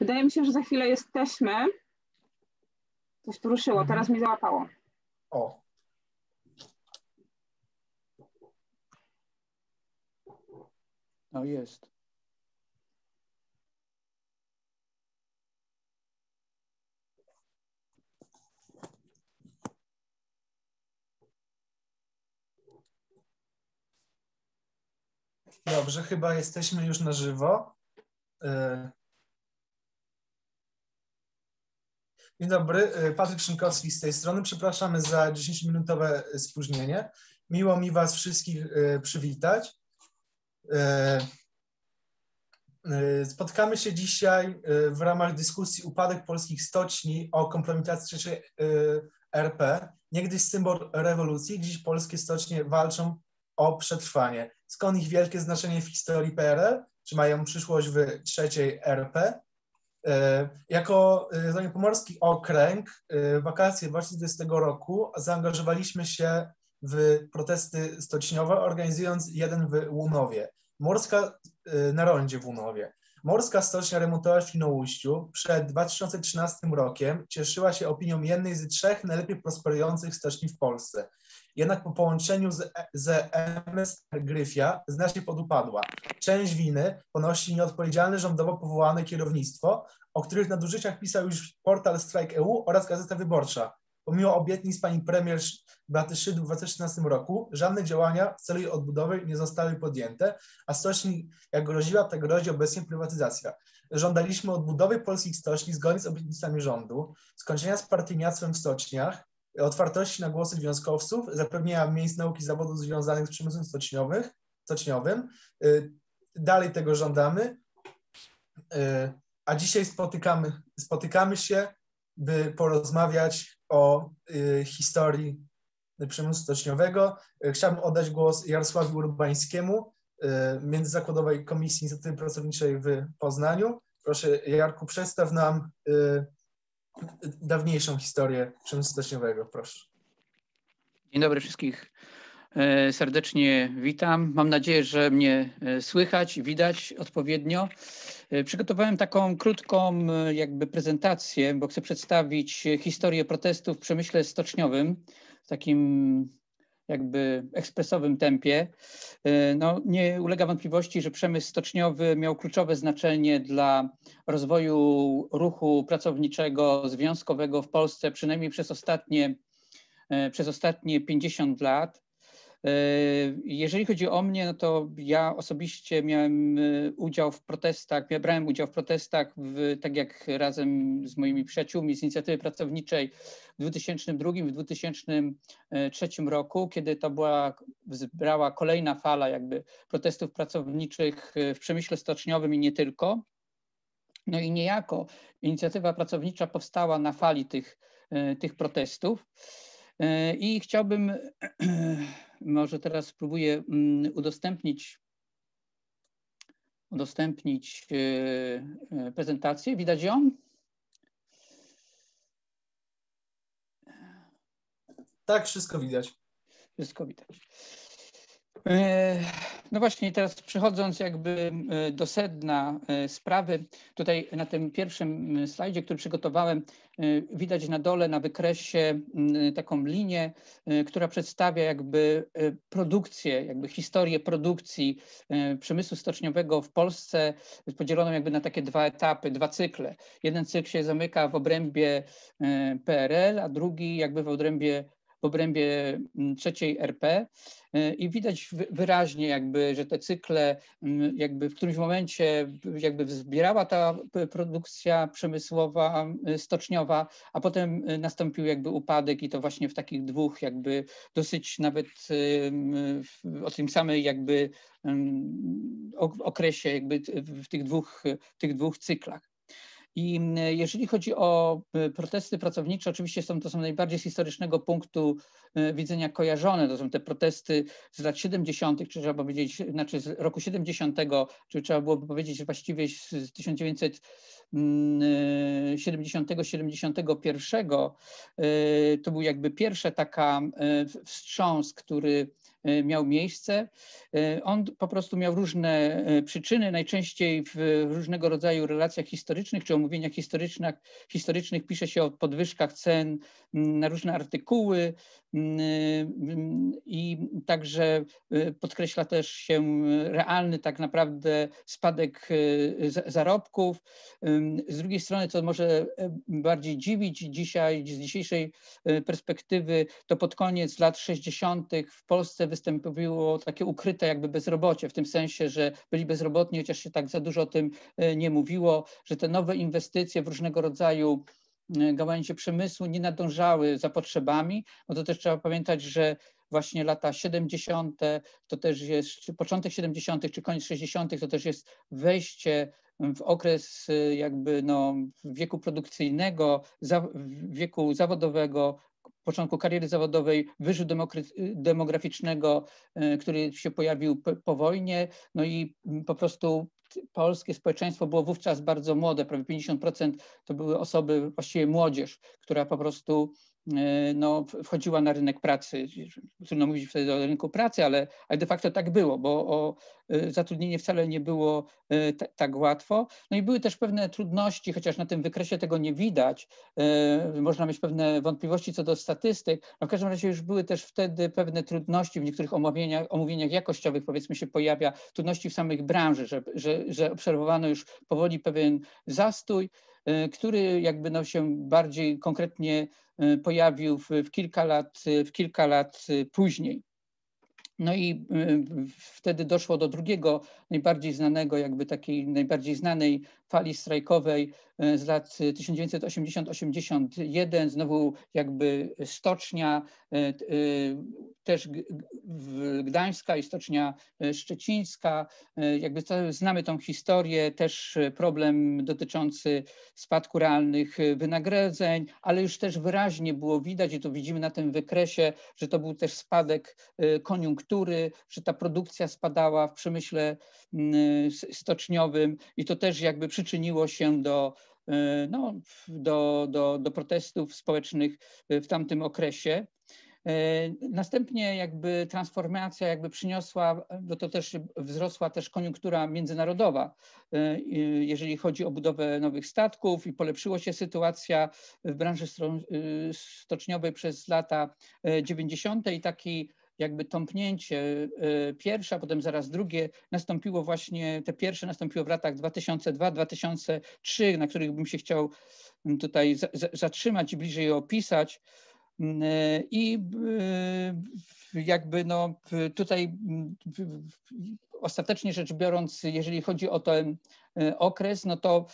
Wydaje mi się, że za chwilę jesteśmy. Coś tu ruszyło, mhm. teraz mi załapało. O. No jest. Dobrze, chyba jesteśmy już na żywo. Y, Dzień dobry, y, Patryk Szynkowski z tej strony. Przepraszamy za 10-minutowe spóźnienie. Miło mi Was wszystkich y, przywitać. Y, spotkamy się dzisiaj w ramach dyskusji Upadek polskich stoczni o kompromitacji III RP. Niegdyś symbol rewolucji, dziś polskie stocznie walczą o przetrwanie. Skąd ich wielkie znaczenie w historii PRL? Czy mają przyszłość w trzeciej RP? E, jako e, zaniepomorski Okręg e, wakacje 2020 roku zaangażowaliśmy się w protesty stoczniowe, organizując jeden w Łunowie. Morska na rondzie w Łunowie. Morska stocznia remontowa w Świnoujściu przed 2013 rokiem cieszyła się opinią jednej z trzech najlepiej prosperujących stoczni w Polsce – jednak po połączeniu z, e, z MSR Gryfia znacznie podupadła. Część winy ponosi nieodpowiedzialne rządowo powołane kierownictwo, o których nadużyciach pisał już portal Strike EU oraz Gazeta Wyborcza. Pomimo obietnic pani premier Beaty Szydł w 2013 roku, żadne działania w celu jej odbudowy nie zostały podjęte, a stoczni, jak groziła, tak grozi obecnie prywatyzacja. Żądaliśmy odbudowy polskich stoczni zgodnie z obietnicami rządu, skończenia z partyjniactwem w stoczniach, otwartości na głosy związkowców, zapewnienia miejsc nauki zawodów związanych z przemysłem stoczniowym, y, Dalej tego żądamy, y, a dzisiaj spotykamy, spotykamy się, by porozmawiać o y, historii przemysłu stoczniowego. Chciałbym oddać głos Jarosławi Urbańskiemu, Międzyzakładowej Komisji Inicjatywy Pracowniczej w Poznaniu. Proszę Jarku, przedstaw nam dawniejszą historię przemysłu stoczniowego. Proszę. Dzień dobry wszystkich. E, serdecznie witam. Mam nadzieję, że mnie e, słychać i widać odpowiednio. E, przygotowałem taką krótką jakby prezentację, bo chcę przedstawić historię protestów w przemyśle stoczniowym w takim jakby ekspresowym tempie. E, no, nie ulega wątpliwości, że przemysł stoczniowy miał kluczowe znaczenie dla rozwoju ruchu pracowniczego, związkowego w Polsce, przynajmniej przez ostatnie, e, przez ostatnie 50 lat. E, jeżeli chodzi o mnie, no to ja osobiście miałem e, udział w protestach, ja brałem udział w protestach, w, tak jak razem z moimi przyjaciółmi z inicjatywy pracowniczej w 2002, w 2003 e, roku, kiedy to była, zbrała kolejna fala jakby protestów pracowniczych w przemyśle stoczniowym i nie tylko. No i niejako inicjatywa pracownicza powstała na fali tych, tych protestów. I chciałbym może teraz spróbuję mm, udostępnić udostępnić e, e, prezentację. Widać ją? Tak, wszystko widać. Wszystko widać. E, no właśnie, teraz przechodząc jakby e, do sedna e, sprawy, tutaj na tym pierwszym mm, slajdzie, który przygotowałem, widać na dole na wykresie mm, taką linię, która przedstawia jakby produkcję, jakby historię produkcji przemysłu stoczniowego w Polsce, podzieloną jakby na takie dwa etapy, dwa cykle. Jeden cykl się zamyka w obrębie PRL, a drugi jakby w obrębie w obrębie mm, trzeciej RP y, i widać wyraźnie jakby, że te cykle mm, jakby w którymś momencie jakby wzbierała ta produkcja przemysłowa, stoczniowa, a potem y, nastąpił jakby upadek i to właśnie w takich dwóch jakby dosyć nawet y, o tym samym jakby mm, okresie jakby w tych dwóch, tych dwóch cyklach. I mm, jeżeli chodzi o y, protesty pracownicze, oczywiście są, to są najbardziej z historycznego punktu y, widzenia kojarzone. To są te protesty z lat 70., czy trzeba powiedzieć, znaczy z roku 70., czy trzeba byłoby powiedzieć właściwie z 1970 71 mm, y, to był jakby pierwszy taka wstrząs, który E, miał miejsce. E, on po prostu miał różne e, przyczyny, najczęściej w różnego rodzaju relacjach historycznych czy omówieniach historycznych, historycznych pisze się o podwyżkach cen na różne artykuły i także podkreśla też się realny tak naprawdę spadek zarobków. Z drugiej strony, co może bardziej dziwić dzisiaj, z dzisiejszej perspektywy, to pod koniec lat 60. w Polsce występowało takie ukryte jakby bezrobocie, w tym sensie, że byli bezrobotni, chociaż się tak za dużo o tym e, nie mówiło, że te nowe inwestycje w różnego rodzaju e, gałęzie przemysłu nie nadążały za potrzebami, bo no to też trzeba pamiętać, że właśnie lata 70., to też jest, czy początek 70., czy koniec 60., to też jest wejście w okres e, jakby no, wieku produkcyjnego, za, wieku zawodowego, początku kariery zawodowej, wyżu demograficznego, e, który się pojawił po wojnie, no i mm, po prostu polskie społeczeństwo było wówczas bardzo młode, prawie 50% to były osoby, właściwie młodzież, która po prostu E, no, wchodziła na rynek pracy. Trudno mówić wtedy o rynku pracy, ale, ale de facto tak było, bo o e, zatrudnienie wcale nie było e, tak łatwo. No i były też pewne trudności, chociaż na tym wykresie tego nie widać. Można mieć pewne wątpliwości co do statystyk. No w każdym razie już były też wtedy pewne trudności w niektórych omówieniach, omówieniach jakościowych, powiedzmy się pojawia, trudności w samych branży, że, że, że obserwowano już powoli pewien zastój E, który jakby no się bardziej konkretnie e, pojawił w, w, kilka, lat, e, w kilka lat później. No i wtedy doszło do drugiego, najbardziej znanego, jakby takiej najbardziej znanej fali strajkowej e, z lat 1980-81, e, znowu jakby stocznia e, też gdańska i stocznia szczecińska. Jakby to, znamy tą historię, też problem dotyczący spadku realnych wynagrodzeń, ale już też wyraźnie było widać i to widzimy na tym wykresie, że to był też spadek koniunktury, że ta produkcja spadała w przemyśle stoczniowym i to też jakby przyczyniło się do, e, no, do, do, do protestów społecznych w tamtym okresie. E, następnie jakby transformacja jakby przyniosła, bo to też wzrosła też koniunktura międzynarodowa, e, jeżeli chodzi o budowę nowych statków i polepszyła się sytuacja w branży stoczniowej przez lata 90. i taki jakby tąpnięcie y, pierwsze, a potem zaraz drugie nastąpiło właśnie, te pierwsze nastąpiło w latach 2002-2003, na których bym się chciał mm, tutaj zatrzymać i bliżej je opisać. Mm, y, I y, jakby no tutaj mm, ostatecznie rzecz biorąc, jeżeli chodzi o ten e, okres, no to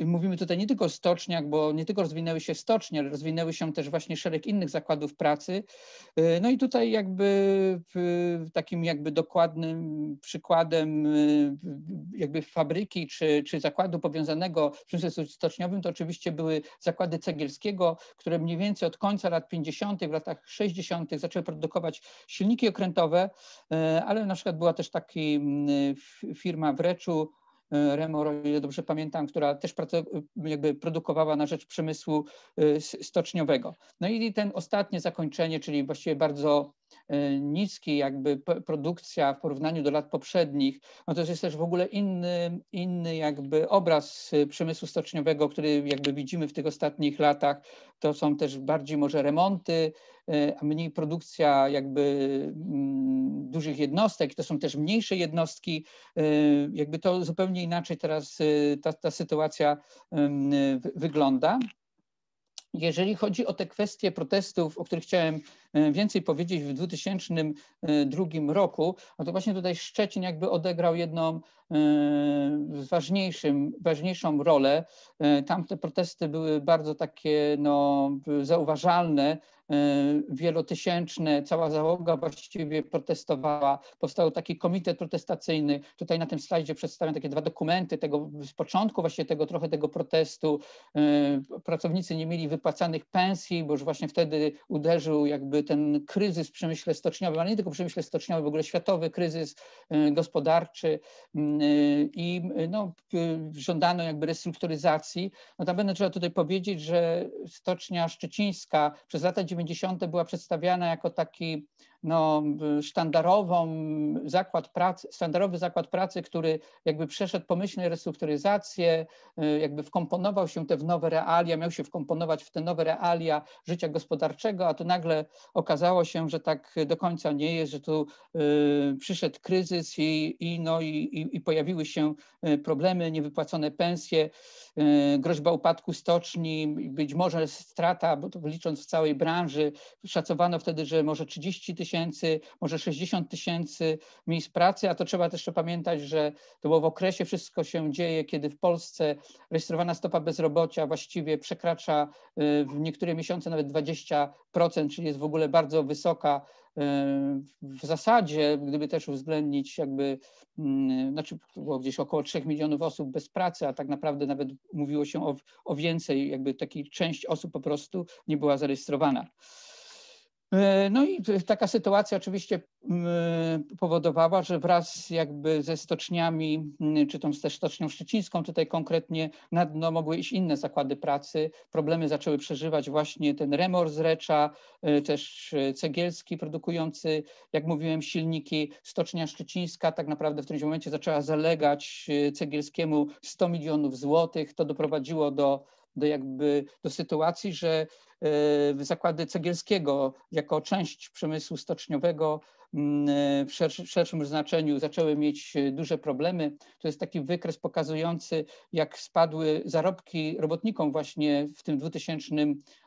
e, mówimy tutaj nie tylko o stoczniach, bo nie tylko rozwinęły się stocznie, ale rozwinęły się też właśnie szereg innych zakładów pracy. E, no i tutaj jakby takim jakby dokładnym przykładem jakby fabryki czy, czy zakładu powiązanego z przemysłem stoczniowym to oczywiście były zakłady Cegielskiego, które mniej więcej od końca lat 50., w latach 60. zaczęły produkować silniki okrętowe, ale na przykład była też tak taki mm, firma w Reczu, e, o ile dobrze pamiętam, która też e, jakby produkowała na rzecz przemysłu e, stoczniowego. No i ten ostatnie zakończenie, czyli właściwie bardzo Y, niskiej jakby produkcja w porównaniu do lat poprzednich, no to jest też w ogóle inny, inny jakby obraz y, przemysłu stoczniowego, który jakby widzimy w tych ostatnich latach. To są też bardziej może remonty, y, a mniej produkcja jakby mm, dużych jednostek, to są też mniejsze jednostki. Jakby to zupełnie inaczej teraz ta, ta sytuacja wygląda. Jeżeli chodzi o te kwestie protestów, o których chciałem E, więcej powiedzieć w 2002 e, roku, a to właśnie tutaj Szczecin jakby odegrał jedną e, ważniejszym, ważniejszą rolę. Tam te protesty były bardzo takie no, zauważalne, wielotysięczne, cała załoga właściwie protestowała. Powstał taki komitet protestacyjny. Tutaj na tym slajdzie przedstawiam takie dwa dokumenty tego z początku właśnie tego trochę tego protestu. Pracownicy nie mieli wypłacanych pensji, bo już właśnie wtedy uderzył jakby ten kryzys w przemyśle stoczniowym, ale nie tylko w przemyśle stoczniowym, w ogóle światowy kryzys y, gospodarczy y, i y, no, żądano jakby restrukturyzacji. Notabene trzeba tutaj powiedzieć, że stocznia szczecińska przez lata 90. była przedstawiana jako taki no, sztandarową zakład pracy, sztandarowy zakład pracy, który jakby przeszedł pomyślne restrukturyzację, y, jakby wkomponował się te w nowe realia, miał się wkomponować w te nowe realia życia gospodarczego, a to nagle okazało się, że tak do końca nie jest, że tu y, przyszedł kryzys i, i, no, i, i pojawiły się y, problemy, niewypłacone pensje, y, groźba upadku stoczni, być może strata, bo to licząc w całej branży, szacowano wtedy, że może 30 tysięcy tysięcy, może 60 tysięcy miejsc pracy, a to trzeba też pamiętać, że to było w okresie, wszystko się dzieje, kiedy w Polsce rejestrowana stopa bezrobocia właściwie przekracza y, w niektóre miesiące nawet 20%, czyli jest w ogóle bardzo wysoka y, w zasadzie, gdyby też uwzględnić jakby, mm, znaczy było gdzieś około 3 milionów osób bez pracy, a tak naprawdę nawet mówiło się o, o więcej, jakby takiej część osób po prostu nie była zarejestrowana. E, no i taka sytuacja oczywiście e, powodowała, że wraz jakby ze stoczniami, czy tą ze Stocznią Szczecińską tutaj konkretnie, na dno mogły iść inne zakłady pracy. Problemy zaczęły przeżywać właśnie ten Remor z Recza, e, też Cegielski produkujący, jak mówiłem, silniki. Stocznia Szczecińska tak naprawdę w którymś momencie zaczęła zalegać Cegielskiemu 100 milionów złotych. To doprowadziło do do jakby do sytuacji, że e, zakłady Cegielskiego jako część przemysłu stoczniowego mm, e, w szerszym znaczeniu zaczęły mieć e, duże problemy. To jest taki wykres pokazujący, jak spadły zarobki robotnikom właśnie w tym 2000,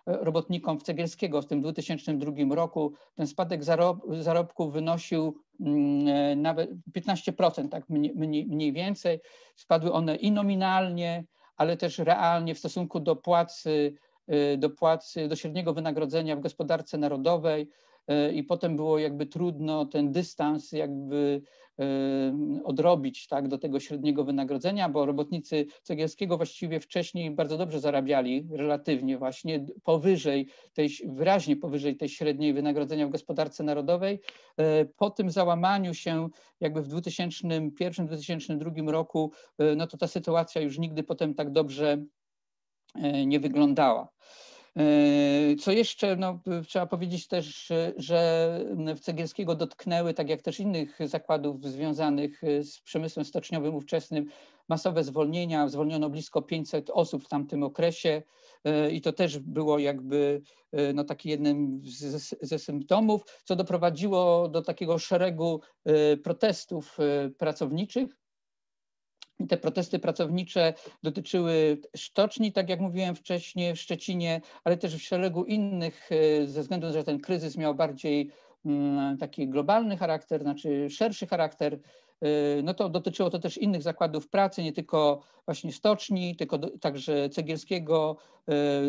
robotnikom w Cegielskiego w tym 2002 roku. Ten spadek zarob, zarobków wynosił mm, nawet 15%, tak mniej, mniej, mniej więcej. Spadły one i nominalnie, ale też realnie w stosunku do płacy, y, do płacy, do średniego wynagrodzenia w gospodarce narodowej, E, i potem było jakby trudno ten dystans jakby e, odrobić tak, do tego średniego wynagrodzenia, bo robotnicy Cegielskiego właściwie wcześniej bardzo dobrze zarabiali relatywnie właśnie powyżej tej, wyraźnie powyżej tej średniej wynagrodzenia w gospodarce narodowej. E, po tym załamaniu się jakby w 2001-2002 roku, no to ta sytuacja już nigdy potem tak dobrze nie wyglądała. Yy, co jeszcze, no, trzeba powiedzieć też, y, że w Cegielskiego dotknęły, tak jak też innych zakładów związanych y, z przemysłem stoczniowym ówczesnym, masowe zwolnienia. Zwolniono blisko 500 osób w tamtym okresie y, i to też było jakby no, taki jednym ze, ze symptomów, co doprowadziło do takiego szeregu protestów pracowniczych te protesty pracownicze dotyczyły sztoczni, tak jak mówiłem wcześniej, w Szczecinie, ale też w szeregu innych, e, ze względu, na to, że ten kryzys miał bardziej mm, taki globalny charakter, znaczy szerszy charakter, e, no to dotyczyło to też innych zakładów pracy, nie tylko właśnie stoczni, tylko także cegielskiego,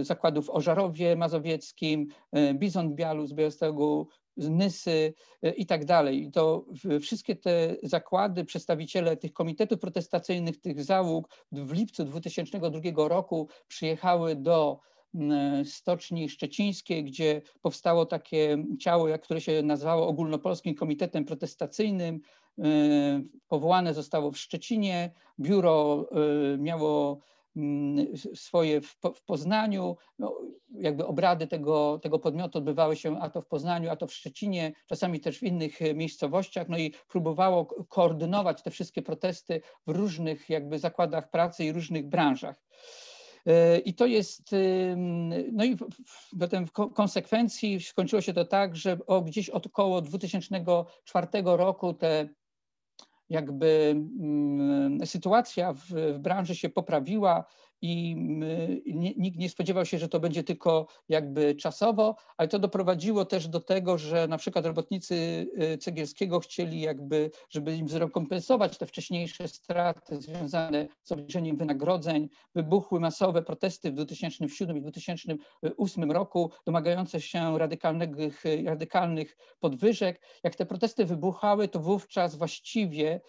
e, zakładów o Żarowie Mazowieckim, Bizon Bialu z Białegostoku, Nysy y, e, i tak dalej. I to wszystkie te zakłady, przedstawiciele tych komitetów protestacyjnych, tych załóg w lipcu 2002 roku przyjechały do Stoczni Szczecińskiej, gdzie powstało takie ciało, które się nazywało Ogólnopolskim Komitetem Protestacyjnym. E, powołane zostało w Szczecinie. Biuro e, miało Mm, swoje w, w Poznaniu. No, jakby obrady tego, tego podmiotu odbywały się a to w Poznaniu, a to w Szczecinie, czasami też w innych e, miejscowościach. No i próbowało koordynować te wszystkie protesty w różnych jakby zakładach pracy i różnych branżach. E, I to jest, e, no i potem w konsekwencji skończyło się to tak, że o gdzieś od około 2004 roku te jakby mm, sytuacja w, w branży się poprawiła, i mm, nikt nie spodziewał się, że to będzie tylko jakby czasowo, ale to doprowadziło też do tego, że na przykład robotnicy y, Cegielskiego chcieli jakby, żeby im zrekompensować te wcześniejsze straty związane z obniżeniem wynagrodzeń. Wybuchły masowe protesty w 2007 i 2008 y, roku domagające się radykalnych, y, radykalnych podwyżek. Jak te protesty wybuchały, to wówczas właściwie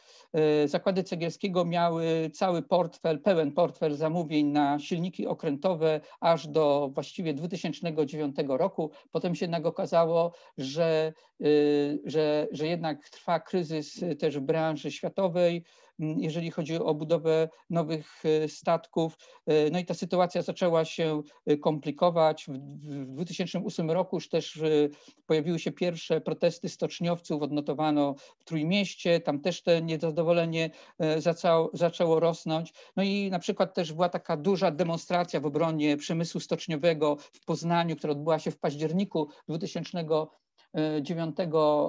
zakłady Cegielskiego miały cały portfel, pełen portfel zamówień na silniki okrętowe aż do właściwie 2009 roku. Potem się jednak okazało, że, y, że, że jednak trwa kryzys też w branży światowej, jeżeli chodzi o budowę nowych e, statków. E, no i ta sytuacja zaczęła się e, komplikować. W 2008 roku już też pojawiły się pierwsze protesty stoczniowców, odnotowano w Trójmieście, tam też to niezadowolenie zaczęło, rosnąć. No i na przykład też była taka duża demonstracja w obronie przemysłu stoczniowego w Poznaniu, która odbyła się w październiku 2000 9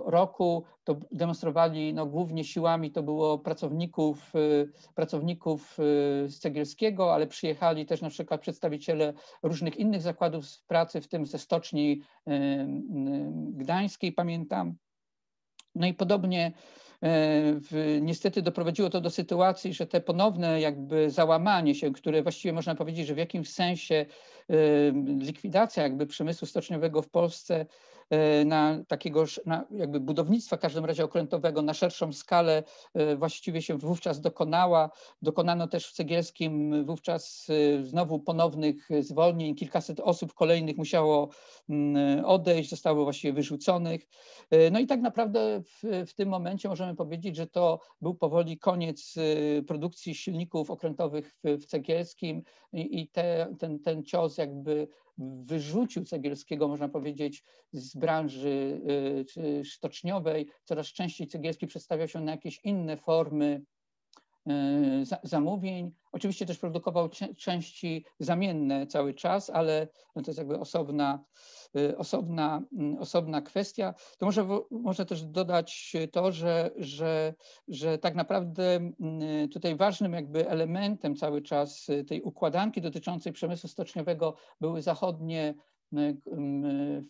roku. To demonstrowali no, głównie siłami, to było pracowników, y, pracowników y, z Cegielskiego, ale przyjechali też na przykład przedstawiciele różnych innych zakładów pracy, w tym ze Stoczni y, Gdańskiej, pamiętam. No i podobnie w, niestety doprowadziło to do sytuacji, że te ponowne jakby załamanie się, które właściwie można powiedzieć, że w jakimś sensie y, likwidacja jakby przemysłu stoczniowego w Polsce E, na takiego na jakby budownictwa w każdym razie okrętowego na szerszą skalę e, właściwie się wówczas dokonała. Dokonano też w Cegielskim wówczas e, znowu ponownych zwolnień. Kilkaset osób kolejnych musiało mm, odejść, zostało właściwie wyrzuconych. No i tak naprawdę w, w tym momencie możemy powiedzieć, że to był powoli koniec produkcji silników okrętowych w, w Cegielskim i, i te, ten, ten cios jakby wyrzucił Cegielskiego, można powiedzieć, z branży y, stoczniowej. Coraz częściej Cegielski przedstawiał się na jakieś inne formy Y, zamówień. Oczywiście też produkował części zamienne cały czas, ale no to jest jakby osobna, y, osobna, mm, osobna kwestia. To może, może też dodać to, że, że, że tak naprawdę mm, tutaj ważnym jakby elementem cały czas y, tej układanki dotyczącej przemysłu stoczniowego były zachodnie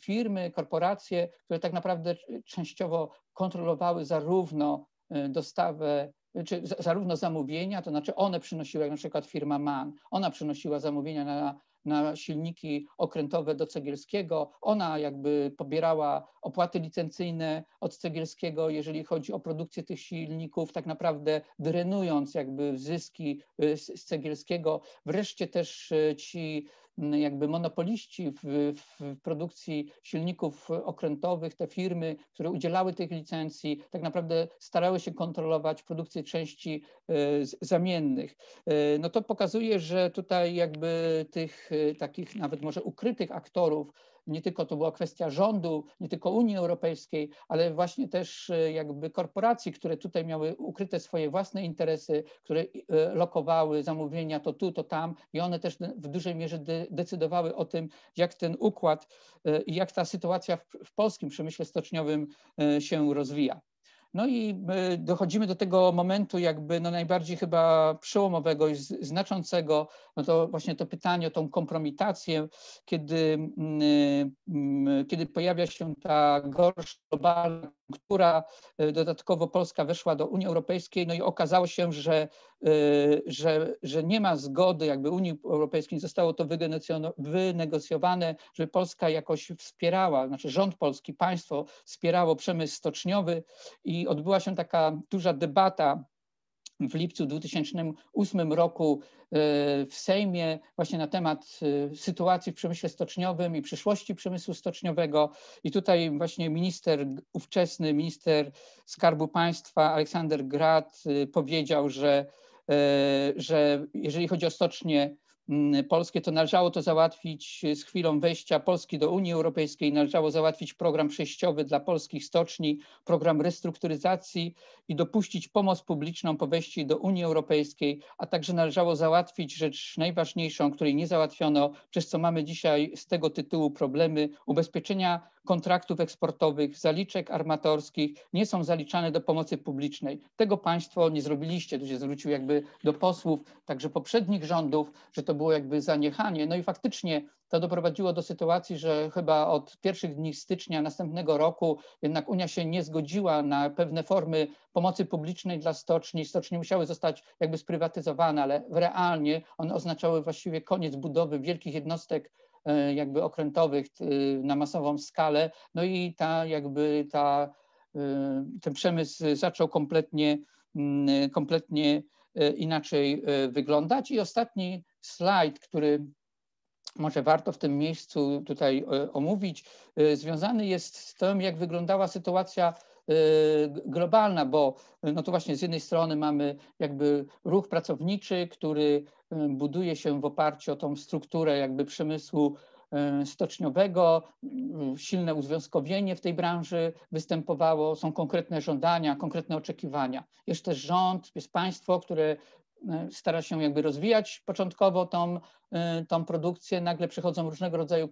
firmy, korporacje, które tak naprawdę częściowo kontrolowały zarówno dostawę czy zarówno zamówienia, to znaczy one przynosiły, jak na przykład firma MAN, ona przynosiła zamówienia na, na silniki okrętowe do Cegielskiego, ona jakby pobierała opłaty licencyjne od Cegielskiego, jeżeli chodzi o produkcję tych silników, tak naprawdę drenując jakby zyski y, z Cegielskiego. Wreszcie też y, ci jakby monopoliści w, w, produkcji silników okrętowych, te firmy, które udzielały tych licencji, tak naprawdę starały się kontrolować produkcję części e, zamiennych. E, no to pokazuje, że tutaj jakby tych e, takich nawet może ukrytych aktorów, nie tylko to była kwestia rządu, nie tylko Unii Europejskiej, ale właśnie też e, jakby korporacji, które tutaj miały ukryte swoje własne interesy, które e, lokowały zamówienia to tu, to tam i one też w dużej mierze de decydowały o tym, jak ten układ e, i jak ta sytuacja w, w polskim przemyśle stoczniowym się rozwija. No i e, dochodzimy do tego momentu jakby no najbardziej chyba przełomowego i znaczącego, no to właśnie to pytanie o tą kompromitację, kiedy, mm, e, mm, e, kiedy pojawia się ta gorsza globalna która y, dodatkowo Polska weszła do Unii Europejskiej, no i okazało się, że, y, że, że nie ma zgody jakby Unii Europejskiej, zostało to wynegocjowane, żeby Polska jakoś wspierała, znaczy rząd polski, państwo wspierało przemysł stoczniowy i odbyła się taka duża debata w lipcu 2008 roku e, w Sejmie właśnie na temat e, sytuacji w przemyśle stoczniowym i przyszłości przemysłu stoczniowego. I tutaj właśnie minister, ówczesny minister Skarbu Państwa Aleksander Grad e, powiedział, że, że jeżeli chodzi o stocznie Mm, polskie, to należało to załatwić y, z chwilą wejścia Polski do Unii Europejskiej, należało załatwić program przejściowy dla polskich stoczni, program restrukturyzacji i dopuścić pomoc publiczną po wejściu do Unii Europejskiej, a także należało załatwić rzecz najważniejszą, której nie załatwiono, przez co mamy dzisiaj z tego tytułu problemy ubezpieczenia kontraktów eksportowych, zaliczek armatorskich nie są zaliczane do pomocy publicznej. Tego państwo nie zrobiliście. Tu się zwrócił jakby do posłów, także poprzednich rządów, że to było jakby zaniechanie. No i faktycznie to doprowadziło do sytuacji, że chyba od pierwszych dni stycznia następnego roku jednak Unia się nie zgodziła na pewne formy pomocy publicznej dla stoczni. Stocznie musiały zostać jakby sprywatyzowane, ale realnie one oznaczały właściwie koniec budowy wielkich jednostek E, jakby okrętowych na masową skalę. No i ta jakby ta, e, ten przemysł zaczął kompletnie, mm, kompletnie e, inaczej wyglądać. I ostatni slajd, który może warto w tym miejscu tutaj omówić, związany jest z tym, jak wyglądała sytuacja Y, globalna, bo y, no to właśnie z jednej strony mamy jakby ruch pracowniczy, który y, buduje się w oparciu o tą strukturę jakby przemysłu stoczniowego, silne uzwiązkowienie w tej branży występowało, są konkretne żądania, konkretne oczekiwania. Jest też rząd, jest państwo, które stara się jakby rozwijać początkowo tą Y, tą produkcję, nagle przychodzą różnego rodzaju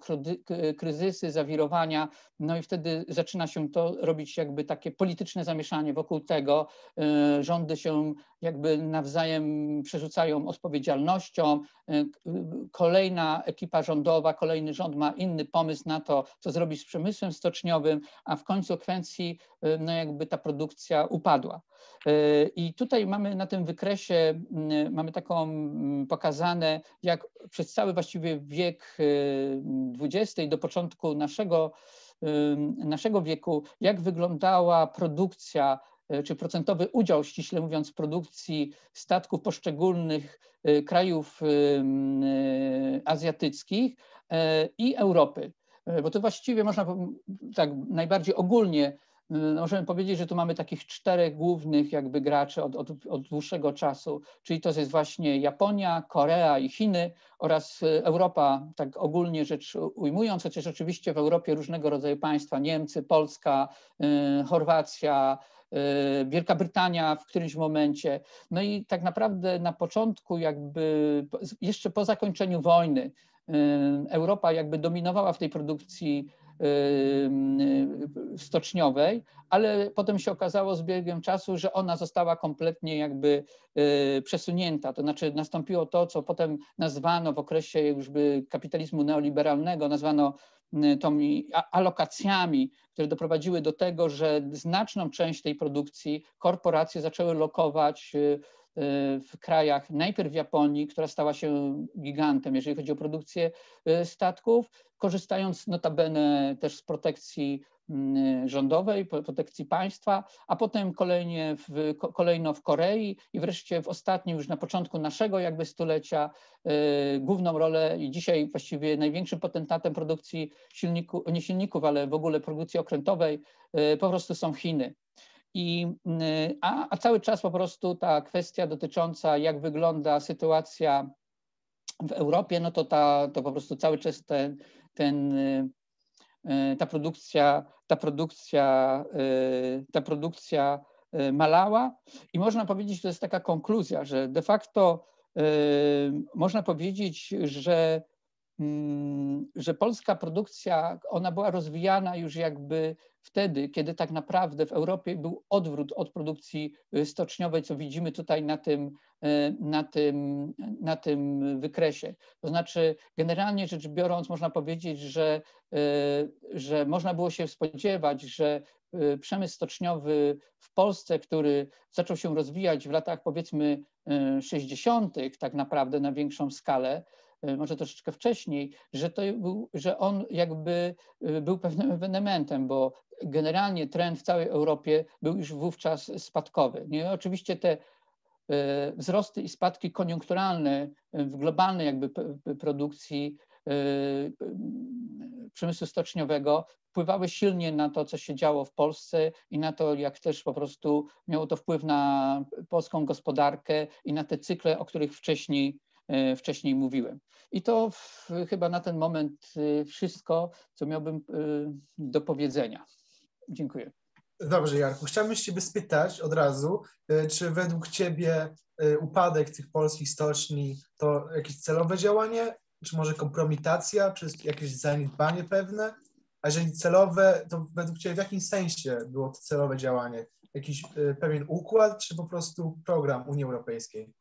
kryzysy, zawirowania, no i wtedy zaczyna się to robić jakby takie polityczne zamieszanie wokół tego. Y, rządy się jakby nawzajem przerzucają odpowiedzialnością. Y, kolejna ekipa rządowa, kolejny rząd ma inny pomysł na to, co zrobić z przemysłem stoczniowym, a w konsekwencji no jakby ta produkcja upadła. I tutaj mamy na tym wykresie, mamy taką mm, pokazane, jak przez cały właściwie wiek XX y, do początku naszego, y, naszego wieku, jak wyglądała produkcja y, czy procentowy udział, ściśle mówiąc, produkcji statków poszczególnych krajów azjatyckich i Europy. Bo to właściwie można tak najbardziej ogólnie Y, możemy powiedzieć, że tu mamy takich czterech głównych jakby graczy od, od, od, dłuższego czasu, czyli to jest właśnie Japonia, Korea i Chiny oraz y, Europa, tak ogólnie rzecz ujmując, chociaż oczywiście w Europie różnego rodzaju państwa, Niemcy, Polska, y, Chorwacja, Wielka Brytania w którymś momencie. No i tak naprawdę na początku, jakby jeszcze po zakończeniu wojny, Europa jakby dominowała w tej produkcji Y, stoczniowej, ale potem się okazało z biegiem czasu, że ona została kompletnie jakby y, przesunięta. To znaczy nastąpiło to, co potem nazwano w okresie jużby kapitalizmu neoliberalnego, nazwano y, tymi alokacjami, które doprowadziły do tego, że znaczną część tej produkcji korporacje zaczęły lokować Y, w krajach, najpierw w Japonii, która stała się gigantem, jeżeli chodzi o produkcję y, statków, korzystając notabene też z protekcji mm, rządowej, protekcji państwa, a potem kolejnie w, kolejno w Korei i wreszcie w ostatnim, już na początku naszego jakby stulecia, y, główną rolę i dzisiaj właściwie największym potentatem produkcji silników, nie silników, ale w ogóle produkcji okrętowej, po prostu są Chiny. I, mm, a, a cały czas po prostu ta kwestia dotycząca, jak wygląda sytuacja w Europie, no to, ta, to po prostu cały czas ten, ten, ta produkcja, ta produkcja, e, ta produkcja e, malała. I można powiedzieć, że to jest taka konkluzja, że de facto e, można powiedzieć, że Mm, że polska produkcja, ona była rozwijana już jakby wtedy, kiedy tak naprawdę w Europie był odwrót od produkcji y, stoczniowej, co widzimy tutaj na tym, y, na tym, na tym wykresie. To znaczy, generalnie rzecz biorąc, można powiedzieć, że, y, że można było się spodziewać, że przemysł stoczniowy w Polsce, który zaczął się rozwijać w latach powiedzmy 60., tak naprawdę na większą skalę, Y, może troszeczkę wcześniej, że, to był, że on jakby y, był pewnym ewenementem, bo generalnie trend w całej Europie był już wówczas spadkowy. Nie? Oczywiście te y, wzrosty i spadki koniunkturalne w globalnej jakby produkcji przemysłu stoczniowego wpływały silnie na to, co się działo w Polsce i na to, jak też po prostu miało to wpływ na polską gospodarkę i na te cykle, o których wcześniej E, wcześniej mówiłem. I to w, chyba na ten moment e, wszystko, co miałbym e, do powiedzenia. Dziękuję. Dobrze, Jarku. Chciałbym cię spytać od razu, czy według Ciebie upadek tych polskich stoczni to jakieś celowe działanie, czy może kompromitacja, czy jakieś zaniedbanie pewne? A jeżeli celowe, to według Ciebie w jakim sensie było to celowe działanie? Jakiś pewien układ, czy po prostu program Unii Europejskiej?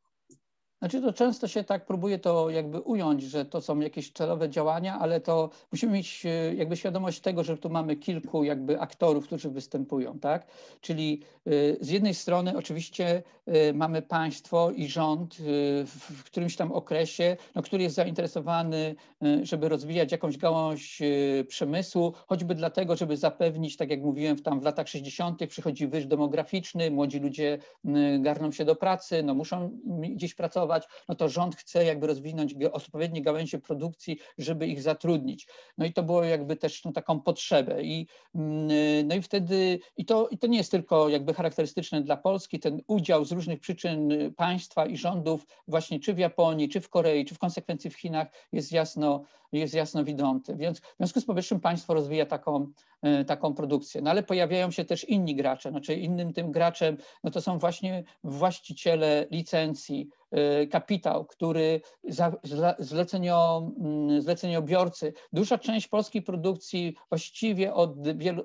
Znaczy to często się tak próbuje to jakby ująć, że to są jakieś celowe działania, ale to musimy mieć e, jakby świadomość tego, że tu mamy kilku jakby aktorów, którzy występują, tak? Czyli e, z jednej strony oczywiście e, mamy państwo i rząd w którymś tam okresie, no, który jest zainteresowany, żeby rozwijać jakąś gałąź przemysłu, choćby dlatego, żeby zapewnić, tak jak mówiłem, tam w latach 60. przychodzi wyż demograficzny, młodzi ludzie garną się do pracy, no muszą gdzieś pracować, no to rząd chce jakby rozwinąć odpowiednie gałęzie produkcji, żeby ich zatrudnić. No i to było jakby też no, taką potrzebę. I, mm, y, no i wtedy, i to, i to nie jest tylko jakby charakterystyczne dla Polski, ten udział z różnych przyczyn y, państwa i rządów właśnie czy w Japonii, czy w Korei, czy w konsekwencji w Chinach jest jasno, jest jasno widomy. Więc w związku z powyższym państwo rozwija taką, y, taką produkcję. No ale pojawiają się też inni gracze, znaczy innym tym graczem, no to są właśnie właściciele licencji, Y, kapitał, który zlecenio, mm, zleceniobiorcy, duża część polskiej produkcji właściwie od,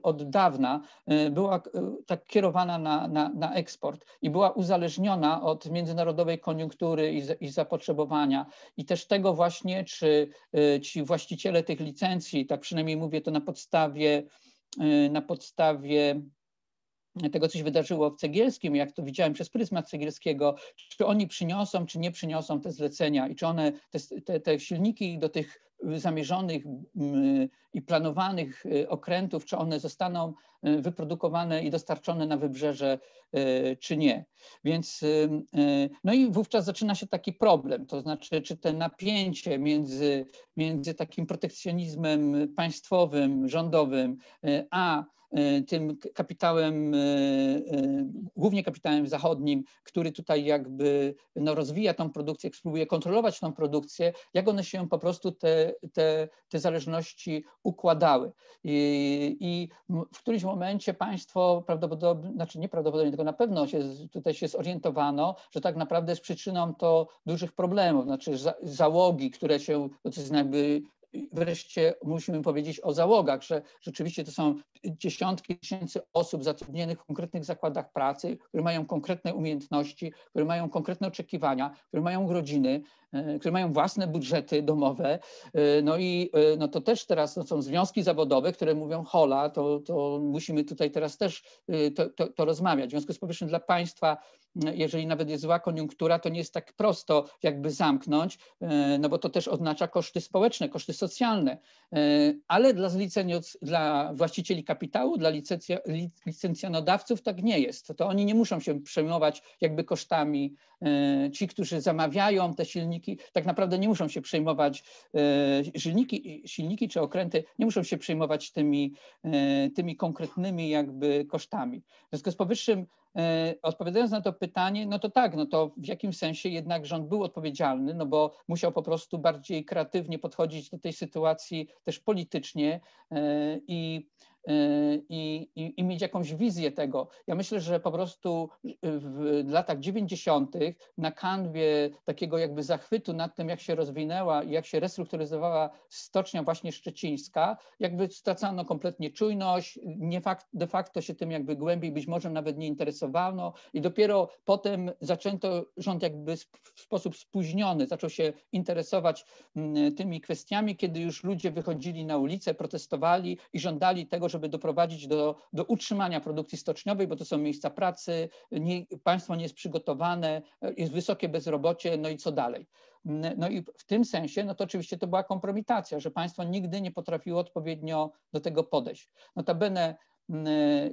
od dawna y, była y, tak kierowana na, na, na eksport i była uzależniona od międzynarodowej koniunktury i, i zapotrzebowania i też tego właśnie, czy ci właściciele tych licencji, tak przynajmniej mówię to na podstawie na podstawie tego, co się wydarzyło w Cegielskim, jak to widziałem przez pryzmat Cegielskiego, czy oni przyniosą, czy nie przyniosą te zlecenia i czy one, te, te, te silniki do tych y, zamierzonych i planowanych y, okrętów, czy one zostaną y, wyprodukowane i dostarczone na wybrzeże, czy nie. Więc, no i wówczas zaczyna się taki problem, to znaczy, czy te napięcie między, między takim protekcjonizmem państwowym, rządowym, a Y, tym kapitałem, y, y, głównie kapitałem zachodnim, który tutaj jakby no, rozwija tą produkcję, spróbuje kontrolować tą produkcję, jak one się po prostu te, te, te zależności układały. I, I, w którymś momencie państwo prawdopodobnie, znaczy nieprawdopodobnie, tylko na pewno się, tutaj się zorientowano, że tak naprawdę jest przyczyną to dużych problemów, znaczy za, załogi, które się, to jest jakby wreszcie musimy powiedzieć o załogach, że rzeczywiście to są dziesiątki tysięcy osób zatrudnionych w konkretnych zakładach pracy, które mają konkretne umiejętności, które mają konkretne oczekiwania, które mają rodziny, e, które mają własne budżety domowe. E, no i e, no to też teraz są związki zawodowe, które mówią hola, to, to musimy tutaj teraz też to, to, to rozmawiać. W związku z powyższym dla państwa, jeżeli nawet jest zła koniunktura, to nie jest tak prosto jakby zamknąć, no bo to też oznacza koszty społeczne, koszty socjalne, socjalne, e, ale dla, zlicenioc, dla właścicieli kapitału, dla licencja, licencjonodawców tak nie jest. To oni nie muszą się przejmować jakby kosztami. E, ci, którzy zamawiają te silniki, tak naprawdę nie muszą się przejmować e, silniki, silniki czy okręty, nie muszą się przejmować tymi, tymi konkretnymi jakby kosztami. W związku z powyższym E, odpowiadając na to pytanie, no to tak, no to w jakimś sensie jednak rząd był odpowiedzialny, no bo musiał po prostu bardziej kreatywnie podchodzić do tej sytuacji też politycznie e, i Y, i, i, i, mieć jakąś wizję tego. Ja myślę, że po prostu y, w latach 90. na kanwie takiego jakby zachwytu nad tym, jak się rozwinęła i jak się restrukturyzowała stocznia właśnie szczecińska, jakby stracano kompletnie czujność, nie fakt, de facto się tym jakby głębiej być może nawet nie interesowano i dopiero potem zaczęto rząd jakby w sposób spóźniony zaczął się interesować mm, tymi kwestiami, kiedy już ludzie wychodzili na ulicę, protestowali i żądali tego, że żeby doprowadzić do, do utrzymania produkcji stoczniowej, bo to są miejsca pracy, nie, państwo nie jest przygotowane, e, jest wysokie bezrobocie, no i co dalej. No i w tym sensie, no to oczywiście to była kompromitacja, że państwo nigdy nie potrafiło odpowiednio do tego podejść. Notabene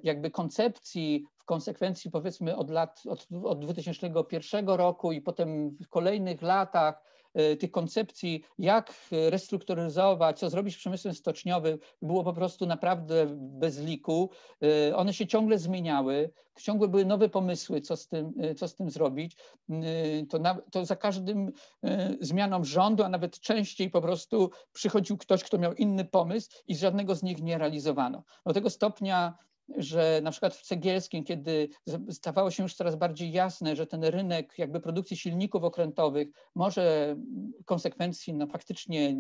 jakby koncepcji w konsekwencji powiedzmy od lat, od, od 2001 roku i potem w kolejnych latach E, tych koncepcji, jak restrukturyzować, co zrobić z przemysłem stoczniowym, było po prostu naprawdę bez liku. E, one się ciągle zmieniały, ciągle były nowe pomysły, co z tym, e, co z tym zrobić. To, na, to za każdym zmianą rządu, a nawet częściej po prostu przychodził ktoś, kto miał inny pomysł i żadnego z nich nie realizowano. Do tego stopnia że na przykład w Cegielskim, kiedy stawało się już coraz bardziej jasne, że ten rynek jakby produkcji silników okrętowych może konsekwencji no, faktycznie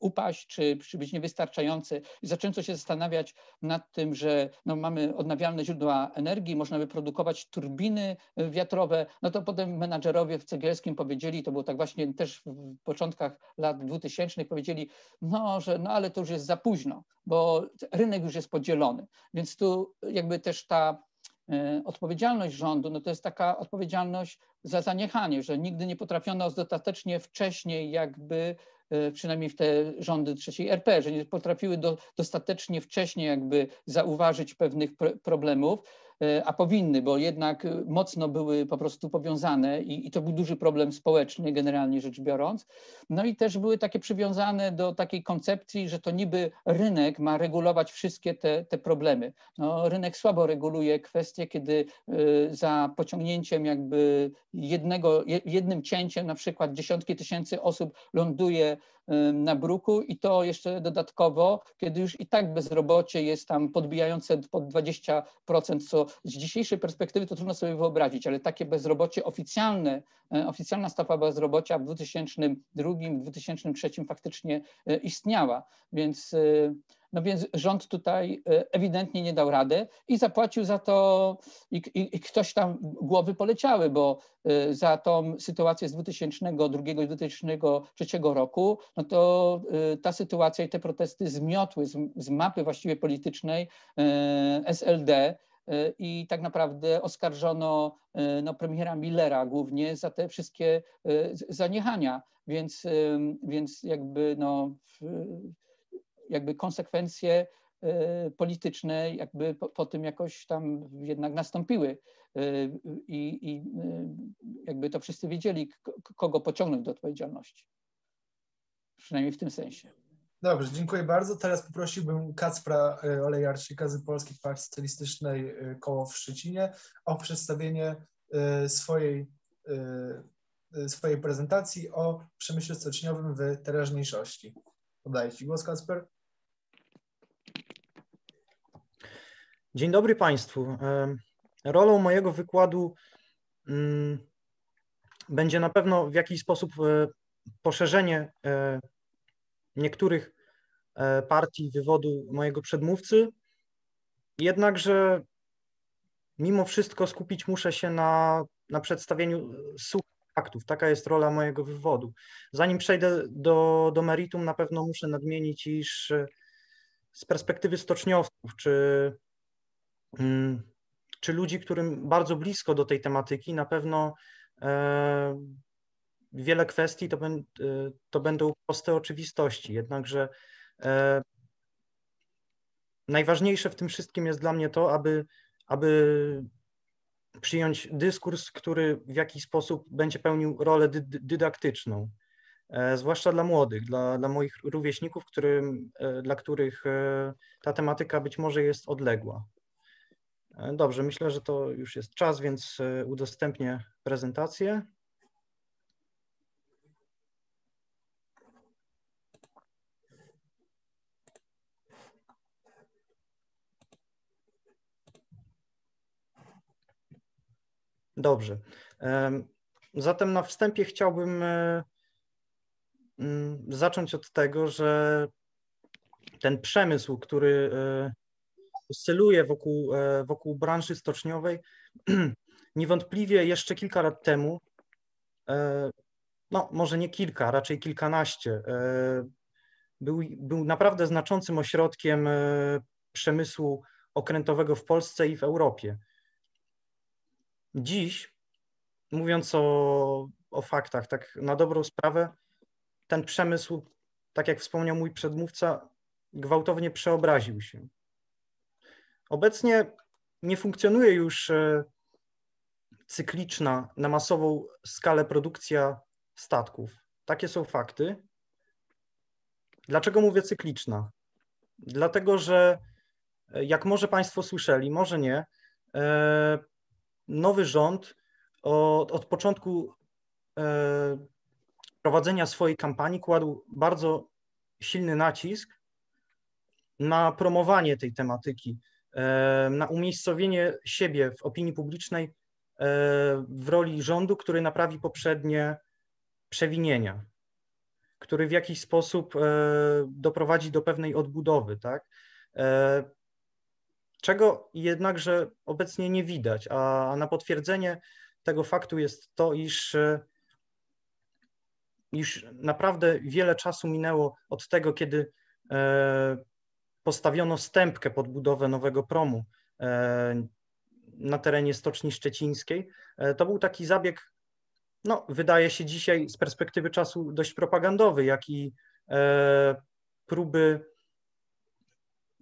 upaść czy, czy być niewystarczający i zaczęto się zastanawiać nad tym, że no, mamy odnawialne źródła energii, można by produkować turbiny wiatrowe, no to potem menadżerowie w Cegielskim powiedzieli, to było tak właśnie też w początkach lat 2000 powiedzieli, no, że no ale to już jest za późno, bo rynek już jest podzielony, więc tu jakby też ta e, odpowiedzialność rządu, no to jest taka odpowiedzialność za zaniechanie, że nigdy nie potrafiono dostatecznie wcześniej jakby E, przynajmniej w te rządy trzeciej RP, że nie potrafiły do, dostatecznie wcześnie jakby zauważyć pewnych problemów, e, a powinny, bo jednak e, mocno były po prostu powiązane i, i, to był duży problem społeczny, generalnie rzecz biorąc. No i też były takie przywiązane do takiej koncepcji, że to niby rynek ma regulować wszystkie te, te problemy. No, rynek słabo reguluje kwestie, kiedy za pociągnięciem jakby jednego, jednym cięciem na przykład dziesiątki tysięcy osób ląduje Y, na bruku i to jeszcze dodatkowo, kiedy już i tak bezrobocie jest tam podbijające pod 20%, co z dzisiejszej perspektywy to trudno sobie wyobrazić, ale takie bezrobocie oficjalne, y, oficjalna stopa bezrobocia w 2002-2003 faktycznie y, istniała, więc no więc rząd tutaj e, ewidentnie nie dał rady i zapłacił za to, i, i, i ktoś tam głowy poleciały, bo e, za tą sytuację z 2002 i 2003 roku, no to e, ta sytuacja i te protesty zmiotły z, z mapy właściwie politycznej SLD, i tak naprawdę oskarżono no, premiera Millera głównie za te wszystkie zaniechania, więc, więc jakby no, jakby konsekwencje e, polityczne jakby po, po, tym jakoś tam jednak nastąpiły e, i, i e, jakby to wszyscy wiedzieli, kogo pociągnąć do odpowiedzialności. Przynajmniej w tym sensie. Dobrze, dziękuję bardzo. Teraz poprosiłbym Kacpra Olejarczyka z Polskiej Partii Socjalistycznej Koło w Szczecinie o przedstawienie swojej, swojej prezentacji o przemyśle stoczniowym w teraźniejszości. Podaję Ci głos, Kacper. Dzień dobry Państwu. E, rolą mojego wykładu mm, będzie na pewno w jakiś sposób e, poszerzenie e, niektórych partii wywodu mojego przedmówcy. Jednakże mimo wszystko skupić muszę się na, na przedstawieniu suchych faktów. Taka jest rola mojego wywodu. Zanim przejdę do, do meritum, na pewno muszę nadmienić, iż z perspektywy stoczniowców czy Mm, czy ludzi, którym bardzo blisko do tej tematyki, na pewno e, wiele kwestii to, ben, to będą proste oczywistości. Jednakże e, najważniejsze w tym wszystkim jest dla mnie to, aby, aby przyjąć dyskurs, który w jakiś sposób będzie pełnił rolę dy, dydaktyczną, e, zwłaszcza dla młodych, dla, dla moich rówieśników, którym, dla których ta tematyka być może jest odległa. E, dobrze, myślę, że to już jest czas, więc e, udostępnię prezentację. Dobrze. Zatem na wstępie chciałbym e, mm, zacząć od tego, że ten przemysł, który oscyluje wokół, e, wokół branży stoczniowej. Niewątpliwie jeszcze kilka lat temu, e, no może nie kilka, raczej kilkanaście, e, był, był naprawdę znaczącym ośrodkiem przemysłu okrętowego w Polsce i w Europie. Dziś, mówiąc o, o faktach, tak na dobrą sprawę, ten przemysł, tak jak wspomniał mój przedmówca, gwałtownie przeobraził się. Obecnie nie funkcjonuje już e, cykliczna na masową skalę produkcja statków. Takie są fakty. Dlaczego mówię cykliczna? Dlatego, że e, jak może Państwo słyszeli, może nie, e, nowy rząd od, od początku prowadzenia swojej kampanii kładł bardzo silny nacisk na promowanie tej tematyki E, na umiejscowienie siebie w opinii publicznej e, w roli rządu, który naprawi poprzednie przewinienia, który w jakiś sposób e, doprowadzi do pewnej odbudowy, tak? Czego jednakże obecnie nie widać, a na potwierdzenie tego faktu jest to, iż, iż naprawdę wiele czasu minęło od tego, kiedy postawiono stępkę pod budowę nowego promu e, na terenie Stoczni Szczecińskiej. E, to był taki zabieg, no, wydaje się dzisiaj z perspektywy czasu dość propagandowy, jak i e, próby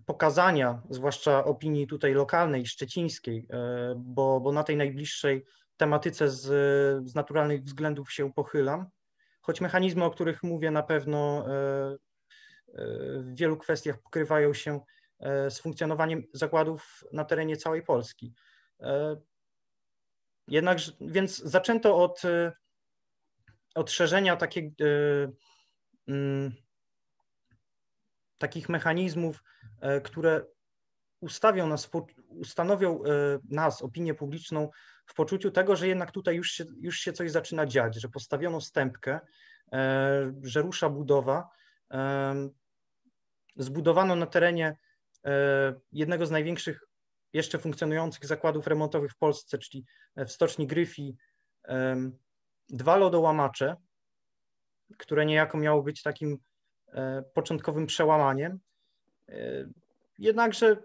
pokazania, zwłaszcza opinii tutaj lokalnej, szczecińskiej, bo, bo na tej najbliższej tematyce z, z naturalnych względów się pochylam, choć mechanizmy, o których mówię, na pewno w wielu kwestiach pokrywają się e, z funkcjonowaniem zakładów na terenie całej Polski. E, Jednakże, więc zaczęto od, e, od szerzenia takie, mm, takich mechanizmów, które ustawią nas, ustanowią nas, opinię publiczną, w poczuciu tego, że jednak tutaj już się, już się coś zaczyna dziać, że postawiono stępkę, że rusza budowa zbudowano na terenie e, jednego z największych jeszcze funkcjonujących zakładów remontowych w Polsce, czyli w Stoczni Gryfi, dwa lodołamacze, które niejako miało być takim e, początkowym przełamaniem. E, jednakże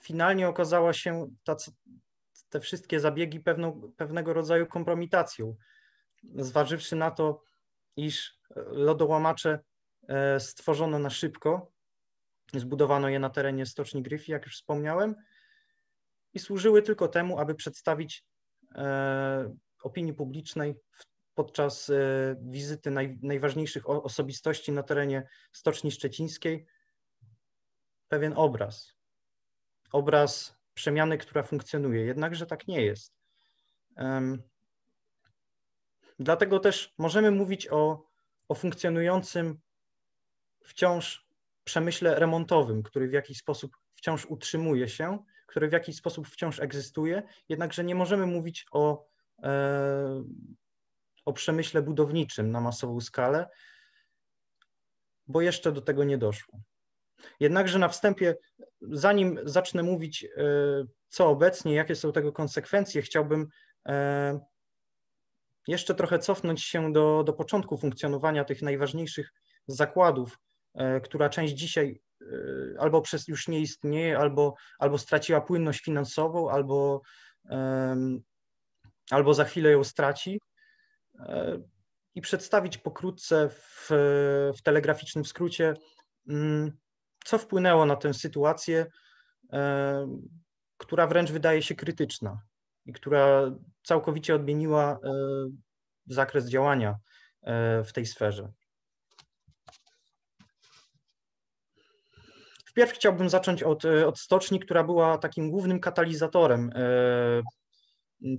finalnie okazała się ta, te wszystkie zabiegi pewną, pewnego rodzaju kompromitacją, zważywszy na to, iż lodołamacze stworzono na szybko, Zbudowano je na terenie Stoczni Gryfi, jak już wspomniałem, i służyły tylko temu, aby przedstawić e, opinii publicznej w, podczas e, wizyty naj, najważniejszych o, osobistości na terenie Stoczni Szczecińskiej pewien obraz. Obraz przemiany, która funkcjonuje. Jednakże tak nie jest. Um, dlatego też możemy mówić o, o funkcjonującym wciąż przemyśle remontowym, który w jakiś sposób wciąż utrzymuje się, który w jakiś sposób wciąż egzystuje, jednakże nie możemy mówić o, e, o przemyśle budowniczym na masową skalę, bo jeszcze do tego nie doszło. Jednakże na wstępie, zanim zacznę mówić, e, co obecnie, jakie są tego konsekwencje, chciałbym e, jeszcze trochę cofnąć się do, do początku funkcjonowania tych najważniejszych zakładów E, która część dzisiaj e, albo przez już nie istnieje, albo, albo straciła płynność finansową, albo, albo za chwilę ją straci. E, I przedstawić pokrótce w, w telegraficznym skrócie, mm, co wpłynęło na tę sytuację, która wręcz wydaje się krytyczna i która całkowicie odmieniła zakres działania w tej sferze. wpierw chciałbym zacząć od, e, od stoczni, która była takim głównym katalizatorem e,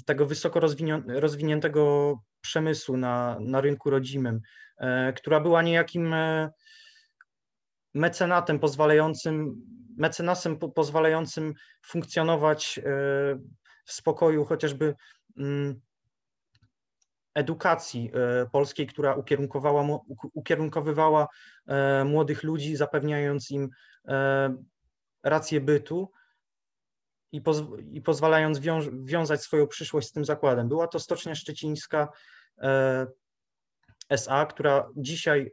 tego wysoko rozwiniętego przemysłu na, na rynku rodzimym, e, która była niejakim mecenatem pozwalającym, mecenasem pozwalającym funkcjonować w spokoju chociażby mm, edukacji e, polskiej, która ukierunkowała, ukierunkowywała e, młodych ludzi, zapewniając im e, rację bytu i, poz, i pozwalając wiąż, wiązać swoją przyszłość z tym zakładem. Była to Stocznia Szczecińska SA, która dzisiaj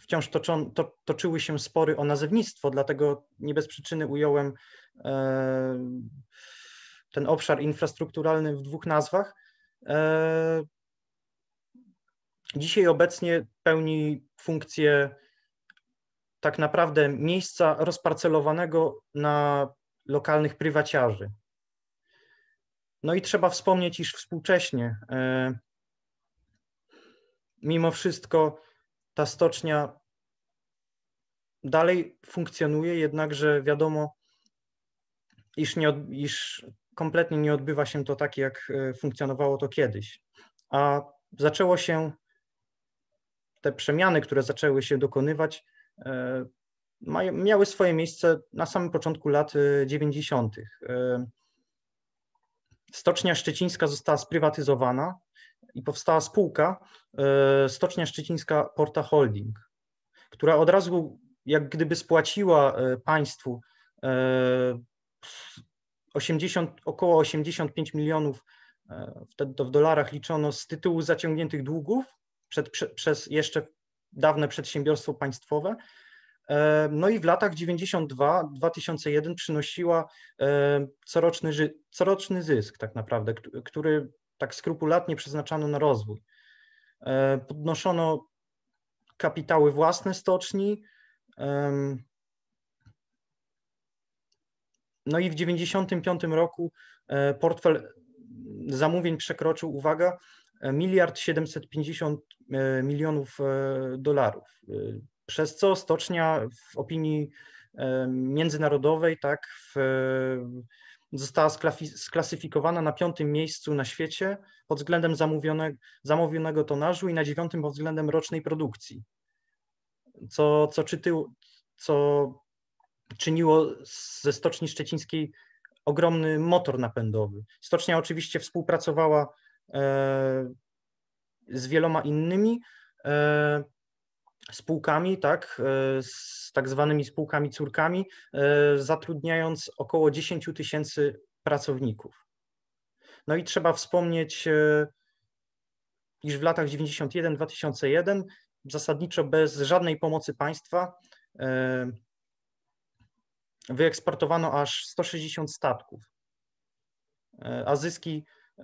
wciąż toczą, to, toczyły się spory o nazewnictwo, dlatego nie bez przyczyny ująłem ten obszar infrastrukturalny w dwóch nazwach E, dzisiaj obecnie pełni funkcję tak naprawdę miejsca rozparcelowanego na lokalnych prywaciarzy. No i trzeba wspomnieć, iż współcześnie, e, mimo wszystko, ta stocznia dalej funkcjonuje, jednakże wiadomo, iż, nie, iż kompletnie nie odbywa się to tak, jak e, funkcjonowało to kiedyś. A zaczęło się, te przemiany, które zaczęły się dokonywać, e, miały swoje miejsce na samym początku lat 90. E, Stocznia Szczecińska została sprywatyzowana i powstała spółka Stocznia Szczecińska Porta Holding, która od razu jak gdyby spłaciła państwu 80, około 85 milionów e, wtedy to w dolarach liczono z tytułu zaciągniętych długów przed, prze, przez jeszcze dawne przedsiębiorstwo państwowe. E, no i w latach 92-2001 przynosiła e, coroczny, coroczny zysk tak naprawdę, który tak skrupulatnie przeznaczano na rozwój. Podnoszono kapitały własne stoczni, no i w 1995 roku e, portfel zamówień przekroczył, uwaga, e, miliard 750 e, milionów dolarów, przez co stocznia w opinii międzynarodowej tak w, została sklasyfikowana na piątym miejscu na świecie pod względem zamówione, zamówionego tonażu i na dziewiątym pod względem rocznej produkcji. Co, co, czytył, co czyniło ze Stoczni Szczecińskiej ogromny motor napędowy. Stocznia oczywiście współpracowała e, z wieloma innymi e, spółkami, tak, e, z tak zwanymi spółkami córkami, zatrudniając około 10 tysięcy pracowników. No i trzeba wspomnieć, iż w latach 91-2001 zasadniczo bez żadnej pomocy państwa wyeksportowano aż 160 statków, e, a zyski e,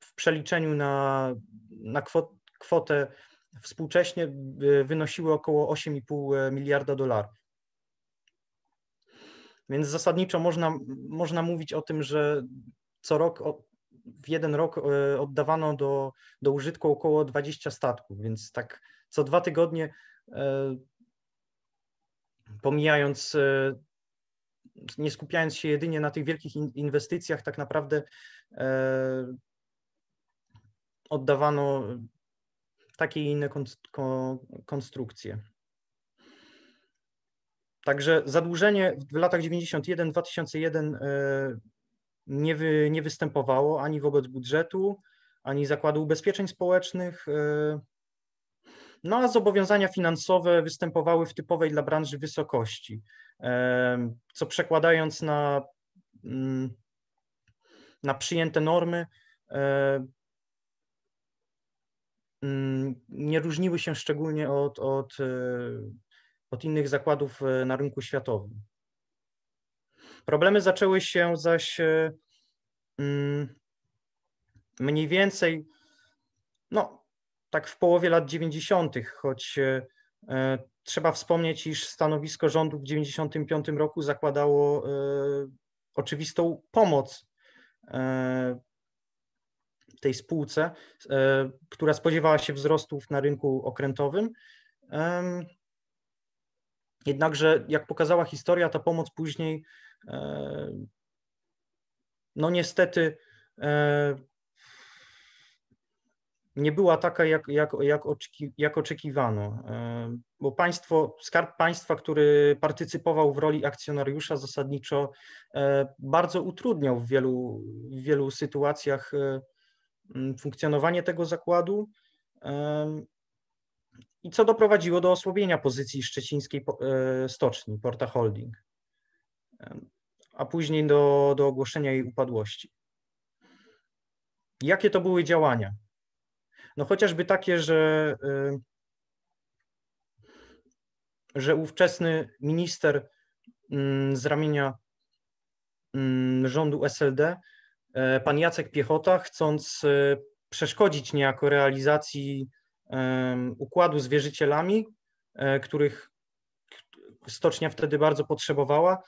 w przeliczeniu na, na kwotę współcześnie e, wynosiły około 8,5 miliarda dolarów. Więc zasadniczo można, można mówić o tym, że co rok, w jeden rok oddawano do, do użytku około 20 statków, więc tak co dwa tygodnie pomijając, e, nie skupiając się jedynie na tych wielkich inwestycjach, tak naprawdę e, oddawano takie i inne konstrukcje. Także zadłużenie w latach 91-2001 e, nie, wy, nie występowało ani wobec budżetu, ani zakładu ubezpieczeń społecznych no a zobowiązania finansowe występowały w typowej dla branży wysokości, co przekładając na, mm, na przyjęte normy, mm, nie różniły się szczególnie od, od, e, od innych zakładów e, na rynku światowym. Problemy zaczęły się zaś e, mm, mniej więcej, no tak w połowie lat 90., choć e, e, trzeba wspomnieć, iż stanowisko rządu w 95 roku zakładało e, oczywistą pomoc tej spółce, która spodziewała się wzrostów na rynku okrętowym. Jednakże, jak pokazała historia, ta pomoc później, no niestety, nie była taka, jak, jak, jak, oczeki, jak oczekiwano, e, bo państwo, skarb państwa, który partycypował w roli akcjonariusza zasadniczo, e, bardzo utrudniał w wielu, w wielu sytuacjach e, funkcjonowanie tego zakładu i co doprowadziło do osłabienia pozycji szczecińskiej stoczni Porta Holding, a później do, do ogłoszenia jej upadłości. Jakie to były działania? No chociażby takie, że, y, że ówczesny minister mm, z ramienia mm, rządu SLD, e, pan Jacek Piechota, chcąc e, przeszkodzić niejako realizacji e, układu z wierzycielami, których stocznia wtedy bardzo potrzebowała,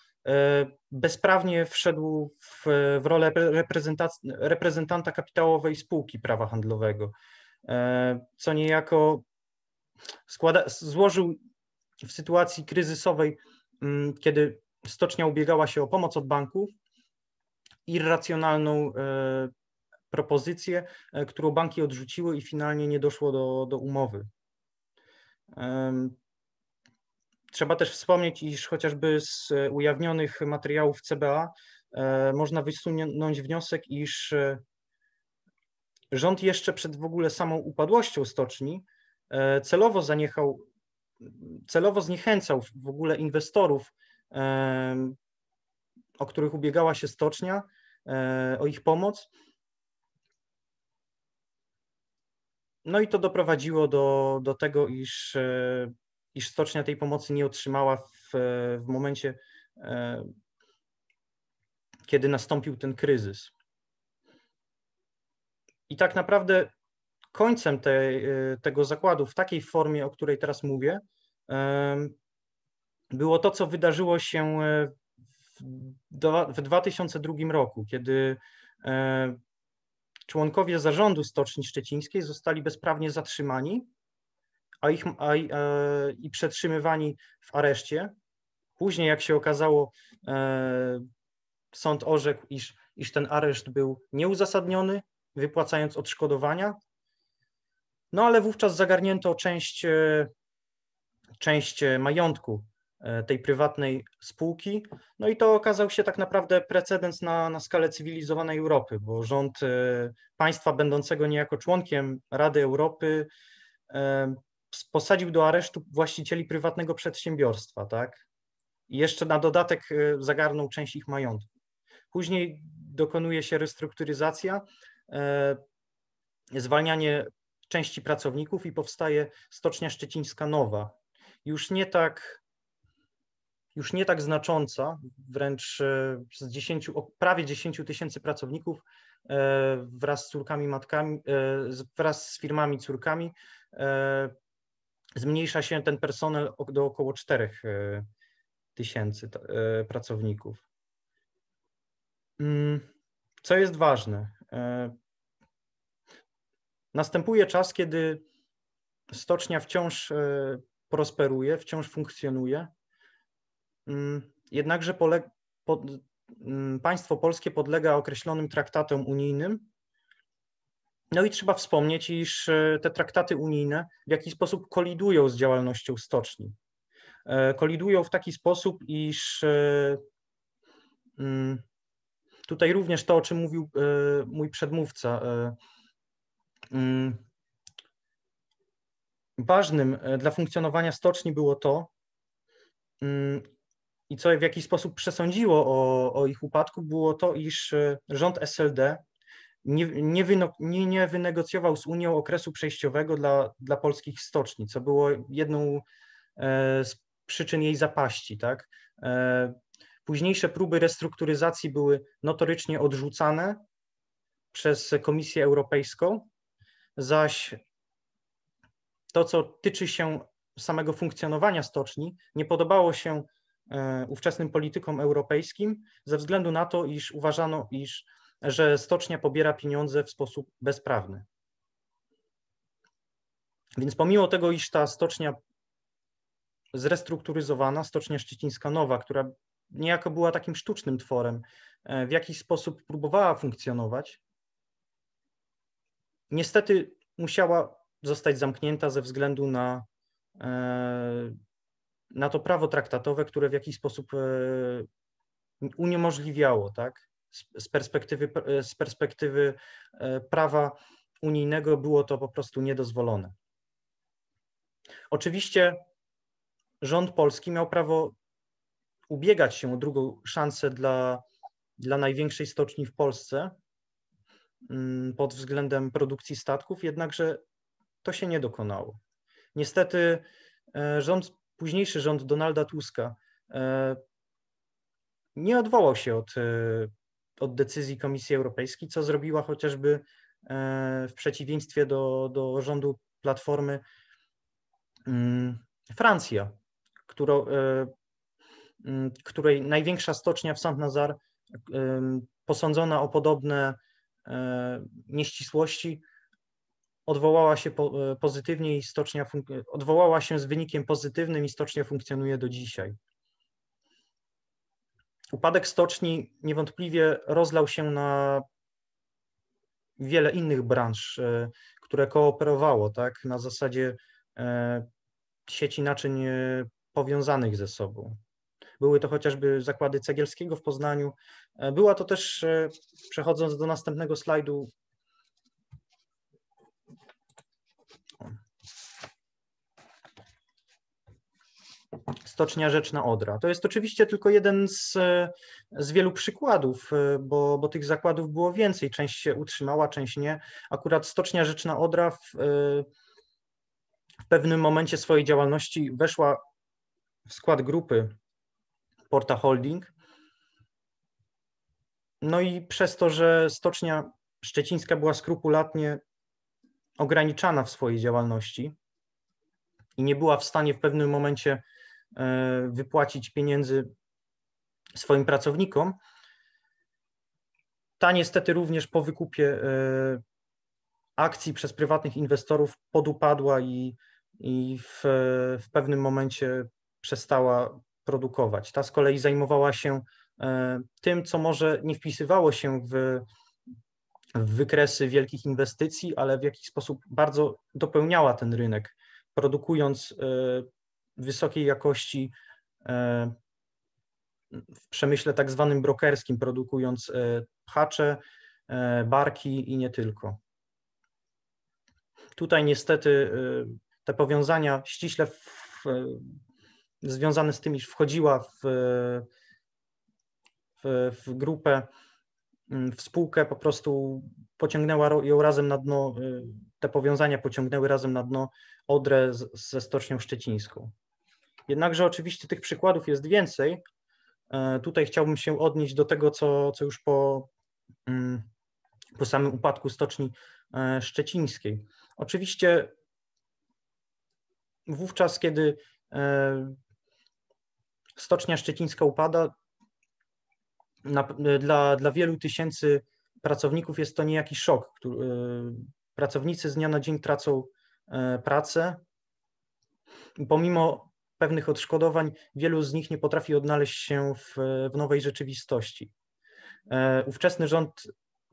bezprawnie wszedł w, w rolę reprezentanta kapitałowej spółki prawa handlowego. E, co niejako składa, złożył w sytuacji kryzysowej, mm, kiedy stocznia ubiegała się o pomoc od banków, irracjonalną e, propozycję, e, którą banki odrzuciły i finalnie nie doszło do, do umowy. Trzeba też wspomnieć, iż chociażby z ujawnionych materiałów CBA można wysunąć wniosek, iż rząd jeszcze przed w ogóle samą upadłością stoczni e, celowo zaniechał, celowo zniechęcał w ogóle inwestorów, e, o których ubiegała się stocznia, e, o ich pomoc. No i to doprowadziło do, do tego, iż, iż stocznia tej pomocy nie otrzymała w, w momencie, kiedy nastąpił ten kryzys. I tak naprawdę końcem y, tego zakładu w takiej formie, o której teraz mówię, było to, co wydarzyło się e, w 2002 roku, kiedy e, członkowie zarządu Stoczni Szczecińskiej zostali bezprawnie zatrzymani a ich, a, e, i przetrzymywani w areszcie. Później, jak się okazało, sąd orzekł, iż, iż ten areszt był nieuzasadniony, wypłacając odszkodowania. No ale wówczas zagarnięto część, e, część e, majątku e, tej prywatnej spółki. No i to okazał się tak naprawdę precedens na, na skalę cywilizowanej Europy, bo rząd państwa będącego niejako członkiem Rady Europy posadził do aresztu właścicieli prywatnego przedsiębiorstwa, tak? I jeszcze na dodatek zagarnął część ich majątku. Później dokonuje się restrukturyzacja, E, zwalnianie części pracowników i powstaje Stocznia Szczecińska Nowa. Już nie tak, już nie tak znacząca, wręcz e, z 10, prawie 10 tysięcy pracowników e, wraz z córkami matkami, wraz z firmami córkami zmniejsza się ten personel do około 4 tysięcy pracowników. Mm, co jest ważne? E, następuje czas, kiedy stocznia wciąż e, prosperuje, wciąż funkcjonuje. Mm, jednakże pole, pod, mm, państwo polskie podlega określonym traktatom unijnym. No i trzeba wspomnieć, iż e, te traktaty unijne w jakiś sposób kolidują z działalnością stoczni. Kolidują w taki sposób, iż mm, Tutaj również to, o czym mówił e, mój przedmówca. E, mm, ważnym e, dla funkcjonowania stoczni było to, mm, i co w jakiś sposób przesądziło o, o, ich upadku, było to, iż rząd SLD nie, nie, wyno, nie, nie wynegocjował z Unią okresu przejściowego dla, dla polskich stoczni, co było jedną z przyczyn jej zapaści. Tak? Późniejsze próby restrukturyzacji były notorycznie odrzucane przez Komisję Europejską, zaś to, co tyczy się samego funkcjonowania stoczni, nie podobało się e, ówczesnym politykom europejskim ze względu na to, iż uważano, iż, że stocznia pobiera pieniądze w sposób bezprawny. Więc pomimo tego, iż ta stocznia zrestrukturyzowana, stocznia szczecińska nowa, która niejako była takim sztucznym tworem, e, w jakiś sposób próbowała funkcjonować. Niestety musiała zostać zamknięta ze względu na, e, na to prawo traktatowe, które w jakiś sposób e, uniemożliwiało, tak? Z perspektywy, z perspektywy prawa unijnego było to po prostu niedozwolone. Oczywiście rząd polski miał prawo ubiegać się o drugą szansę dla, dla największej stoczni w Polsce mm, pod względem produkcji statków, jednakże to się nie dokonało. Niestety e, rząd, późniejszy rząd Donalda Tuska e, nie odwołał się od, e, od decyzji Komisji Europejskiej, co zrobiła chociażby w przeciwieństwie do, do rządu Platformy mm, Francja, którą, Mm, której największa stocznia w Sant Nazar posądzona o podobne e, nieścisłości odwołała się e, pozytywnie i stocznia odwołała się z wynikiem pozytywnym i stocznia funkcjonuje do dzisiaj. Upadek stoczni niewątpliwie rozlał się na wiele innych branż, e, które kooperowało, tak, na zasadzie sieci naczyń powiązanych ze sobą. Były to chociażby zakłady Cegielskiego w Poznaniu. E, była to też, e, przechodząc do następnego slajdu, Stocznia Rzeczna Odra. To jest oczywiście tylko jeden z, e, z wielu przykładów, bo, bo tych zakładów było więcej. Część się utrzymała, część nie. Akurat Stocznia Rzeczna Odra w, w pewnym momencie swojej działalności weszła w skład grupy Porta Holding. No i przez to, że Stocznia Szczecińska była skrupulatnie ograniczana w swojej działalności i nie była w stanie w pewnym momencie e, wypłacić pieniędzy swoim pracownikom, ta niestety również po wykupie e, akcji przez prywatnych inwestorów podupadła i, i w, w pewnym momencie przestała produkować. Ta z kolei zajmowała się e, tym, co może nie wpisywało się w, w wykresy wielkich inwestycji, ale w jakiś sposób bardzo dopełniała ten rynek, produkując e, wysokiej jakości e, w przemyśle tak zwanym brokerskim, produkując pchacze, barki i nie tylko. Tutaj niestety te powiązania ściśle związane z tym, iż wchodziła w, w, w grupę, mm, w spółkę, po prostu pociągnęła ją razem na dno, y, te powiązania pociągnęły razem na dno Odrę z, ze Stocznią Szczecińską. Jednakże oczywiście tych przykładów jest więcej. E, tutaj chciałbym się odnieść do tego, co, co już po, mm, po samym upadku Stoczni e, Szczecińskiej. Oczywiście wówczas, kiedy e, Stocznia Szczecińska upada. Na, e, dla, dla wielu tysięcy pracowników jest to niejaki szok. Który, e, pracownicy z dnia na dzień tracą e, pracę. Pomimo pewnych odszkodowań, wielu z nich nie potrafi odnaleźć się w, w nowej rzeczywistości. Ówczesny rząd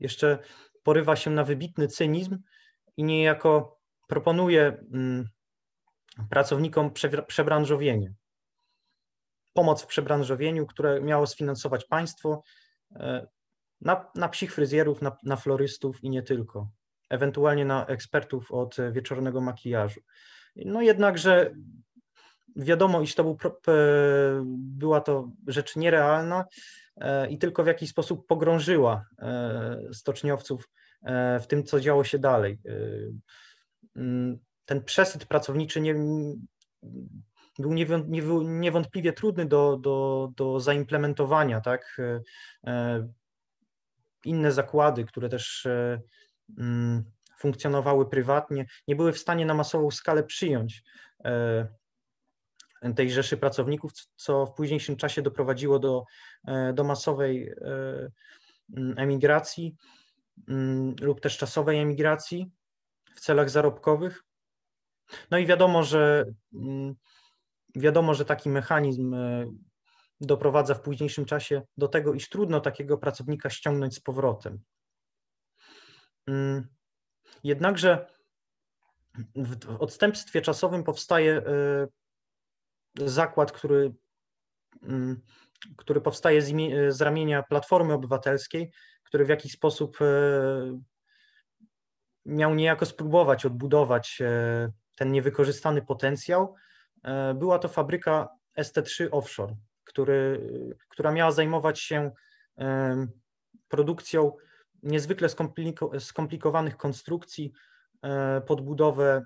jeszcze porywa się na wybitny cynizm i niejako proponuje mm, pracownikom przebranżowienie pomoc w przebranżowieniu, które miało sfinansować państwo, e, na, na psich fryzjerów, na, na florystów i nie tylko, ewentualnie na ekspertów od wieczornego makijażu. No jednakże wiadomo, iż to był, była to rzecz nierealna e, i tylko w jakiś sposób pogrążyła e, stoczniowców w tym, co działo się dalej. Ten przesyt pracowniczy nie, był niewątpliwie trudny do, do, do zaimplementowania, tak? E, e, inne zakłady, które też e, mm, funkcjonowały prywatnie, nie były w stanie na masową skalę przyjąć tej rzeszy pracowników, co w późniejszym czasie doprowadziło do, do masowej emigracji mm, lub też czasowej emigracji w celach zarobkowych. No i wiadomo, że mm, Wiadomo, że taki mechanizm e, doprowadza w późniejszym czasie do tego, iż trudno takiego pracownika ściągnąć z powrotem. Mm. Jednakże w odstępstwie czasowym powstaje e, zakład, który, mm, który powstaje z, e, z ramienia Platformy Obywatelskiej, który w jakiś sposób miał niejako spróbować odbudować ten niewykorzystany potencjał E, była to fabryka ST3 Offshore, który, która miała zajmować się e, produkcją niezwykle skompliko skomplikowanych konstrukcji, e, podbudowę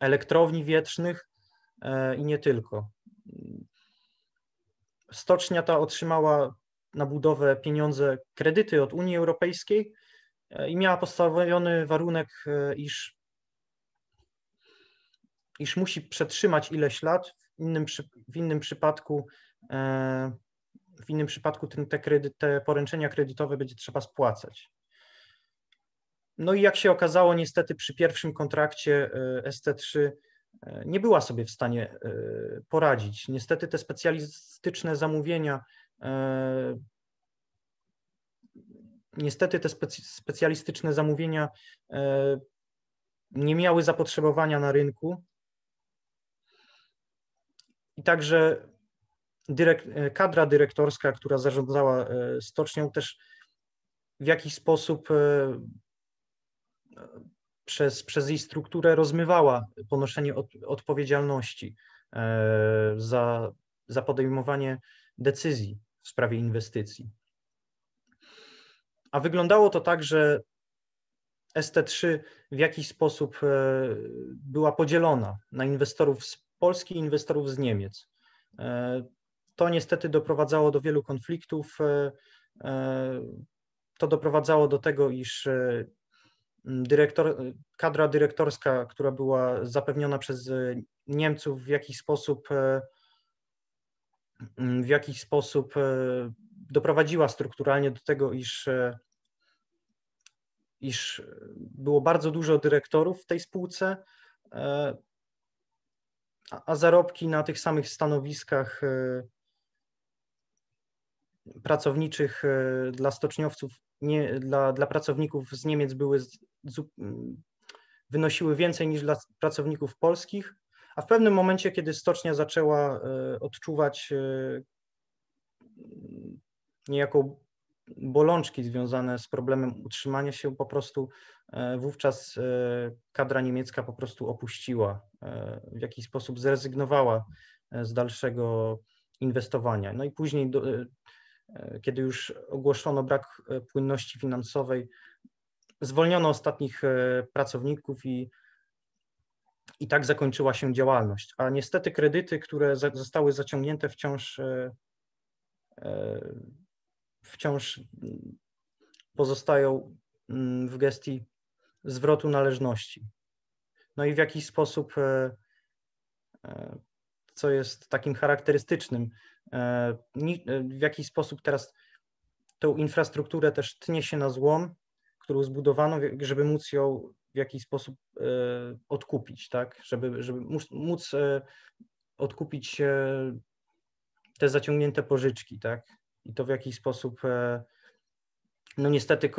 elektrowni wietrznych i nie tylko. Stocznia ta otrzymała na budowę pieniądze, kredyty od Unii Europejskiej i miała postawiony warunek, iż iż musi przetrzymać ileś lat, w innym, w innym przypadku e, w innym przypadku ten, te, kredy te poręczenia kredytowe będzie trzeba spłacać. No i jak się okazało, niestety przy pierwszym kontrakcie e, ST3 e, nie była sobie w stanie poradzić. Niestety te specjalistyczne zamówienia, niestety te specjalistyczne zamówienia nie miały zapotrzebowania na rynku, i także dyrekt, kadra dyrektorska, która zarządzała e, stocznią, też w jakiś sposób e, przez, przez jej strukturę rozmywała ponoszenie od, odpowiedzialności e, za, za podejmowanie decyzji w sprawie inwestycji. A wyglądało to tak, że ST3 w jakiś sposób była podzielona na inwestorów Polski inwestorów z Niemiec. E, to niestety doprowadzało do wielu konfliktów. E, e, to doprowadzało do tego, iż dyrektor, kadra dyrektorska, która była zapewniona przez Niemców, w jakiś sposób w jakiś sposób doprowadziła strukturalnie do tego, iż, iż było bardzo dużo dyrektorów w tej spółce, a, zarobki na tych samych stanowiskach e, pracowniczych e, dla stoczniowców, nie, dla, dla pracowników z Niemiec były z, z, wynosiły więcej niż dla pracowników polskich, a w pewnym momencie, kiedy stocznia zaczęła e, odczuwać niejaką bolączki związane z problemem utrzymania się po prostu e, wówczas e, kadra niemiecka po prostu opuściła, e, w jakiś sposób zrezygnowała z dalszego inwestowania. No i później, do, kiedy już ogłoszono brak płynności finansowej, zwolniono ostatnich pracowników i, i tak zakończyła się działalność. A niestety kredyty, które zostały zaciągnięte wciąż wciąż mm, pozostają mm, w gestii zwrotu należności. No i w jakiś sposób, e, e, co jest takim charakterystycznym, e, w jakiś sposób teraz tę infrastrukturę też tnie się na złom, którą zbudowano, żeby móc ją w jakiś sposób odkupić, tak? Żeby, żeby móc odkupić te zaciągnięte pożyczki, tak? i to w jakiś sposób e, no niestety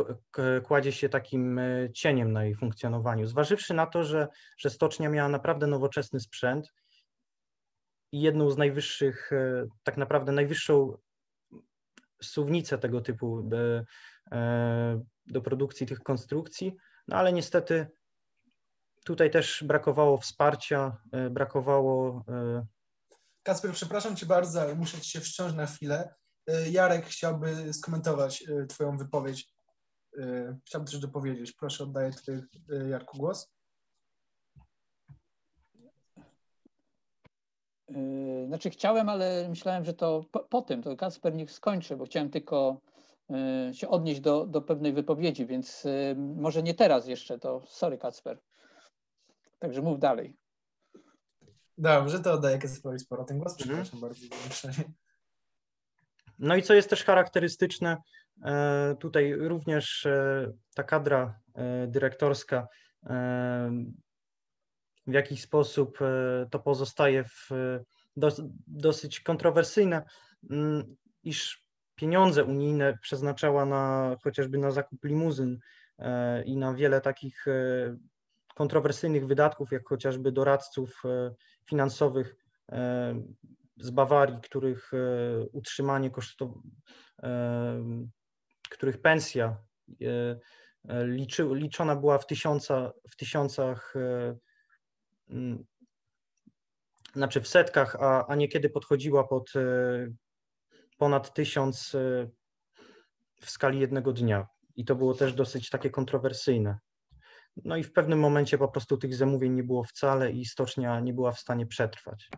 kładzie się takim e, cieniem na jej funkcjonowaniu. Zważywszy na to, że, że stocznia miała naprawdę nowoczesny sprzęt i jedną z najwyższych, e, tak naprawdę najwyższą suwnicę tego typu do, do produkcji tych konstrukcji, no ale niestety tutaj też brakowało wsparcia, brakowało... Kasper, przepraszam Cię bardzo, ale muszę Ci się wstrząść na chwilę. E, Jarek chciałby skomentować e, Twoją wypowiedź. E, chciałbym też dopowiedzieć. Proszę, oddaję tutaj Jarku głos. Znaczy chciałem, ale myślałem, że to po, po tym, to Kasper niech skończy, bo chciałem tylko się odnieść do, do pewnej wypowiedzi, więc może nie teraz jeszcze, to sorry Kacper. Także mów dalej. Dobrze, to oddaję Kasperowi sporo ten głos, mhm. przepraszam mm. bardzo. No i co jest też charakterystyczne, e, tutaj również e, ta kadra e, dyrektorska w jakiś sposób to pozostaje w dosyć kontrowersyjne, mm, iż pieniądze unijne przeznaczała na chociażby na zakup limuzyn i na wiele takich kontrowersyjnych wydatków, jak chociażby doradców finansowych z Bawarii, których e, utrzymanie kosztowało, e, których pensja e, liczy, liczona była w, tysiąca, w tysiącach, znaczy w setkach, a, a niekiedy podchodziła pod ponad tysiąc w skali jednego dnia. I to było też dosyć takie kontrowersyjne. No i w pewnym momencie po prostu tych zamówień nie było wcale i stocznia nie była w stanie przetrwać.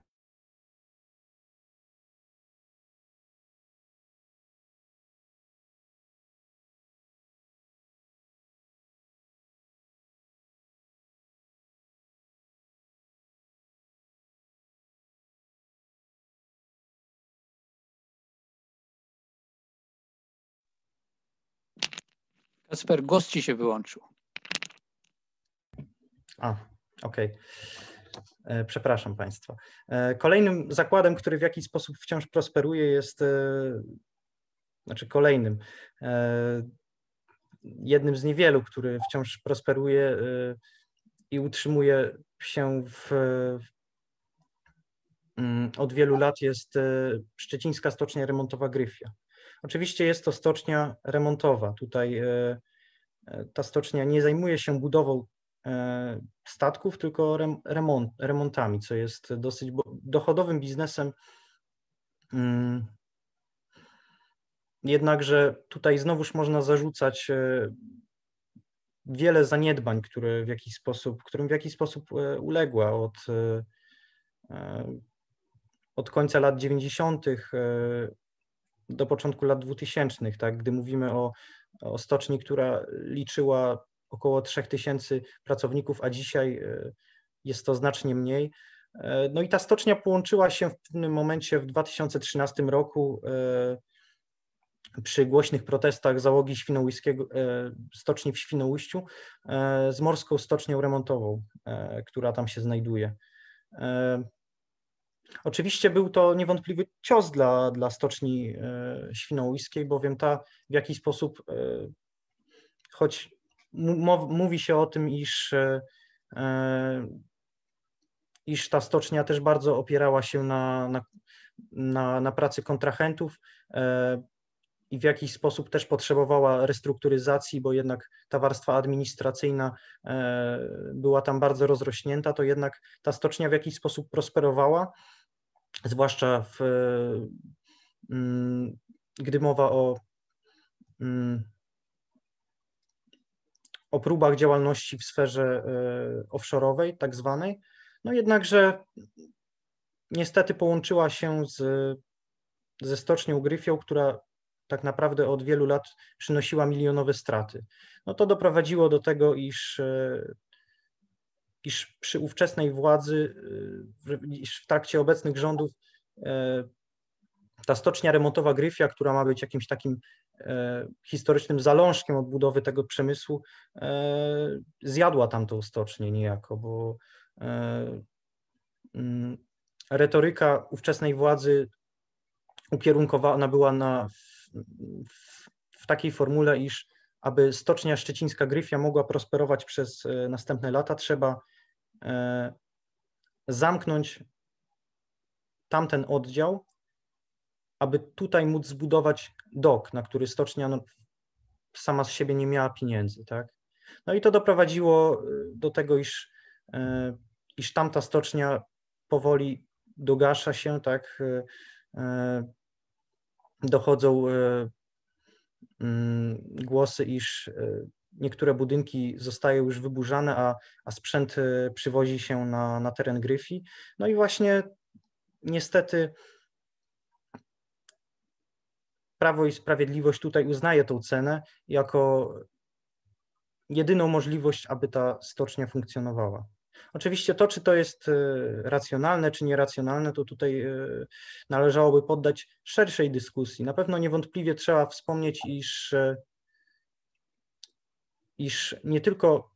Kasper, głos ci się wyłączył. A, okej. Okay. E, przepraszam Państwa. E, kolejnym zakładem, który w jakiś sposób wciąż prosperuje, jest, e, znaczy kolejnym, jednym z niewielu, który wciąż prosperuje i utrzymuje się w, mm, od wielu lat, jest Szczecińska Stocznia Remontowa Gryfia. Oczywiście jest to stocznia remontowa. Tutaj e, e, ta stocznia nie zajmuje się budową e, statków, tylko remont, remontami, co jest dosyć dochodowym biznesem. Mm. Jednakże tutaj znowuż można zarzucać wiele zaniedbań, które w jakiś sposób, którym w jakiś sposób uległa od, od końca lat 90 do początku lat 2000, tak, gdy mówimy o, o stoczni, która liczyła około 3000 pracowników, a dzisiaj e, jest to znacznie mniej. E, no i ta stocznia połączyła się w pewnym momencie w 2013 roku e, przy głośnych protestach załogi świnoujskiego, stoczni w Świnoujściu z morską stocznią remontową, która tam się znajduje. Oczywiście był to niewątpliwy cios dla, dla Stoczni e, Świnoujskiej, bowiem ta w jakiś sposób, e, choć mówi się o tym, iż, e, iż ta stocznia też bardzo opierała się na, na, na, na pracy kontrahentów, i w jakiś sposób też potrzebowała restrukturyzacji, bo jednak ta warstwa administracyjna była tam bardzo rozrośnięta, to jednak ta stocznia w jakiś sposób prosperowała zwłaszcza w, mm, gdy mowa o, mm, o próbach działalności w sferze e, offshore'owej, tak zwanej. No jednakże niestety połączyła się z, ze stocznią Gryfią, która tak naprawdę od wielu lat przynosiła milionowe straty. No to doprowadziło do tego, iż e, iż przy ówczesnej władzy, y, iż w trakcie obecnych rządów e, ta stocznia remontowa Gryfia, która ma być jakimś takim e, historycznym zalążkiem odbudowy tego przemysłu, e, zjadła tamtą stocznię niejako, bo mm, retoryka ówczesnej władzy ukierunkowana była na, w, w takiej formule, iż aby Stocznia Szczecińska Gryfia mogła prosperować przez e, następne lata, trzeba e, zamknąć tamten oddział, aby tutaj móc zbudować dok, na który Stocznia no, sama z siebie nie miała pieniędzy. Tak? No i to doprowadziło e, do tego, iż, iż tamta stocznia powoli dogasza się, tak, dochodzą Mm, głosy, iż e, niektóre budynki zostają już wyburzane, a, a sprzęt e, przywozi się na, na teren Gryfi. No i właśnie niestety Prawo i Sprawiedliwość tutaj uznaje tą cenę jako jedyną możliwość, aby ta stocznia funkcjonowała. Oczywiście to, czy to jest e, racjonalne, czy nieracjonalne, to tutaj e, należałoby poddać szerszej dyskusji. Na pewno niewątpliwie trzeba wspomnieć, iż, e, iż nie tylko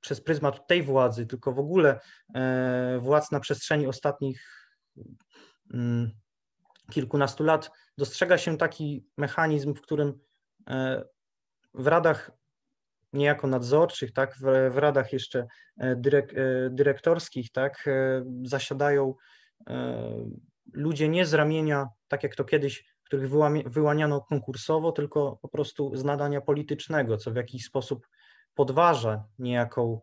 przez pryzmat tej władzy, tylko w ogóle władz na przestrzeni ostatnich mm, kilkunastu lat dostrzega się taki mechanizm, w którym w radach niejako nadzorczych, tak, w, w radach jeszcze e, dyrek, e, dyrektorskich, tak, e, zasiadają ludzie nie z ramienia, tak jak to kiedyś których wyłaniano konkursowo, tylko po prostu z nadania politycznego, co w jakiś sposób podważa niejaką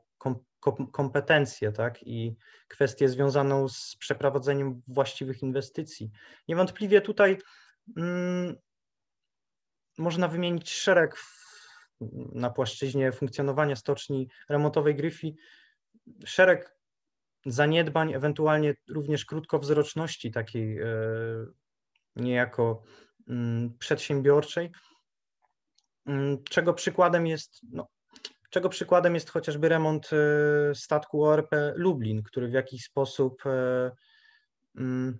kompetencje kompetencję tak? i kwestię związaną z przeprowadzeniem właściwych inwestycji. Niewątpliwie tutaj mm, można wymienić szereg na płaszczyźnie funkcjonowania stoczni remontowej Gryfi szereg zaniedbań, ewentualnie również krótkowzroczności takiej e, niejako mm, przedsiębiorczej, mm, czego przykładem jest, no, czego przykładem jest chociażby remont e, statku ORP Lublin, który w jakiś sposób e, mm,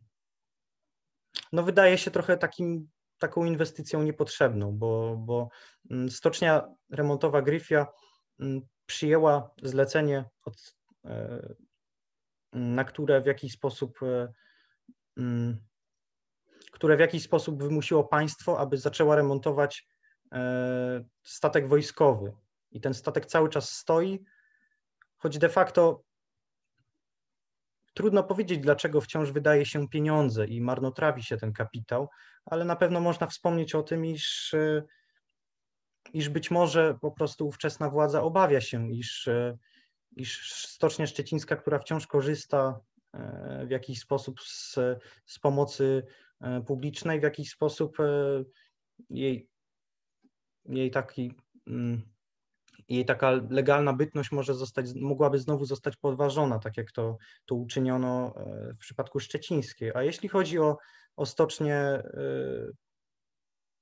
no, wydaje się trochę takim taką inwestycją niepotrzebną, bo, bo mm, stocznia remontowa Gryfia mm, przyjęła zlecenie, od, e, mm, na które w jakiś sposób e, które w jakiś sposób wymusiło państwo, aby zaczęła remontować e, statek wojskowy. I ten statek cały czas stoi, choć de facto Trudno powiedzieć, dlaczego wciąż wydaje się pieniądze i marnotrawi się ten kapitał, ale na pewno można wspomnieć o tym, iż, e, iż być może po prostu ówczesna władza obawia się, iż, e, iż Stocznia Szczecińska, która wciąż korzysta e, w jakiś sposób z, z pomocy publicznej, w jakiś sposób jej, jej taki mm, i taka legalna bytność może zostać, mogłaby znowu zostać podważona, tak jak to, to uczyniono e, w przypadku szczecińskiej. A jeśli chodzi o, o stocznię e,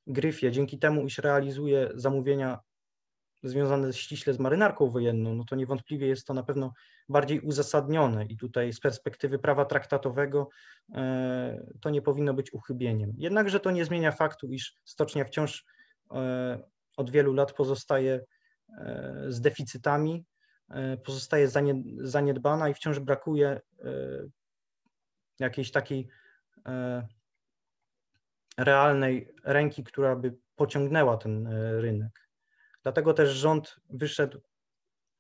Gryfie, dzięki temu, iż realizuje zamówienia związane ściśle z marynarką wojenną, no to niewątpliwie jest to na pewno bardziej uzasadnione i tutaj z perspektywy prawa traktatowego e, to nie powinno być uchybieniem. Jednakże to nie zmienia faktu, iż stocznia wciąż od wielu lat pozostaje z deficytami e, pozostaje zaniedbana i wciąż brakuje e, jakiejś takiej e, realnej ręki, która by pociągnęła ten rynek. Dlatego też rząd wyszedł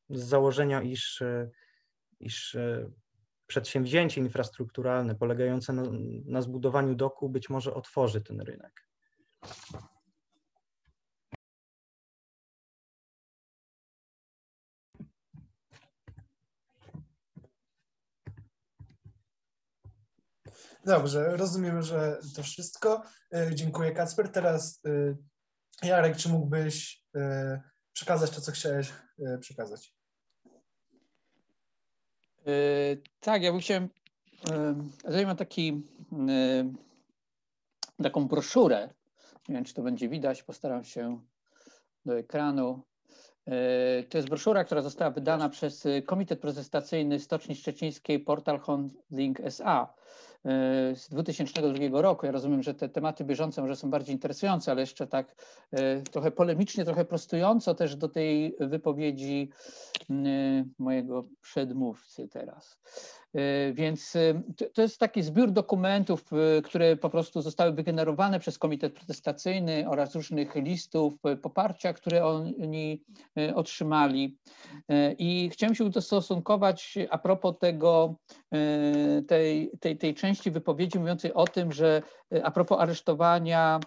z założenia, iż, iż przedsięwzięcie infrastrukturalne polegające na, na zbudowaniu doku być może otworzy ten rynek. Dobrze, rozumiem, że to wszystko. E, dziękuję, Kacper. Teraz e, Jarek, czy mógłbyś e, przekazać to, co chciałeś przekazać? Tak, ja bym chciał. Ja taki, taką broszurę. Nie wiem, czy to będzie widać. Postaram się do ekranu. To jest broszura, która została wydana przez Komitet Protestacyjny Stoczni Szczecińskiej Portal Holding SA. E, z 2002 roku. Ja rozumiem, że te tematy bieżące może są bardziej interesujące, ale jeszcze tak e, trochę polemicznie, trochę prostująco też do tej wypowiedzi e, mojego przedmówcy teraz. Więc to jest taki zbiór dokumentów, które po prostu zostały wygenerowane przez Komitet Protestacyjny oraz różnych listów poparcia, które oni otrzymali. I chciałem się ustosunkować a propos tego, tej, tej, tej części wypowiedzi mówiącej o tym, że e, a propos aresztowania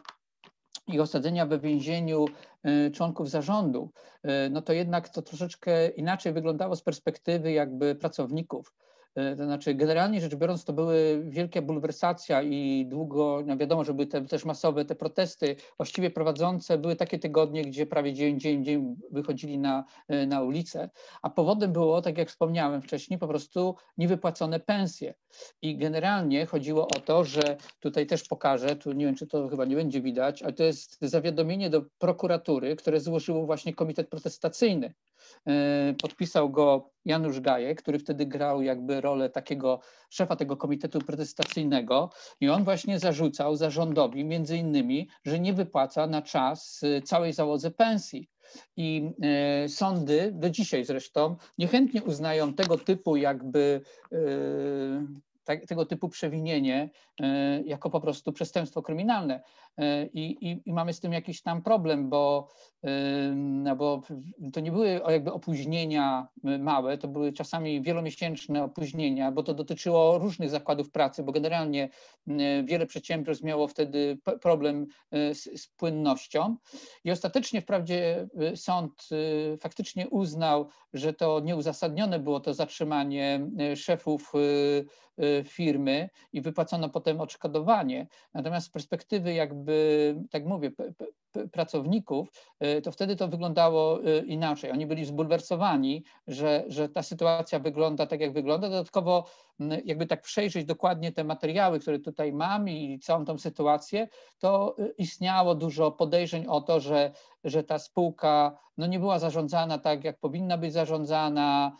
i osadzenia we więzieniu e, członków zarządu, e, no to jednak to troszeczkę inaczej wyglądało z perspektywy jakby pracowników. E, to znaczy, generalnie rzecz biorąc, to były wielkie bulwersacja i długo, no wiadomo, że były te, też masowe te protesty, właściwie prowadzące były takie tygodnie, gdzie prawie dzień, dzień, dzień wychodzili na, e, na ulicę. A powodem było, tak jak wspomniałem wcześniej, po prostu niewypłacone pensje. I generalnie chodziło o to, że tutaj też pokażę, tu nie wiem, czy to chyba nie będzie widać, ale to jest zawiadomienie do prokuratury, które złożył właśnie komitet protestacyjny. E, podpisał go Janusz Gaje, który wtedy grał jakby rolę takiego szefa tego komitetu protestacyjnego i on właśnie zarzucał zarządowi między innymi, że nie wypłaca na czas e, całej załodze pensji. I e, sądy do dzisiaj zresztą niechętnie uznają tego typu jakby tak, tego typu przewinienie e, jako po prostu przestępstwo kryminalne. E, I, i, I, mamy z tym jakiś tam problem, bo, e, no bo to nie były jakby opóźnienia małe, to były czasami wielomiesięczne opóźnienia, bo to dotyczyło różnych zakładów pracy, bo generalnie wiele przedsiębiorstw miało wtedy problem z, z płynnością. I ostatecznie wprawdzie sąd faktycznie uznał, że to nieuzasadnione było to zatrzymanie szefów Y, firmy i wypłacono potem odszkodowanie. Natomiast z perspektywy jakby, tak mówię, pracowników, y, to wtedy to wyglądało y, inaczej. Oni byli zbulwersowani, że, że ta sytuacja wygląda tak, jak wygląda. Dodatkowo jakby tak przejrzeć dokładnie te materiały, które tutaj mam i całą tą sytuację, to y, istniało dużo podejrzeń o to, że, że ta spółka no nie była zarządzana tak, jak powinna być zarządzana,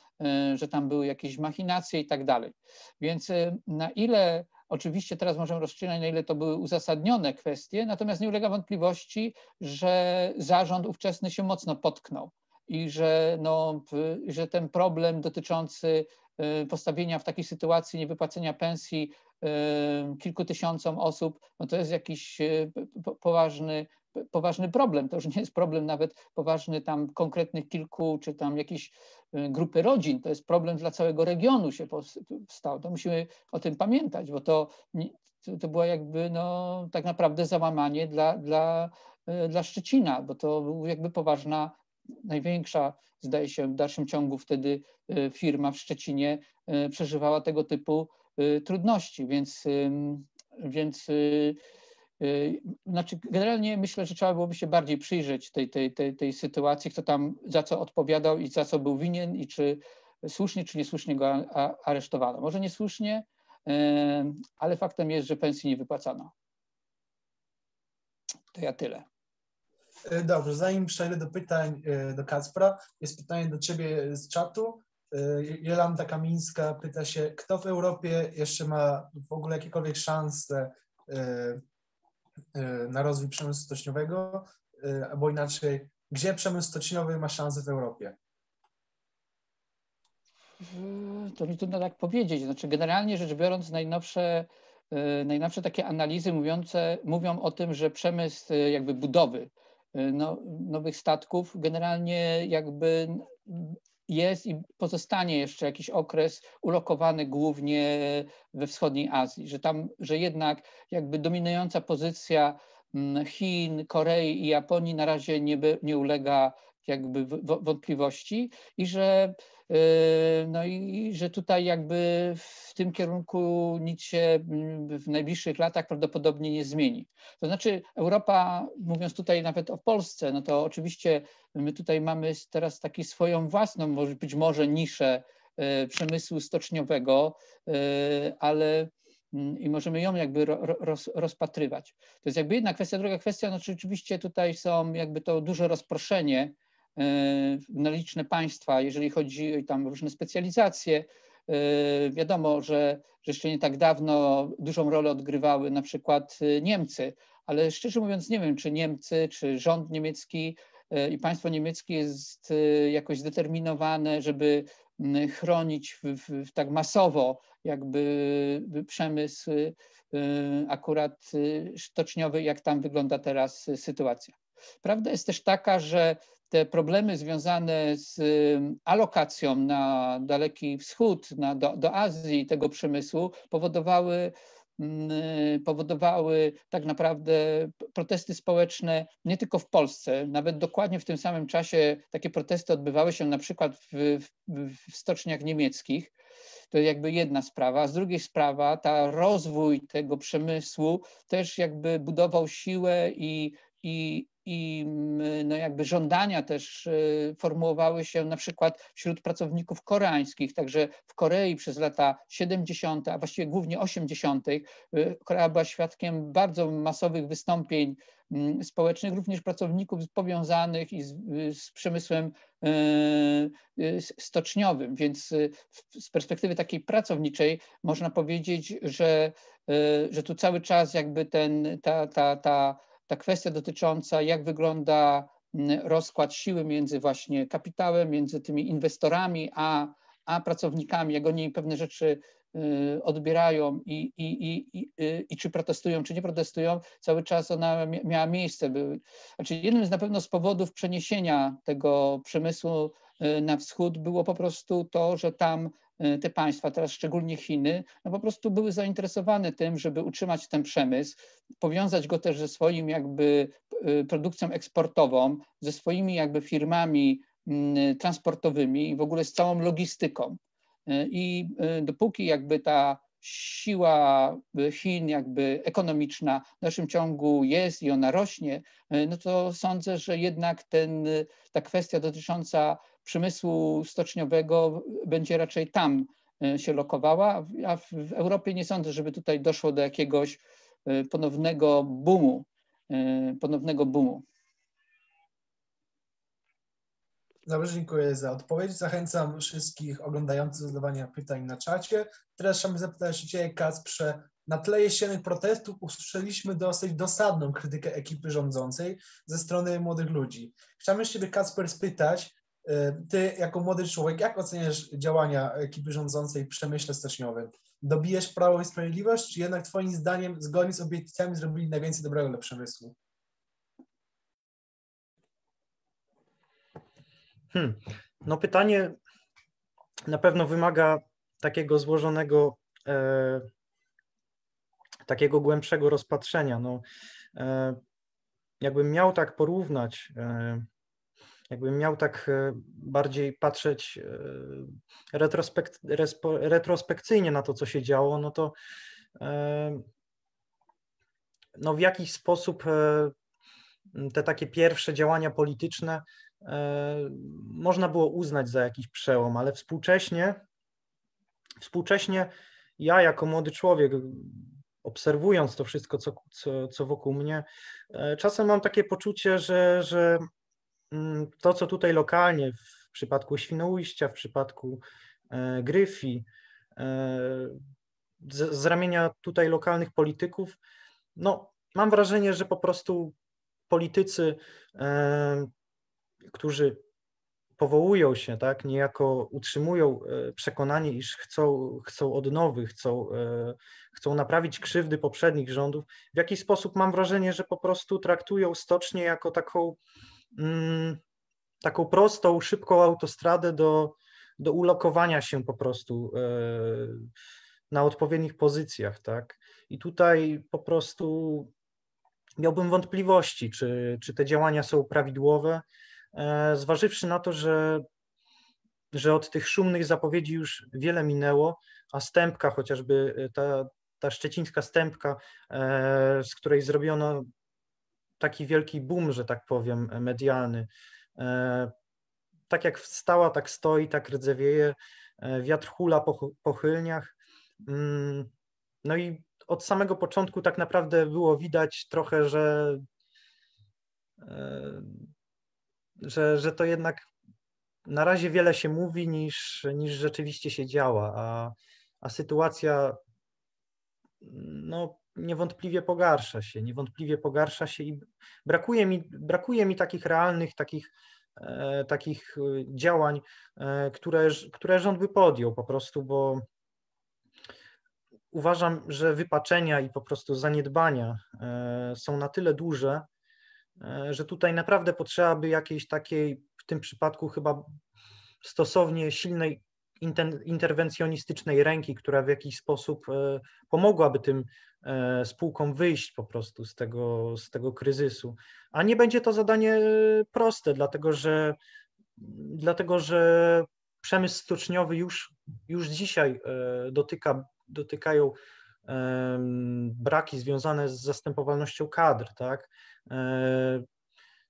y, że tam były jakieś machinacje i tak dalej. Więc y, na ile Oczywiście teraz możemy rozstrzygnąć, na ile to były uzasadnione kwestie, natomiast nie ulega wątpliwości, że zarząd ówczesny się mocno potknął i że, no, że ten problem dotyczący Y, postawienia w takiej sytuacji niewypłacenia pensji y, kilku tysiącom osób, no to jest jakiś y, poważny, poważny problem. To już nie jest problem nawet poważny tam konkretnych kilku czy tam jakiejś grupy rodzin. To jest problem dla całego regionu się powstał. To musimy o tym pamiętać, bo to, to było jakby no, tak naprawdę załamanie dla, dla, dla Szczecina, bo to był jakby poważna największa, zdaje się, w dalszym ciągu wtedy e, firma w Szczecinie e, przeżywała tego typu e, trudności, więc, więc znaczy generalnie myślę, że trzeba byłoby się bardziej przyjrzeć tej, tej, tej, tej sytuacji, kto tam za co odpowiadał i za co był winien i czy słusznie czy niesłusznie go aresztowano. Może niesłusznie, ale faktem jest, że pensji nie wypłacano. To ja tyle. E, dobrze, zanim przejdę do pytań e, do Kacpra, jest pytanie do Ciebie z czatu. E, Jolanta Kamińska pyta się, kto w Europie jeszcze ma w ogóle jakiekolwiek szanse na rozwój przemysłu stoczniowego, albo inaczej, gdzie przemysł stoczniowy ma szanse w Europie? Mm, to mi trudno tak powiedzieć. Znaczy, generalnie rzecz biorąc, najnowsze, najnowsze takie analizy mówiące, mówią o tym, że przemysł jakby budowy, Y, no, nowych statków. Generalnie jakby jest i pozostanie jeszcze jakiś okres ulokowany głównie we wschodniej Azji, że tam, że jednak jakby dominująca pozycja mm, Chin, Korei i Japonii na razie nie, nie ulega jakby wątpliwości i że, y, no i że tutaj jakby w tym kierunku nic się mm, w najbliższych latach prawdopodobnie nie zmieni. To znaczy Europa, mówiąc tutaj nawet o Polsce, no to oczywiście my tutaj mamy teraz taką swoją własną, być może niszę y, przemysłu stoczniowego, y, ale mm, i możemy ją jakby roz, rozpatrywać. To jest jakby jedna kwestia. Druga kwestia, no oczywiście tutaj są jakby to duże rozproszenie E, na liczne państwa, jeżeli chodzi o tam różne specjalizacje. E, wiadomo, że, że jeszcze nie tak dawno dużą rolę odgrywały na przykład e, Niemcy, ale szczerze mówiąc nie wiem, czy Niemcy, czy rząd niemiecki i państwo niemieckie jest jakoś zdeterminowane, żeby chronić w, w, w tak masowo jakby przemysł akurat stoczniowy, jak tam wygląda teraz sytuacja. Prawda jest też taka, że te problemy związane z alokacją na Daleki Wschód, na, do, do Azji tego przemysłu powodowały, mm, powodowały tak naprawdę protesty społeczne nie tylko w Polsce, nawet dokładnie w tym samym czasie takie protesty odbywały się na przykład w, w, w stoczniach niemieckich. To jakby jedna sprawa. A z drugiej sprawa, ta rozwój tego przemysłu też jakby budował siłę i, i, i mm, no jakby żądania też y, formułowały się na przykład wśród pracowników koreańskich. Także w Korei przez lata 70., a właściwie głównie 80., y, Korea była świadkiem bardzo masowych wystąpień mm, społecznych, również pracowników powiązanych i z, y, z przemysłem stoczniowym. Więc z perspektywy takiej pracowniczej można powiedzieć, że, że tu cały czas jakby ten, ta, ta, ta ta kwestia dotycząca, jak wygląda mm, rozkład siły między właśnie kapitałem, między tymi inwestorami, a, a pracownikami, jak oni pewne rzeczy y, odbierają i, i, i, i, y, i czy protestują, czy nie protestują, cały czas ona miała miejsce. Znaczy jednym z na pewno z powodów przeniesienia tego przemysłu y, na wschód było po prostu to, że tam Y, te państwa, teraz szczególnie Chiny, no po prostu były zainteresowane tym, żeby utrzymać ten przemysł, powiązać go też ze swoim jakby y, produkcją eksportową, ze swoimi jakby firmami mm, transportowymi i w ogóle z całą logistyką. Y, I dopóki jakby ta siła e, Chin jakby ekonomiczna w naszym ciągu jest i ona rośnie, e, no to sądzę, że jednak ten, e, ta kwestia dotycząca przemysłu stoczniowego będzie raczej tam się lokowała, a w, w Europie nie sądzę, żeby tutaj doszło do jakiegoś ponownego boomu, ponownego boomu. Dobrze, dziękuję za odpowiedź. Zachęcam wszystkich oglądających do zadawania pytań na czacie. Teraz chciałbym zapytać Cię, Kacprze, na tle jesiennych protestów usłyszeliśmy dosyć dosadną krytykę ekipy rządzącej ze strony młodych ludzi. Chciałbym Ciebie, Kacper, spytać, y, ty jako młody człowiek, jak oceniasz działania ekipy rządzącej w przemyśle stoczniowym? Dobijesz Prawo i Sprawiedliwość, czy jednak Twoim zdaniem, zgodnie z obietnicami, zrobili najwięcej dobrego dla przemysłu? Hmm. No pytanie na pewno wymaga takiego złożonego, e, takiego głębszego rozpatrzenia. No, e, jakbym miał tak porównać, e, jakbym miał tak e, bardziej patrzeć e, respo, retrospekcyjnie na to, co się działo, no to e, no w jakiś sposób te takie pierwsze działania polityczne E, można było uznać za jakiś przełom, ale współcześnie, współcześnie ja jako młody człowiek, obserwując to wszystko, co, co, co wokół mnie, e, czasem mam takie poczucie, że, że mm, to, co tutaj lokalnie, w przypadku Świnoujścia, w przypadku e, Gryfi, z, z ramienia tutaj lokalnych polityków, no, mam wrażenie, że po prostu politycy którzy powołują się, tak, niejako utrzymują e, przekonanie, iż chcą, chcą odnowy, chcą, e, chcą naprawić krzywdy poprzednich rządów, w jakiś sposób mam wrażenie, że po prostu traktują stocznię jako taką, mm, taką prostą, szybką autostradę do, do ulokowania się po prostu e, na odpowiednich pozycjach, tak. I tutaj po prostu miałbym wątpliwości, czy, czy te działania są prawidłowe, E, zważywszy na to, że, że od tych szumnych zapowiedzi już wiele minęło, a stępka chociażby, e, ta, ta szczecińska stępka, e, z której zrobiono taki wielki boom, że tak powiem, medialny. Tak jak wstała, tak stoi, tak rdzewieje, wiatr hula po, pochylniach, mm, No i od samego początku tak naprawdę było widać trochę, że że, że to jednak na razie wiele się mówi niż, niż rzeczywiście się działa, a, a sytuacja no, niewątpliwie pogarsza się, niewątpliwie pogarsza się i brakuje mi, brakuje mi takich realnych, takich, e, takich e, działań, e, które, które rząd by podjął po prostu, bo uważam, że wypaczenia i po prostu zaniedbania e, są na tyle duże, E, że tutaj naprawdę potrzeba by jakiejś takiej, w tym przypadku chyba stosownie silnej interwencjonistycznej ręki, która w jakiś sposób e, pomogłaby tym e, spółkom wyjść po prostu z tego, z tego kryzysu. A nie będzie to zadanie proste, dlatego że, dlatego że przemysł stoczniowy już, już dzisiaj dotyka, dotykają braki związane z zastępowalnością kadr, tak. E,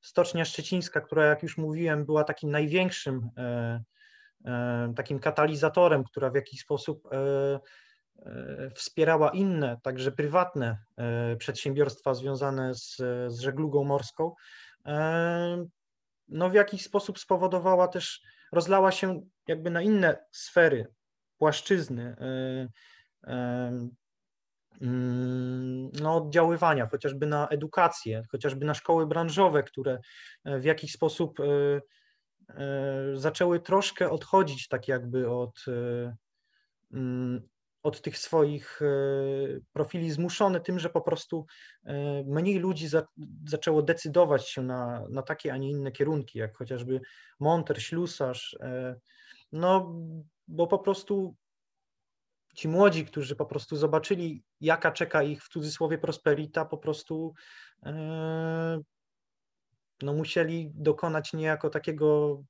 Stocznia Szczecińska, która jak już mówiłem była takim największym e, e, takim katalizatorem, która w jakiś sposób wspierała inne, także prywatne przedsiębiorstwa związane z, z żeglugą morską, no w jakiś sposób spowodowała też, rozlała się jakby na inne sfery, płaszczyzny Mm, no, oddziaływania, chociażby na edukację, chociażby na szkoły branżowe, które e, w jakiś sposób e, e, zaczęły troszkę odchodzić tak jakby od, mm, od tych swoich profili zmuszone tym, że po prostu mniej ludzi za, zaczęło decydować się na, na takie, a nie inne kierunki, jak chociażby monter, ślusarz, no bo po prostu ci młodzi, którzy po prostu zobaczyli, jaka czeka ich w cudzysłowie prosperita, po prostu e, no, musieli dokonać niejako takiego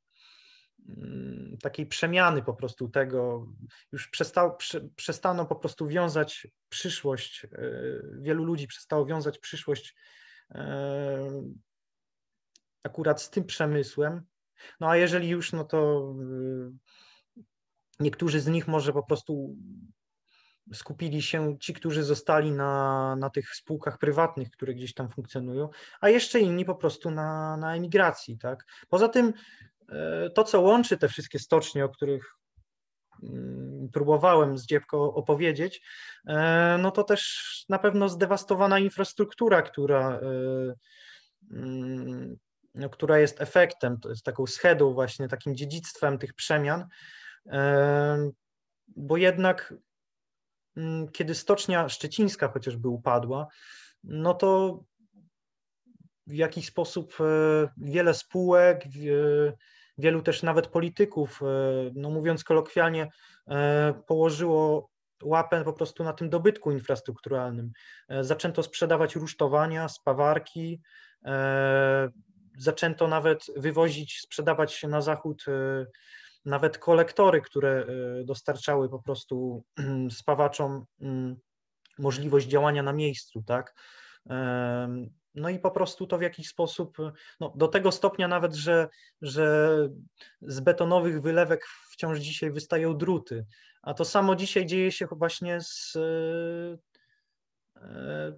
mm, takiej przemiany po prostu tego. Już przestał, prze, przestano po prostu wiązać przyszłość, e, wielu ludzi przestało wiązać przyszłość e, akurat z tym przemysłem. No a jeżeli już, no to niektórzy z nich może po prostu skupili się ci, którzy zostali na, na tych spółkach prywatnych, które gdzieś tam funkcjonują, a jeszcze inni po prostu na, na emigracji. Tak? Poza tym e, to, co łączy te wszystkie stocznie, o których mm, próbowałem z Dziebko opowiedzieć, e, no to też na pewno zdewastowana infrastruktura, która, e, mm, no, która jest efektem, to jest taką schedą właśnie, takim dziedzictwem tych przemian, bo jednak mm, kiedy stocznia szczecińska chociażby upadła, no to w jakiś sposób e, wiele spółek, e, wielu też nawet polityków, e, no mówiąc kolokwialnie, położyło łapę po prostu na tym dobytku infrastrukturalnym. Zaczęto sprzedawać rusztowania, spawarki, zaczęto nawet wywozić, sprzedawać na zachód nawet kolektory, które e, dostarczały po prostu mm, spawaczom mm, możliwość działania na miejscu, tak? No i po prostu to w jakiś sposób, no, do tego stopnia nawet, że, że z betonowych wylewek wciąż dzisiaj wystają druty. A to samo dzisiaj dzieje się właśnie z e,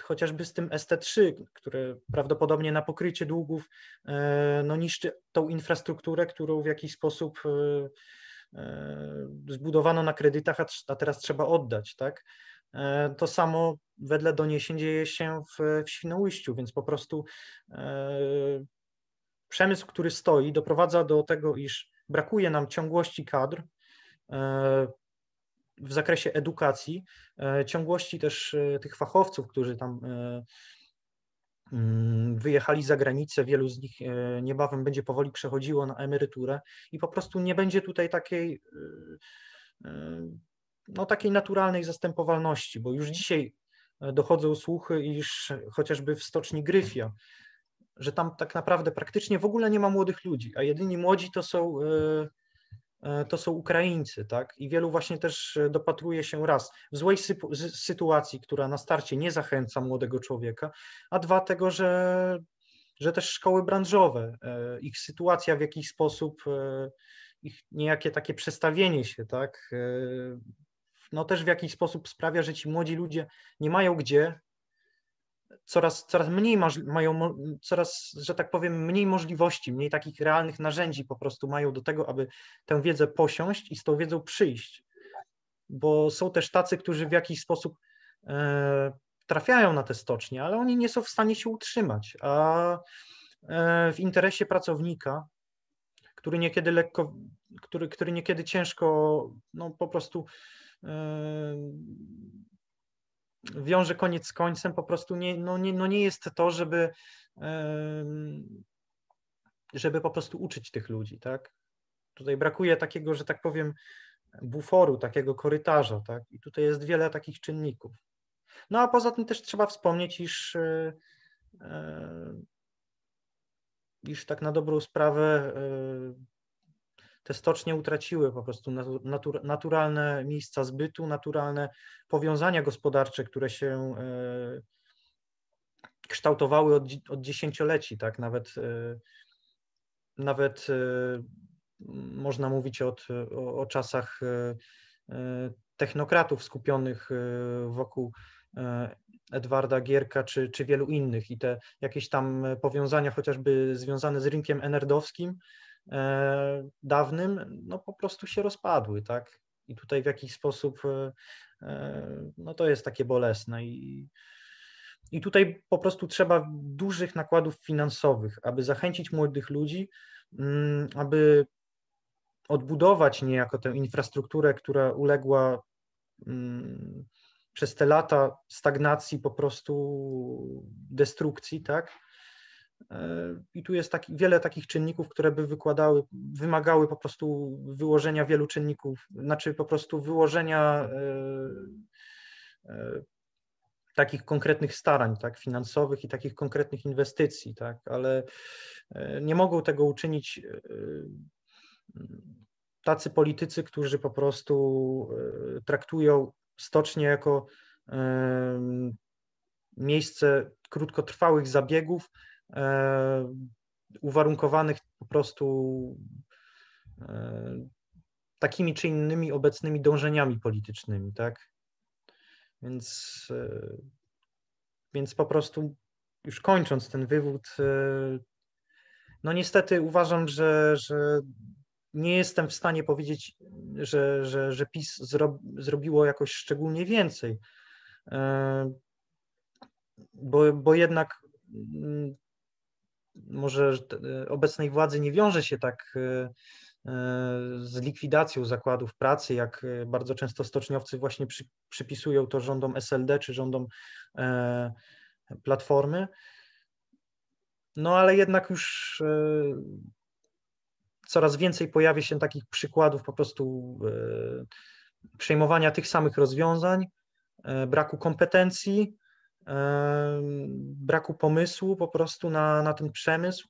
chociażby z tym ST3, który prawdopodobnie na pokrycie długów e, no, niszczy tą infrastrukturę, którą w jakiś sposób e, e, zbudowano na kredytach, a teraz trzeba oddać, tak? To samo wedle doniesień dzieje się w, w Świnoujściu, więc po prostu przemysł, który stoi, doprowadza do tego, iż brakuje nam ciągłości kadr, w zakresie edukacji, e, ciągłości też e, tych fachowców, którzy tam e, mm, wyjechali za granicę, wielu z nich niebawem będzie powoli przechodziło na emeryturę i po prostu nie będzie tutaj takiej no, takiej naturalnej zastępowalności, bo już dzisiaj dochodzą słuchy, iż chociażby w stoczni Gryfia, że tam tak naprawdę praktycznie w ogóle nie ma młodych ludzi, a jedyni młodzi to są E, to są Ukraińcy, tak? I wielu właśnie też e, dopatruje się raz w złej sytuacji, która na starcie nie zachęca młodego człowieka, a dwa tego, że, że też szkoły branżowe, e, ich sytuacja w jakiś sposób, ich niejakie takie przestawienie się, tak? No też w jakiś sposób sprawia, że ci młodzi ludzie nie mają gdzie coraz, coraz mniej mają, coraz, że tak powiem, mniej możliwości, mniej takich realnych narzędzi po prostu mają do tego, aby tę wiedzę posiąść i z tą wiedzą przyjść. Bo są też tacy, którzy w jakiś sposób e, trafiają na te stocznie, ale oni nie są w stanie się utrzymać, a e, w interesie pracownika, który niekiedy lekko, który, który niekiedy ciężko, no po prostu e, wiąże koniec z końcem, po prostu nie, no nie, no nie jest to, żeby, żeby po prostu uczyć tych ludzi, tak? Tutaj brakuje takiego, że tak powiem, buforu, takiego korytarza, tak? I tutaj jest wiele takich czynników. No a poza tym też trzeba wspomnieć, iż, e, e, iż tak na dobrą sprawę e, te stocznie utraciły po prostu natur, naturalne miejsca zbytu, naturalne powiązania gospodarcze, które się e, kształtowały od, od dziesięcioleci, tak, nawet, e, nawet e, można mówić od, o, o czasach technokratów skupionych wokół Edwarda Gierka czy, czy wielu innych i te jakieś tam powiązania chociażby związane z rynkiem enerdowskim E, dawnym, no po prostu się rozpadły, tak? I tutaj w jakiś sposób, e, e, no to jest takie bolesne i, i tutaj po prostu trzeba dużych nakładów finansowych, aby zachęcić młodych ludzi, mm, aby odbudować niejako tę infrastrukturę, która uległa mm, przez te lata stagnacji, po prostu destrukcji, tak? E, I tu jest tak, wiele takich czynników, które by wykładały, wymagały po prostu wyłożenia wielu czynników, znaczy po prostu wyłożenia e, e, takich konkretnych starań, tak, finansowych i takich konkretnych inwestycji, tak, ale nie mogą tego uczynić tacy politycy, którzy po prostu traktują stocznie jako miejsce krótkotrwałych zabiegów, E, uwarunkowanych po prostu e, takimi czy innymi obecnymi dążeniami politycznymi, tak? Więc, e, więc po prostu już kończąc ten wywód, no niestety uważam, że, że nie jestem w stanie powiedzieć, że, że, że PiS zro, zrobiło jakoś szczególnie więcej, bo, bo jednak mm, może y, obecnej władzy nie wiąże się tak y, y, z likwidacją zakładów pracy, jak bardzo często stoczniowcy właśnie przy, przypisują to rządom SLD czy rządom e, Platformy. No ale jednak już coraz więcej pojawia się takich przykładów po prostu przejmowania tych samych rozwiązań, braku kompetencji, braku pomysłu po prostu na, na ten przemysł.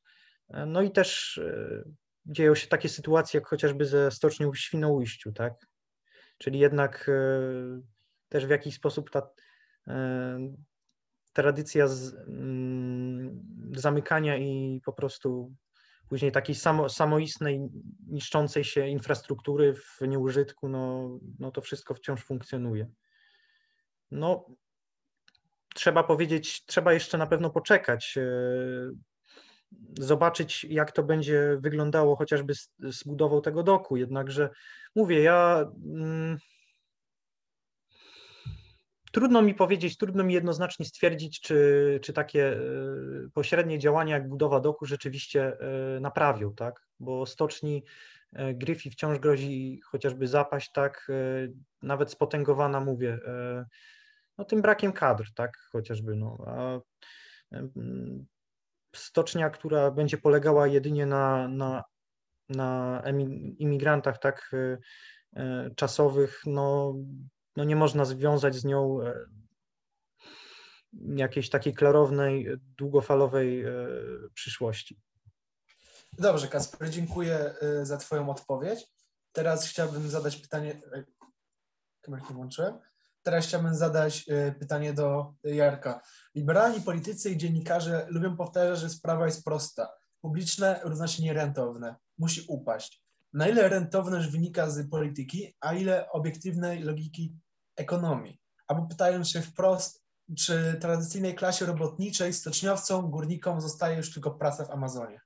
No i też e, dzieją się takie sytuacje, jak chociażby ze stocznią w Świnoujściu, tak? Czyli jednak e, też w jakiś sposób ta e, tradycja z, mm, zamykania i po prostu później takiej samo, samoistnej, niszczącej się infrastruktury w nieużytku, no, no to wszystko wciąż funkcjonuje. No, trzeba powiedzieć, trzeba jeszcze na pewno poczekać, e, zobaczyć, jak to będzie wyglądało chociażby z, z budową tego doku. Jednakże mówię, ja. Mm, trudno mi powiedzieć, trudno mi jednoznacznie stwierdzić, czy, czy takie e, pośrednie działania jak budowa doku rzeczywiście e, naprawią, tak? Bo stoczni Gryfi wciąż grozi chociażby zapaść, tak? Nawet spotęgowana, mówię, no, tym brakiem kadr, tak, chociażby. No. A stocznia, która będzie polegała jedynie na, na, na imigrantach, tak, e, e, czasowych, no, no nie można związać z nią e, jakiejś takiej klarownej, długofalowej przyszłości. Dobrze, Kasper, dziękuję za Twoją odpowiedź. Teraz chciałbym zadać pytanie. Kamerki włączyłem. Teraz chciałbym zadać e, pytanie do Jarka. Liberalni politycy i dziennikarze lubią powtarzać, że sprawa jest prosta. Publiczne się rentowne. Musi upaść. Na ile rentowność wynika z polityki, a ile obiektywnej logiki ekonomii? Albo pytając się wprost, czy tradycyjnej klasie robotniczej, stoczniowcom, górnikom zostaje już tylko praca w Amazonie?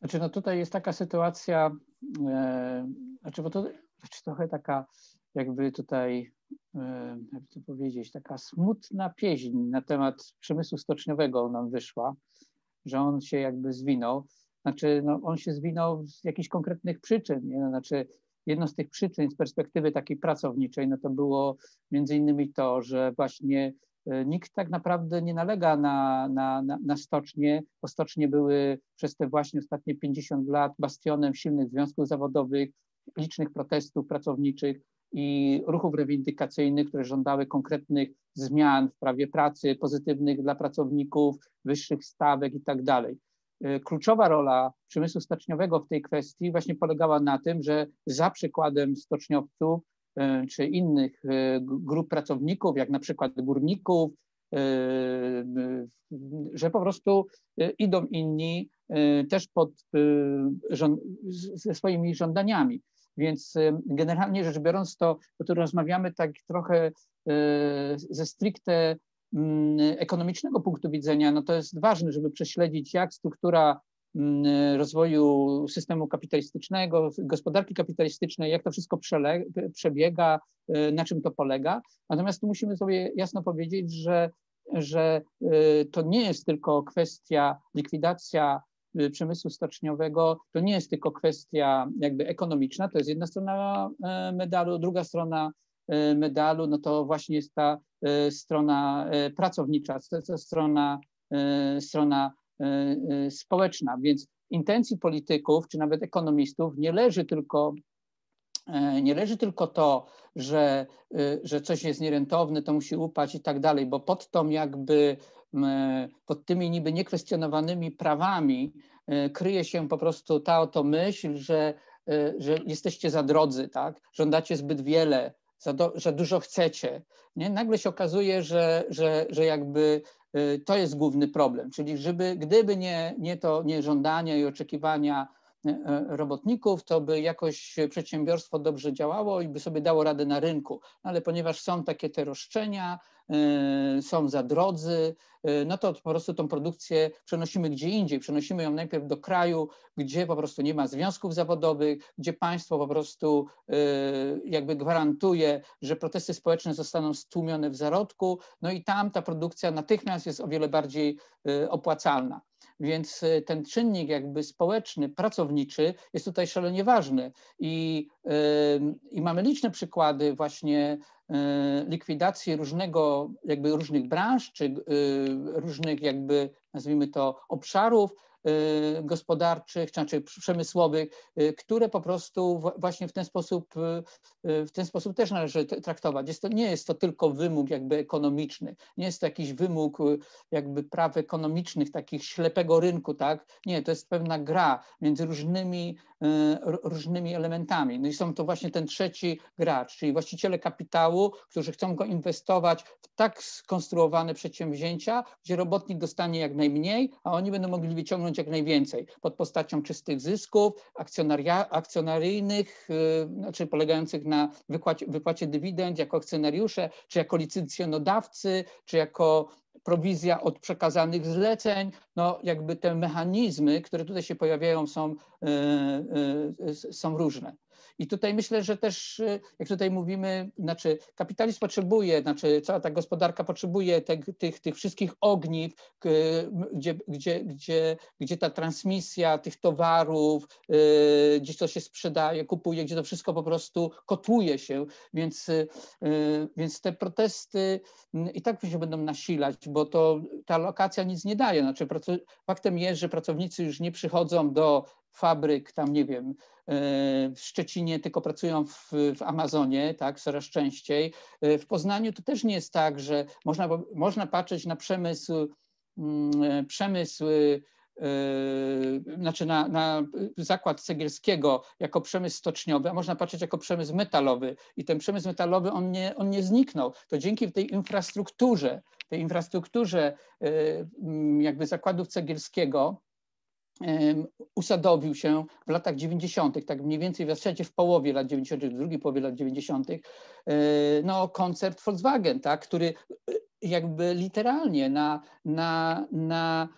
Znaczy, no tutaj jest taka sytuacja, e, znaczy, bo to znaczy trochę taka jakby tutaj, e, jakby to powiedzieć, taka smutna pieśń na temat przemysłu stoczniowego nam wyszła, że on się jakby zwinął. Znaczy, no, on się zwinął z jakichś konkretnych przyczyn. Nie? No, znaczy, jedną z tych przyczyn z perspektywy takiej pracowniczej, no to było między innymi to, że właśnie e, nikt tak naprawdę nie nalega na, na, na, na stocznie, bo stocznie były przez te właśnie ostatnie 50 lat bastionem silnych związków zawodowych, licznych protestów pracowniczych i ruchów rewindykacyjnych, które żądały konkretnych zmian w prawie pracy, pozytywnych dla pracowników, wyższych stawek itd. Tak e, kluczowa rola przemysłu stoczniowego w tej kwestii właśnie polegała na tym, że za przykładem stoczniowców e, czy innych e, grup pracowników, jak na przykład górników, że po prostu idą inni, Y, też pod, y, ze swoimi żądaniami. Więc y, generalnie rzecz biorąc, to, o którym rozmawiamy tak trochę ze stricte mm, ekonomicznego punktu widzenia, no to jest ważne, żeby prześledzić, jak struktura mm, rozwoju systemu kapitalistycznego, gospodarki kapitalistycznej, jak to wszystko przebiega, na czym to polega. Natomiast tu musimy sobie jasno powiedzieć, że, że to nie jest tylko kwestia likwidacja Y, przemysłu stoczniowego to nie jest tylko kwestia jakby ekonomiczna, to jest jedna strona e, medalu, druga strona e, medalu, no to właśnie jest ta e, strona pracownicza, strona, strona społeczna. Więc intencji polityków czy nawet ekonomistów nie leży tylko nie leży tylko to, że, że coś jest nierentowne, to musi upaść i tak dalej, bo pod tą jakby E, pod tymi niby niekwestionowanymi prawami e, kryje się po prostu ta oto myśl, że, e, że jesteście za drodzy, tak? żądacie zbyt wiele, za, do, że dużo chcecie. Nie? Nagle się okazuje, że, że, że jakby to jest główny problem, czyli żeby, gdyby nie, nie to nie żądania i oczekiwania E, e, robotników, to by jakoś przedsiębiorstwo dobrze działało i by sobie dało radę na rynku. No, ale ponieważ są takie te roszczenia, e, są za drodzy, no to po prostu tą produkcję przenosimy gdzie indziej. Przenosimy ją najpierw do kraju, gdzie po prostu nie ma związków zawodowych, gdzie państwo po prostu jakby gwarantuje, że protesty społeczne zostaną stłumione w zarodku, no i tam ta produkcja natychmiast jest o wiele bardziej opłacalna. Więc y, ten czynnik jakby społeczny, pracowniczy jest tutaj szalenie ważny i, i mamy liczne przykłady właśnie y, likwidacji różnego, jakby różnych branż, czy y, różnych jakby, nazwijmy to, obszarów, Y, gospodarczych, znaczy przemysłowych, y, które po prostu właśnie w ten sposób, y, w ten sposób też należy traktować. Jest to, nie jest to tylko wymóg jakby ekonomiczny, nie jest to jakiś wymóg jakby praw ekonomicznych, takich ślepego rynku, tak? Nie, to jest pewna gra między różnymi, różnymi elementami. No i są to właśnie ten trzeci gracz, czyli właściciele kapitału, którzy chcą go inwestować w tak skonstruowane przedsięwzięcia, gdzie robotnik dostanie jak najmniej, a oni będą mogli wyciągnąć jak najwięcej pod postacią czystych zysków, akcjonaryjnych, y, znaczy polegających na wypłacie, wypłacie dywidend jako akcjonariusze, czy jako licencjonodawcy, czy jako prowizja od przekazanych zleceń, no jakby te mechanizmy, które tutaj się pojawiają są, yy, yy, są różne. I tutaj myślę, że też, y, jak tutaj mówimy, znaczy kapitalizm potrzebuje, znaczy cała ta gospodarka potrzebuje te, tych, tych wszystkich ogniw, gdzie, gdzie, gdzie, gdzie ta transmisja tych towarów, y, gdzie to się sprzedaje, kupuje, gdzie to wszystko po prostu kotuje się. Więc, y, więc te protesty i tak się będą nasilać, bo to ta lokacja nic nie daje. Znaczy, faktem jest, że pracownicy już nie przychodzą do fabryk, tam nie wiem, E, w Szczecinie tylko pracują w, w, Amazonie, tak, coraz częściej. E, w Poznaniu to też nie jest tak, że można, można patrzeć na przemysł, mm, e, przemysł znaczy na, na zakład Cegielskiego jako przemysł stoczniowy, a można patrzeć jako przemysł metalowy i ten przemysł metalowy on nie, on nie zniknął. To dzięki tej infrastrukturze, tej infrastrukturze jakby zakładów Cegielskiego, usadowił się w latach 90., tak mniej więcej w zasadzie w połowie lat 90., w drugiej połowie lat 90., e, no koncert Volkswagen, tak, który jakby literalnie na, na, na,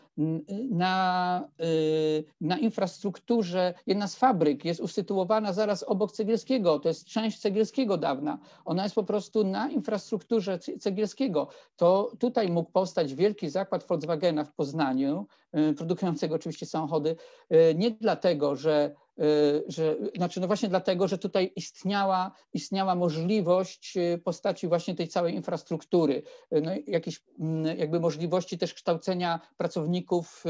na, y, na infrastrukturze. Jedna z fabryk jest usytuowana zaraz obok Cegielskiego, to jest część Cegielskiego dawna. Ona jest po prostu na infrastrukturze Cegielskiego. To tutaj mógł powstać wielki zakład Volkswagena w Poznaniu, y, produkującego oczywiście samochody, y, nie dlatego, że Y, że, znaczy no właśnie dlatego, że tutaj istniała, istniała możliwość y, postaci właśnie tej całej infrastruktury, y, no jakieś mm, jakby możliwości też kształcenia pracowników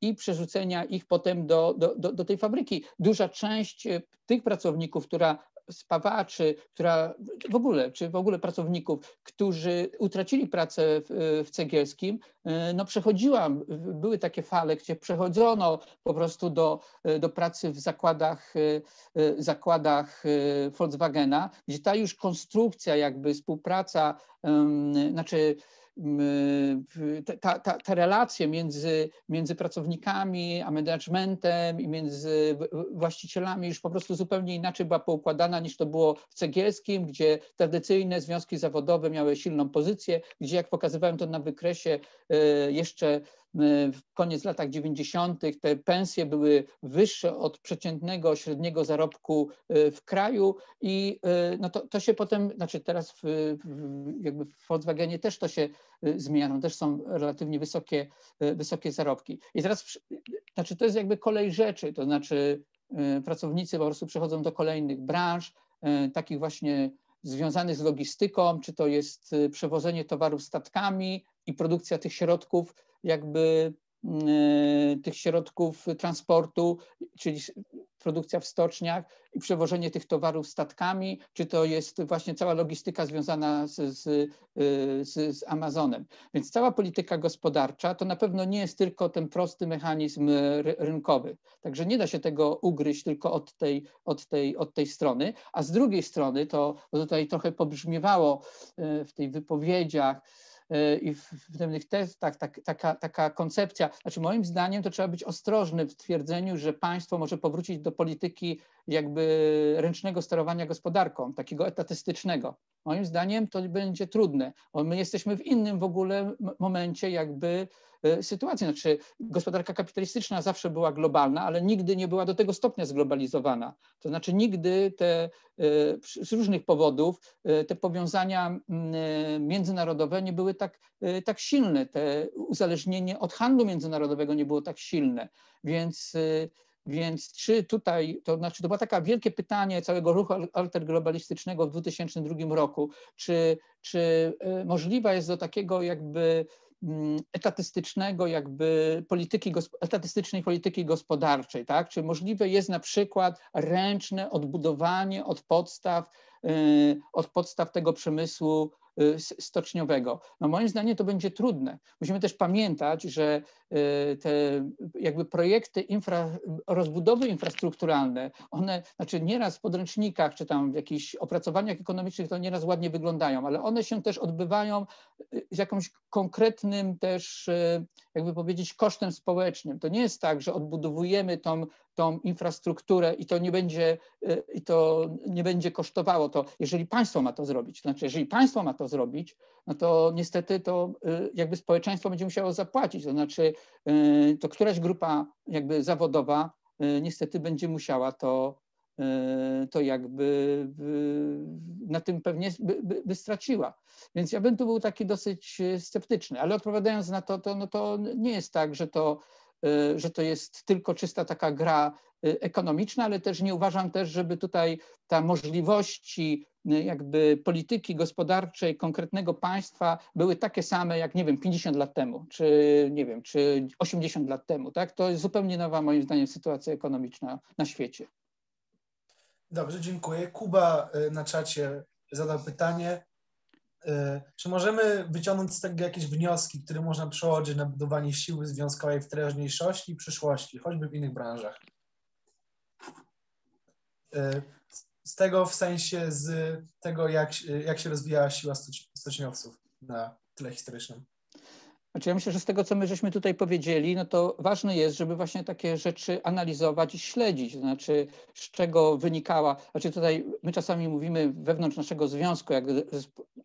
i przerzucenia ich potem do, do, do, do tej fabryki. Duża część tych pracowników, która spawaczy, która w ogóle, czy w ogóle pracowników, którzy utracili pracę w, w Cegielskim, y, no przechodziłam, były takie fale, gdzie przechodzono po prostu do, do pracy w zakładach, y, y, zakładach Volkswagena, gdzie ta już konstrukcja jakby współpraca, znaczy ta, ta, ta relacja między, między pracownikami a managementem i między właścicielami już po prostu zupełnie inaczej była poukładana niż to było w Cegielskim, gdzie tradycyjne związki zawodowe miały silną pozycję, gdzie jak pokazywałem to na wykresie y, jeszcze Y, w koniec lat 90. te pensje były wyższe od przeciętnego średniego zarobku y, w kraju i y, no to, to się potem, znaczy teraz w, jakby w Volkswagenie też to się zmienia, no też są relatywnie wysokie, wysokie zarobki. I teraz, znaczy to jest jakby kolej rzeczy, to znaczy pracownicy po prostu przechodzą do kolejnych branż, takich właśnie związanych z logistyką, czy to jest przewożenie towarów statkami, i produkcja tych środków jakby mm, y, tych środków transportu, czyli produkcja w stoczniach i przewożenie tych towarów statkami, czy to jest właśnie cała logistyka związana z, z, y, z, Amazonem. Więc cała polityka gospodarcza to na pewno nie jest tylko ten prosty mechanizm y, rynkowy. Także nie da się tego ugryźć tylko od tej, od tej, od tej strony. A z drugiej strony, to tutaj trochę pobrzmiewało w tych wypowiedziach, Y, i w, pewnych testach tak, tak, taka, taka koncepcja. Znaczy moim zdaniem to trzeba być ostrożny w twierdzeniu, że państwo może powrócić do polityki jakby ręcznego sterowania gospodarką, takiego etatystycznego. Moim zdaniem to będzie trudne, bo my jesteśmy w innym w ogóle momencie jakby Y, sytuację. Znaczy, gospodarka kapitalistyczna zawsze była globalna, ale nigdy nie była do tego stopnia zglobalizowana. To znaczy, nigdy te y, z różnych powodów y, te powiązania mm, międzynarodowe nie były tak, tak silne, te uzależnienie od handlu międzynarodowego nie było tak silne. Więc więc czy tutaj, to znaczy to było takie wielkie pytanie całego ruchu alterglobalistycznego w 2002 roku, czy, czy możliwa jest do takiego jakby Mm, etatystycznego jakby polityki, etatystycznej polityki gospodarczej, tak? Czy możliwe jest na przykład ręczne odbudowanie od podstaw, y, od podstaw tego przemysłu Y, stoczniowego. No moim zdaniem to będzie trudne. Musimy też pamiętać, że y, te jakby projekty infra, rozbudowy infrastrukturalne, one, znaczy nieraz w podręcznikach czy tam w jakichś opracowaniach ekonomicznych to nieraz ładnie wyglądają, ale one się też odbywają y, z jakimś konkretnym też, jakby powiedzieć, kosztem społecznym. To nie jest tak, że odbudowujemy tą tą infrastrukturę i to nie będzie, i to nie będzie kosztowało to, jeżeli państwo ma to zrobić. znaczy, jeżeli państwo ma to zrobić, no to niestety to y, jakby społeczeństwo będzie musiało zapłacić. To znaczy, y, to któraś grupa jakby zawodowa y, niestety będzie musiała to, to jakby na tym pewnie by, by, by, straciła. Więc ja bym tu był taki dosyć sceptyczny, ale odpowiadając na to, to, no to nie jest tak, że to, że to jest tylko czysta taka gra Y, ekonomiczne, ale też nie uważam też, żeby tutaj ta możliwości y, jakby polityki gospodarczej konkretnego państwa były takie same jak, nie wiem, 50 lat temu, czy nie wiem, czy 80 lat temu, tak? To jest zupełnie nowa, moim zdaniem, sytuacja ekonomiczna na świecie. Dobrze, dziękuję. Kuba y, na czacie zadał pytanie. Czy możemy wyciągnąć z tego jakieś wnioski, które można przełożyć na budowanie siły związkowej w teraźniejszości i przyszłości, choćby w innych branżach? E, z tego w sensie, z tego, jak, jak się rozwijała siła stoczniowców na tyle historycznym. Znaczy ja myślę, że z tego, co my żeśmy tutaj powiedzieli, no to ważne jest, żeby właśnie takie rzeczy analizować i śledzić, to znaczy z czego wynikała, znaczy tutaj my czasami mówimy wewnątrz naszego związku, jak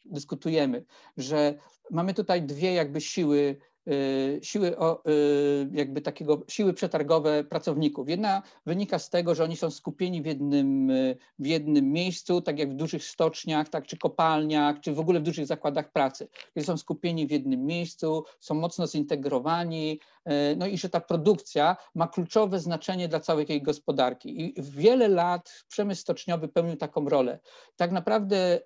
dyskutujemy, że mamy tutaj dwie jakby siły Y, siły y, jakby takiego, siły przetargowe pracowników. Jedna wynika z tego, że oni są skupieni w jednym, y, w jednym miejscu, tak jak w dużych stoczniach, tak, czy kopalniach, czy w ogóle w dużych zakładach pracy, gdzie są skupieni w jednym miejscu, są mocno zintegrowani, E, no i że ta produkcja ma kluczowe znaczenie dla całej tej gospodarki. I wiele lat przemysł stoczniowy pełnił taką rolę. Tak naprawdę e,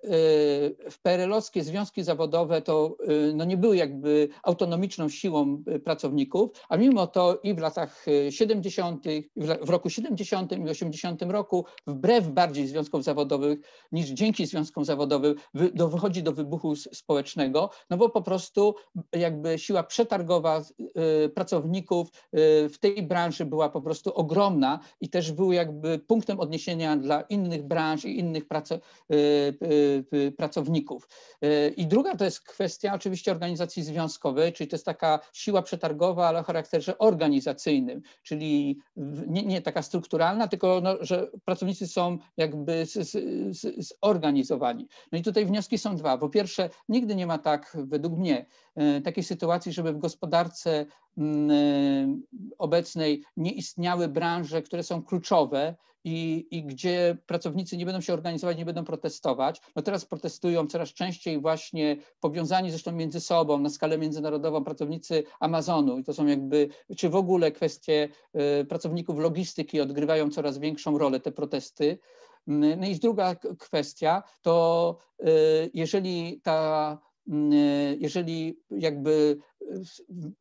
w PRL-owskie związki zawodowe to e, no nie były jakby autonomiczną siłą pracowników, a mimo to i w latach 70., w roku 70. i 80. roku, wbrew bardziej związkom zawodowych niż dzięki związkom zawodowym, dochodzi do wybuchu społecznego, no bo po prostu jakby siła przetargowa pracowników pracowników y, w tej branży była po prostu ogromna i też był jakby punktem odniesienia dla innych branż i innych y, y, pracowników. I druga to jest kwestia oczywiście organizacji związkowej, czyli to jest taka siła przetargowa, ale o charakterze organizacyjnym, czyli nie, nie taka strukturalna, tylko no, że pracownicy są jakby zorganizowani. No i tutaj wnioski są dwa. Po pierwsze, nigdy nie ma tak, według mnie, E, takiej sytuacji, żeby w gospodarce mm, e, obecnej nie istniały branże, które są kluczowe i, i, gdzie pracownicy nie będą się organizować, nie będą protestować. No teraz protestują coraz częściej właśnie powiązani zresztą między sobą na skalę międzynarodową pracownicy Amazonu i to są jakby, czy w ogóle kwestie e, pracowników logistyki odgrywają coraz większą rolę te protesty. Mm, no i druga kwestia to jeżeli ta Y, jeżeli jakby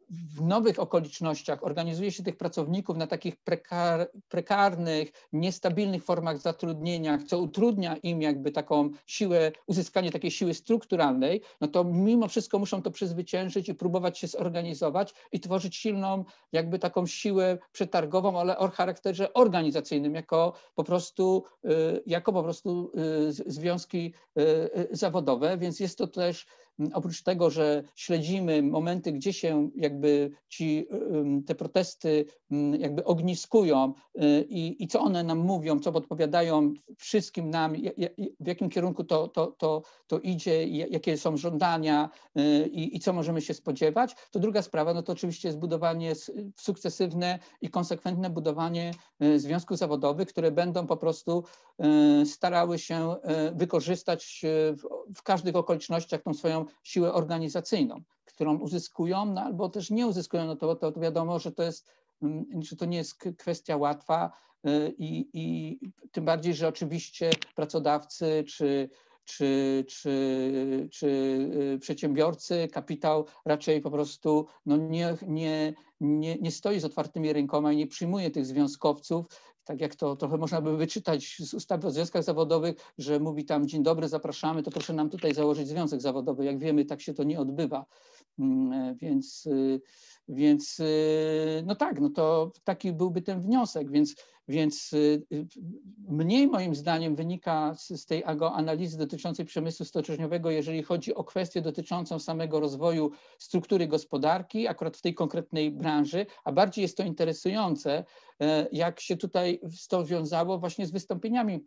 w nowych okolicznościach organizuje się tych pracowników na takich prekar, prekarnych, niestabilnych formach zatrudnienia, co utrudnia im jakby taką siłę, uzyskanie takiej siły strukturalnej, no to mimo wszystko muszą to przezwyciężyć i próbować się zorganizować i tworzyć silną jakby taką siłę przetargową, ale o charakterze organizacyjnym, jako po prostu, y, jako po prostu y, związki y, zawodowe, więc jest to też oprócz tego, że śledzimy momenty momenty, gdzie się jakby ci, te protesty jakby ogniskują y, i, i co one nam mówią, co podpowiadają wszystkim nam, w jakim kierunku to, to, to, to idzie, jakie są żądania y, i, i co możemy się spodziewać, to druga sprawa, no to oczywiście jest budowanie sukcesywne i konsekwentne budowanie y, związków zawodowych, które będą po prostu E, starały się e, wykorzystać e, w, każdych okolicznościach tą swoją siłę organizacyjną, którą uzyskują no albo też nie uzyskują, no to, to wiadomo, że to jest że to nie jest kwestia łatwa i, i tym bardziej, że oczywiście pracodawcy czy, czy, czy, czy przedsiębiorcy, kapitał raczej po prostu no nie, nie, nie, nie stoi z otwartymi rękoma i nie przyjmuje tych związkowców, tak jak to trochę można by wyczytać z ustawy o związkach zawodowych, że mówi tam dzień dobry, zapraszamy, to proszę nam tutaj założyć związek zawodowy. Jak wiemy, tak się to nie odbywa. Mm, e, więc, y, więc y, no tak, no to taki byłby ten wniosek. Więc więc y, y, mniej moim zdaniem wynika z tej analizy dotyczącej przemysłu stoczniowego, jeżeli chodzi o kwestię dotyczącą samego rozwoju struktury gospodarki, akurat w tej konkretnej branży, a bardziej jest to interesujące, e, jak się tutaj to wiązało właśnie z wystąpieniami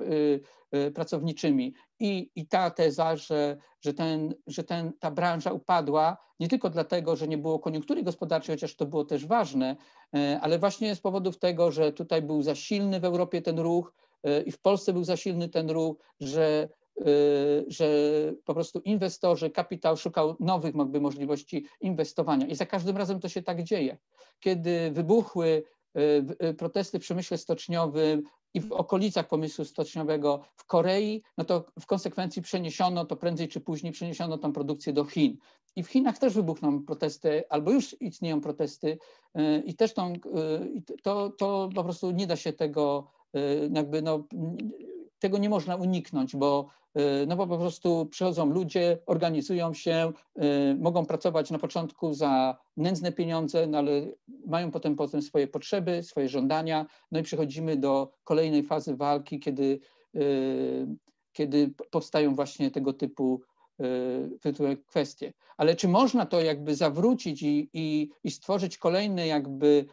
y, pracowniczymi. I, i ta teza, że, że, ten, że ten, ta branża upadła nie tylko dlatego, że nie było koniunktury gospodarczej, chociaż to było też ważne, E, ale właśnie z powodów tego, że tutaj był za silny w Europie ten ruch e, i w Polsce był za silny ten ruch, że e, że po prostu inwestorzy, kapitał szukał nowych jakby możliwości inwestowania. I za każdym razem to się tak dzieje. Kiedy wybuchły protesty w przemyśle stoczniowym, i w okolicach pomysłu stoczniowego w Korei, no to w konsekwencji przeniesiono to prędzej czy później, przeniesiono tą produkcję do Chin. I w Chinach też wybuchną protesty, albo już istnieją protesty y, i też tą, y, to, to po prostu nie da się tego y, jakby, no, tego nie można uniknąć, bo Y, no bo po prostu przychodzą ludzie, organizują się, y, mogą pracować na początku za nędzne pieniądze, no ale mają potem potem swoje potrzeby, swoje żądania, no i przechodzimy do kolejnej fazy walki, kiedy, y, kiedy powstają właśnie tego typu kwestie. Ale czy można to jakby zawrócić i, i, i stworzyć kolejny jakby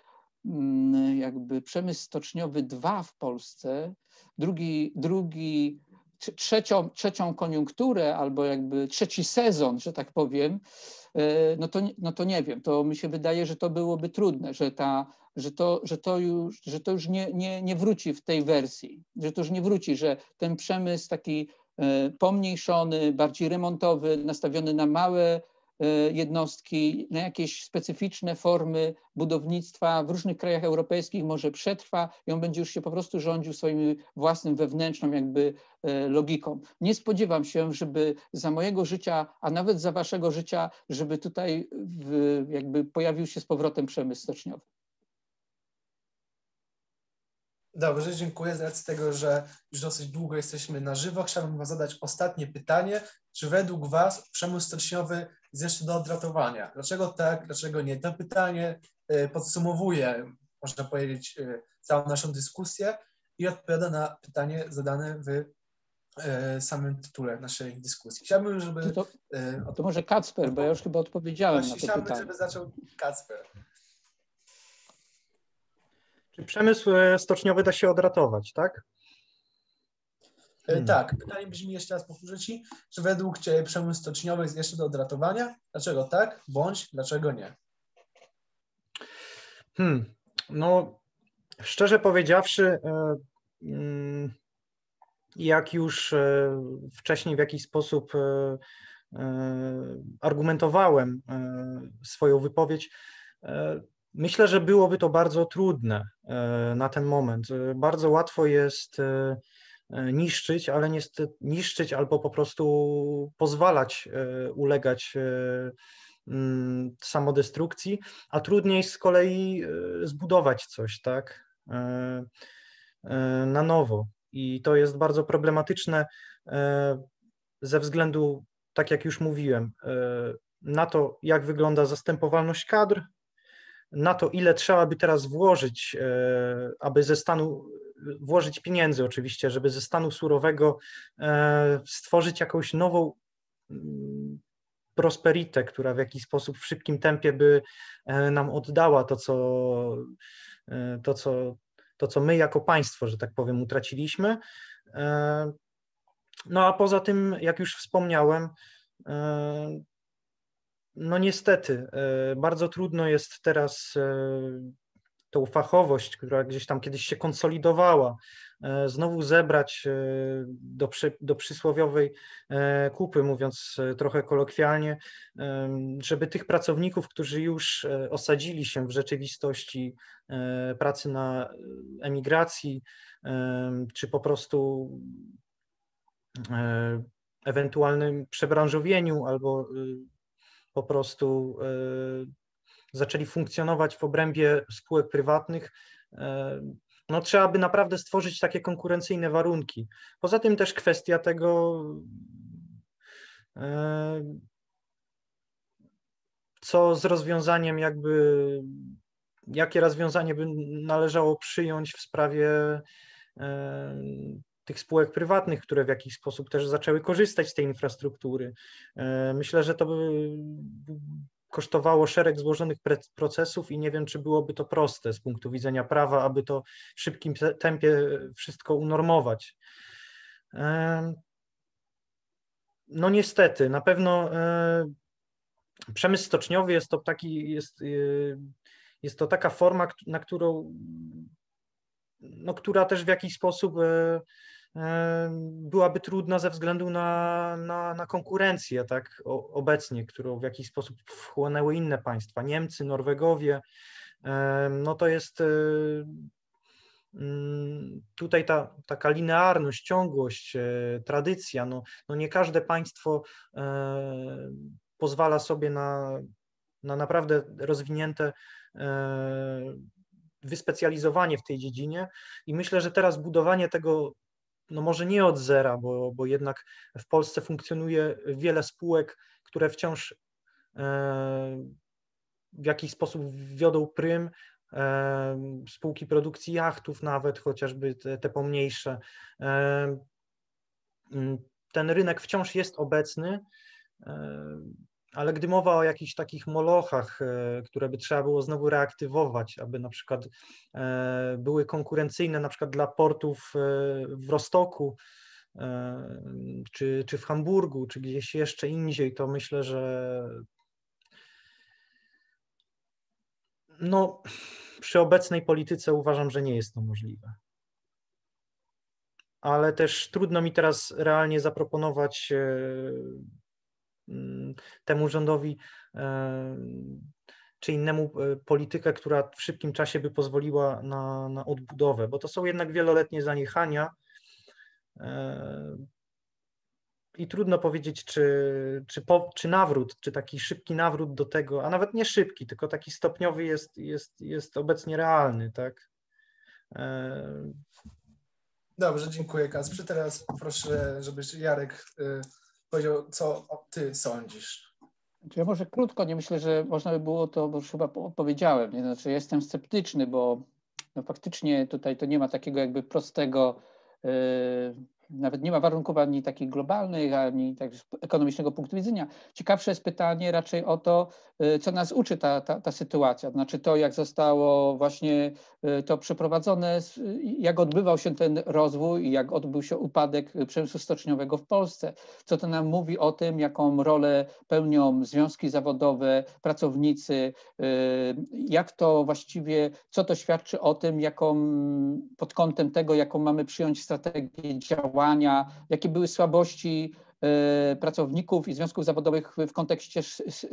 mm, jakby przemysł stoczniowy dwa w Polsce, drugi, drugi trzecią, trzecią koniunkturę albo jakby trzeci sezon, że tak powiem, e, no to, no to nie wiem, to mi się wydaje, że to byłoby trudne, że, ta, że, to, że to już, że to już nie, nie, nie wróci w tej wersji, że to już nie wróci, że ten przemysł taki e, pomniejszony, bardziej remontowy, nastawiony na małe E, jednostki, na jakieś specyficzne formy budownictwa w różnych krajach europejskich może przetrwa i on będzie już się po prostu rządził swoim własnym wewnętrzną jakby e, logiką. Nie spodziewam się, żeby za mojego życia, a nawet za waszego życia, żeby tutaj w, jakby pojawił się z powrotem przemysł stoczniowy. Dobrze, dziękuję. Z racji tego, że już dosyć długo jesteśmy na żywo, chciałbym Wam zadać ostatnie pytanie. Czy według Was przemysł stoczniowy jest jeszcze do odratowania? Dlaczego tak, dlaczego nie? To pytanie y, podsumowuje, można powiedzieć, y, całą naszą dyskusję i odpowiada na pytanie zadane w y, samym tytule naszej dyskusji. Chciałbym, żeby... No to, to, to może Kacper, bo ja już chyba odpowiedziałem na to chciałbym, pytanie. Chciałbym, żeby zaczął Kacper. Czy przemysł e, stoczniowy da się odratować, tak? E, hmm. Tak, pytanie brzmi jeszcze raz powtórzę Ci, czy według Ciebie przemysł stoczniowy jest jeszcze do odratowania? Dlaczego tak, bądź dlaczego nie? Hmm, no szczerze powiedziawszy, e, mm, jak już wcześniej w jakiś sposób argumentowałem swoją wypowiedź, Myślę, że byłoby to bardzo trudne e, na ten moment. E, bardzo łatwo jest e, niszczyć, ale niestety niszczyć albo po prostu pozwalać ulegać mm, samodestrukcji, a trudniej z kolei zbudować coś, tak, na nowo. I to jest bardzo problematyczne ze względu, tak jak już mówiłem, na to, jak wygląda zastępowalność kadr, na to, ile trzeba by teraz włożyć, e, aby ze stanu włożyć pieniędzy oczywiście, żeby ze stanu surowego e, stworzyć jakąś nową mm, prosperitę, która w jakiś sposób w szybkim tempie by e, nam oddała to, co, to, co, to, co my jako państwo, że tak powiem, utraciliśmy. No a poza tym, jak już wspomniałem, no niestety, e, bardzo trudno jest teraz e, tą fachowość, która gdzieś tam kiedyś się konsolidowała, e, znowu zebrać do, przy, do przysłowiowej kupy, mówiąc trochę kolokwialnie, żeby tych pracowników, którzy już osadzili się w rzeczywistości pracy na emigracji, czy po prostu ewentualnym przebranżowieniu albo po prostu e, zaczęli funkcjonować w obrębie spółek prywatnych, e, no trzeba by naprawdę stworzyć takie konkurencyjne warunki. Poza tym też kwestia tego, e, co z rozwiązaniem jakby, jakie rozwiązanie by należało przyjąć w sprawie tych spółek prywatnych, które w jakiś sposób też zaczęły korzystać z tej infrastruktury. E, myślę, że to by kosztowało szereg złożonych procesów i nie wiem, czy byłoby to proste z punktu widzenia prawa, aby to w szybkim tempie wszystko unormować. E, no niestety, na pewno e, przemysł stoczniowy jest to taki, jest, jest to taka forma, na którą no, która też w jakiś sposób byłaby trudna ze względu na, na, na konkurencję tak obecnie, którą w jakiś sposób wchłonęły inne państwa, Niemcy, Norwegowie. No to jest y, mm, tutaj ta taka linearność, ciągłość, e, tradycja, no, no nie każde państwo e, pozwala sobie na, na naprawdę rozwinięte e, wyspecjalizowanie w tej dziedzinie i myślę, że teraz budowanie tego no może nie od zera, bo, bo jednak w Polsce funkcjonuje wiele spółek, które wciąż e, w jakiś sposób wiodą prym, e, spółki produkcji jachtów nawet, chociażby te, te pomniejsze. E, ten rynek wciąż jest obecny. Ale gdy mowa o jakichś takich molochach, e, które by trzeba było znowu reaktywować, aby na przykład e, były konkurencyjne na przykład dla portów e, w Rostoku, czy, czy w Hamburgu, czy gdzieś jeszcze indziej, to myślę, że no, przy obecnej polityce uważam, że nie jest to możliwe. Ale też trudno mi teraz realnie zaproponować Mm, temu rządowi e, czy innemu e, politykę, która w szybkim czasie by pozwoliła na, na odbudowę, bo to są jednak wieloletnie zaniechania. E, I trudno powiedzieć, czy, czy, po, czy nawrót, czy taki szybki nawrót do tego, a nawet nie szybki, tylko taki stopniowy jest, jest, jest obecnie realny, tak? Dobrze, dziękuję Kasprzy. Teraz proszę, żebyś Jarek powiedział, co ty sądzisz. Znaczy, ja może krótko, nie myślę, że można by było to, bo już chyba odpowiedziałem. Nie? Znaczy, jestem sceptyczny, bo no, faktycznie tutaj to nie ma takiego jakby prostego, yy, nawet nie ma warunków ani takich globalnych, ani tak ekonomicznego punktu widzenia. Ciekawsze jest pytanie raczej o to, y, co nas uczy ta, ta, ta sytuacja, znaczy to, jak zostało właśnie y, to przeprowadzone, jak odbywał się ten rozwój i jak odbył się upadek y, przemysłu stoczniowego w Polsce, co to nam mówi o tym, jaką rolę pełnią związki zawodowe, pracownicy, jak to właściwie, co to świadczy o tym, jaką pod kątem tego, jaką mamy przyjąć strategię działania działania, jakie były słabości E, pracowników i związków zawodowych w kontekście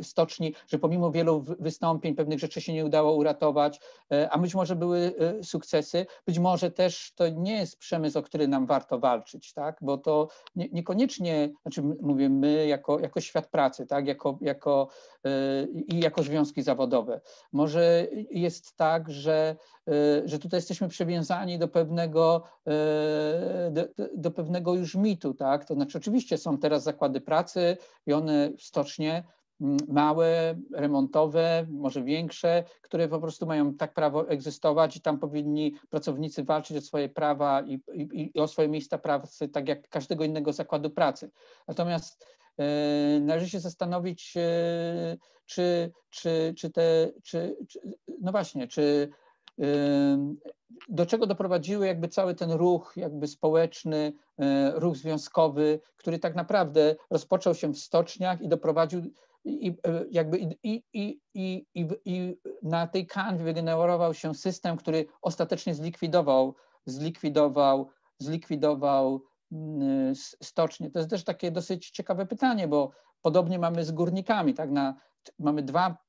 stoczni, że pomimo wielu wystąpień pewnych rzeczy się nie udało uratować, e, a być może były e, sukcesy, być może też to nie jest przemysł, o który nam warto walczyć, tak? bo to nie, niekoniecznie, znaczy mówię my jako, jako świat pracy tak? jako, jako, i jako związki zawodowe. Może jest tak, że, że tutaj jesteśmy przywiązani do pewnego, do, do pewnego już mitu, tak? to znaczy oczywiście są teraz zakłady pracy i one stocznie mm, małe, remontowe, może większe, które po prostu mają tak prawo egzystować i tam powinni pracownicy walczyć o swoje prawa i, i, i o swoje miejsca pracy, tak jak każdego innego zakładu pracy. Natomiast e, należy się zastanowić, e, czy, czy, czy te, czy, czy, no właśnie, czy do czego doprowadziły jakby cały ten ruch jakby społeczny, e, ruch związkowy, który tak naprawdę rozpoczął się w stoczniach i doprowadził i, e, jakby i, i, i, i, na tej kanwie wygenerował się system, który ostatecznie zlikwidował, zlikwidował, zlikwidował mm, stocznie. To jest też takie dosyć ciekawe pytanie, bo podobnie mamy z górnikami, tak? Na, mamy dwa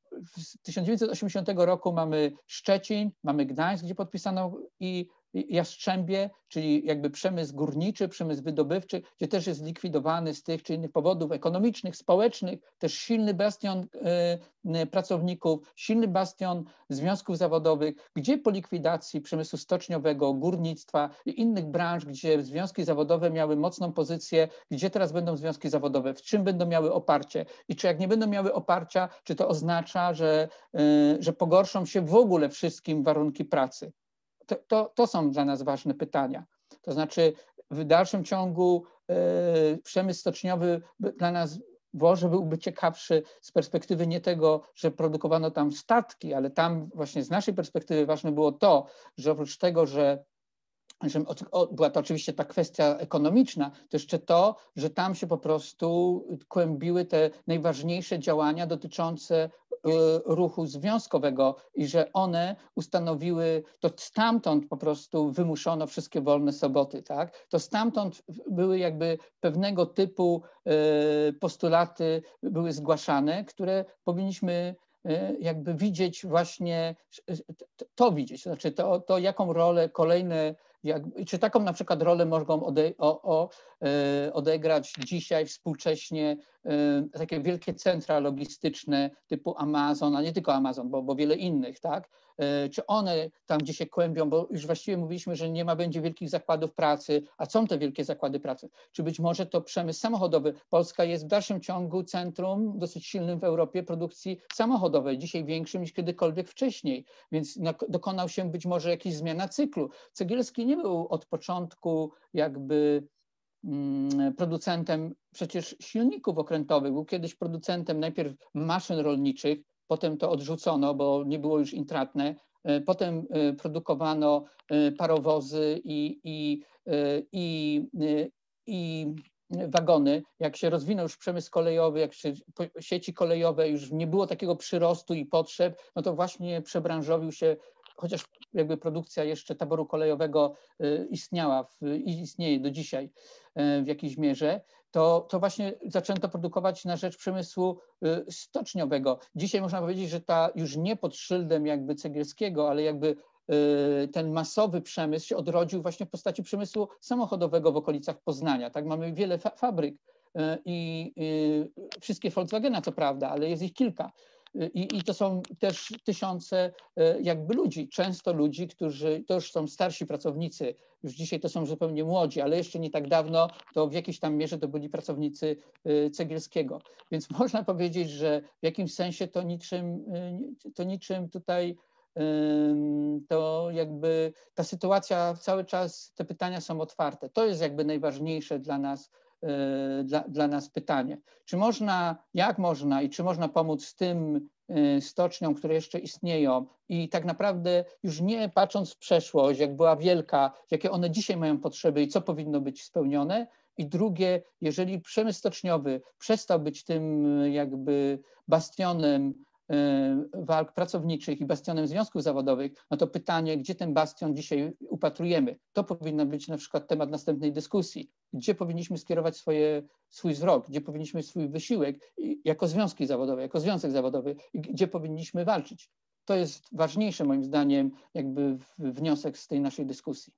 1980 roku mamy Szczecin, mamy Gdańsk, gdzie podpisano i Jastrzębie, czyli jakby przemysł górniczy, przemysł wydobywczy, gdzie też jest zlikwidowany z tych czy innych powodów ekonomicznych, społecznych, też silny bastion y, y, pracowników, silny bastion związków zawodowych, gdzie po likwidacji przemysłu stoczniowego, górnictwa i innych branż, gdzie związki zawodowe miały mocną pozycję, gdzie teraz będą związki zawodowe, w czym będą miały oparcie i czy jak nie będą miały oparcia, czy to oznacza, że, y, że pogorszą się w ogóle wszystkim warunki pracy to, to, to są dla nas ważne pytania. To znaczy, w dalszym ciągu y, przemysł stoczniowy dla nas może byłby ciekawszy z perspektywy nie tego, że produkowano tam statki, ale tam właśnie z naszej perspektywy ważne było to, że oprócz tego, że że była to oczywiście ta kwestia ekonomiczna, to jeszcze to, że tam się po prostu kłębiły te najważniejsze działania dotyczące y, ruchu związkowego i że one ustanowiły, to stamtąd po prostu wymuszono wszystkie wolne soboty, tak? To stamtąd były jakby pewnego typu y, postulaty były zgłaszane, które powinniśmy y, jakby widzieć właśnie, to widzieć, znaczy to, to jaką rolę kolejne jak, czy taką na przykład rolę mogą ode, o, o, e, odegrać dzisiaj współcześnie Y, takie wielkie centra logistyczne typu Amazon, a nie tylko Amazon, bo, bo wiele innych, tak? Y, czy one tam, gdzie się kłębią, bo już właściwie mówiliśmy, że nie ma będzie wielkich zakładów pracy, a są te wielkie zakłady pracy? Czy być może to przemysł samochodowy? Polska jest w dalszym ciągu centrum dosyć silnym w Europie produkcji samochodowej, dzisiaj większym niż kiedykolwiek wcześniej, więc dokonał się być może jakiś zmiana cyklu. Cegielski nie był od początku jakby Mm, producentem przecież silników okrętowych, był kiedyś producentem najpierw maszyn rolniczych, potem to odrzucono, bo nie było już intratne, e, potem e, produkowano e, parowozy i, i, i, i wagony, jak się rozwinął już przemysł kolejowy, jak się sieci kolejowe, już nie było takiego przyrostu i potrzeb, no to właśnie przebranżowił się chociaż jakby produkcja jeszcze taboru kolejowego y, istniała i istnieje do dzisiaj y, w jakiejś mierze, to, to właśnie zaczęto produkować na rzecz przemysłu y, stoczniowego. Dzisiaj można powiedzieć, że ta już nie pod szyldem jakby Cegielskiego, ale jakby ten masowy przemysł się odrodził właśnie w postaci przemysłu samochodowego w okolicach Poznania. Tak, mamy wiele fa fabryk i, i wszystkie Volkswagena, co prawda, ale jest ich kilka. I, I, to są też tysiące e, jakby ludzi, często ludzi, którzy to już są starsi pracownicy, już dzisiaj to są zupełnie młodzi, ale jeszcze nie tak dawno to w jakiejś tam mierze to byli pracownicy e, Cegielskiego. Więc można powiedzieć, że w jakimś sensie to niczym, e, to niczym tutaj to jakby ta sytuacja cały czas, te pytania są otwarte. To jest jakby najważniejsze dla nas E, dla, dla nas pytanie. Czy można, jak można i czy można pomóc tym e, stoczniom, które jeszcze istnieją i tak naprawdę już nie patrząc w przeszłość, jak była wielka, jakie one dzisiaj mają potrzeby i co powinno być spełnione, i drugie, jeżeli przemysł stoczniowy przestał być tym e, jakby bastionem Y, walk pracowniczych i bastionem związków zawodowych, no to pytanie, gdzie ten bastion dzisiaj upatrujemy? To powinno być na przykład temat następnej dyskusji. Gdzie powinniśmy skierować swoje, swój wzrok, gdzie powinniśmy swój wysiłek jako związki zawodowe, jako związek zawodowy, gdzie powinniśmy walczyć? To jest ważniejsze moim zdaniem jakby wniosek z tej naszej dyskusji.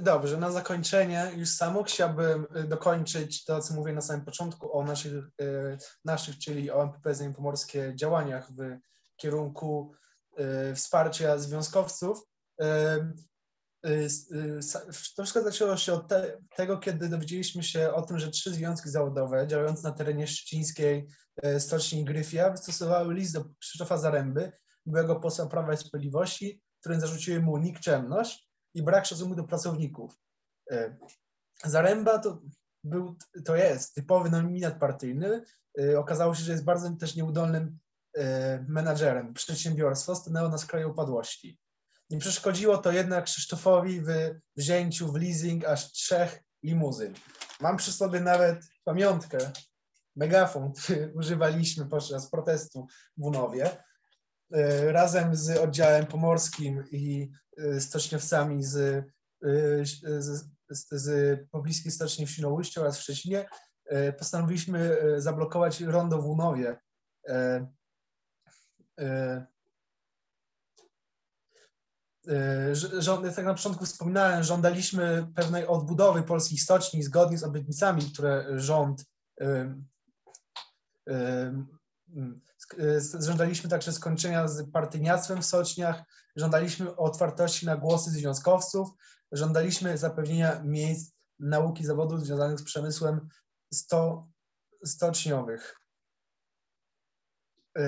Dobrze, na zakończenie już samo chciałbym y, dokończyć to, co mówię na samym początku o naszych, y, naszych czyli o MPP Zanim Pomorskie działaniach w kierunku y, wsparcia związkowców. Troszkę zaczęło się od te, tego, kiedy dowiedzieliśmy się o tym, że trzy związki zawodowe działające na terenie szczecińskiej Stoczni Gryfia wystosowały list do Krzysztofa Zaręby, byłego posła Prawa i Sprawiedliwości, którym zarzuciły mu nikczemność i brak szacunku do pracowników. E, Zaręba to, był, to jest typowy nominat partyjny. E, okazało się, że jest bardzo też nieudolnym e, menadżerem. Przedsiębiorstwo stanęło na skraju upadłości. Nie przeszkodziło to jednak Krzysztofowi w wzięciu w leasing aż trzech limuzyn. Mam przy sobie nawet pamiątkę, megafon, który używaliśmy podczas protestu w Unowie. E, razem z oddziałem pomorskim i e, stoczniowcami e, z, z, z, z pobliskiej stoczni w Świnoujściu oraz w Szczecinie postanowiliśmy zablokować rondo w Łunowie. tak na początku wspominałem, żądaliśmy pewnej odbudowy polskich stoczni zgodnie z obietnicami, które rząd Mm. Y, żądaliśmy także skończenia z partyniactwem w soczniach, żądaliśmy otwartości na głosy związkowców, żądaliśmy zapewnienia miejsc nauki zawodów związanych z przemysłem sto, stoczniowych. Y,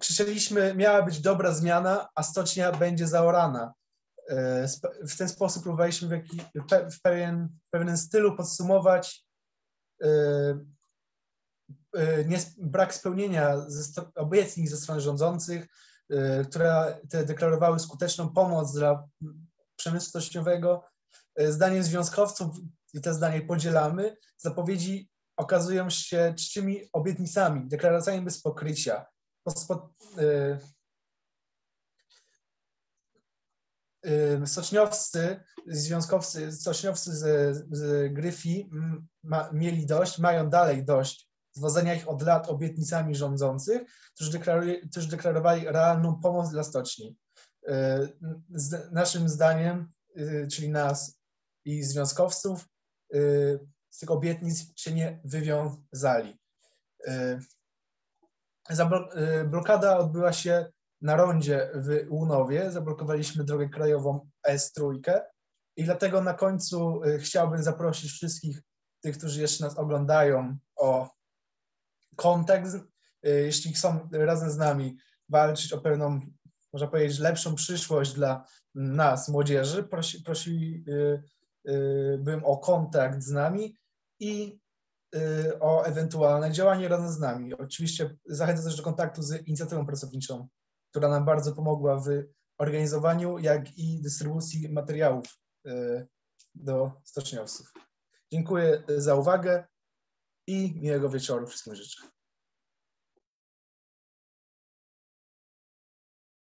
krzyczeliśmy, miała być dobra zmiana, a stocznia będzie zaorana. Y, w ten sposób próbowaliśmy w, jaki, w, pewien, w pewnym stylu podsumować E, nie, brak spełnienia obietnic ze strony rządzących, e, które te deklarowały skuteczną pomoc dla przemysłu stoczniowego. E, zdaniem związkowców, i te zdanie podzielamy, zapowiedzi okazują się czcimi obietnicami, deklaracjami bez pokrycia. Pospo, związkowcy, soczniowcy z, z Gryfi ma, mieli dość, mają dalej dość zwodzenia ich od lat obietnicami rządzących, którzy, którzy deklarowali realną pomoc dla stoczni. E, z naszym zdaniem, e, czyli nas i związkowców, e, z tych obietnic się nie wywiązali. Blokada odbyła się na rondzie w Łunowie, zablokowaliśmy drogę krajową S3 i dlatego na końcu chciałbym zaprosić wszystkich tych, którzy jeszcze nas oglądają o kontekst, y, jeśli chcą razem z nami walczyć o pewną, można powiedzieć, lepszą przyszłość dla nas, młodzieży, prosiłbym y, y, o kontakt z nami i o ewentualne działanie razem z nami. Oczywiście zachęcam też do kontaktu z inicjatywą pracowniczą, która nam bardzo pomogła w organizowaniu, jak i dystrybucji materiałów do stoczniowców. Dziękuję za uwagę i miłego wieczoru wszystkim życzę.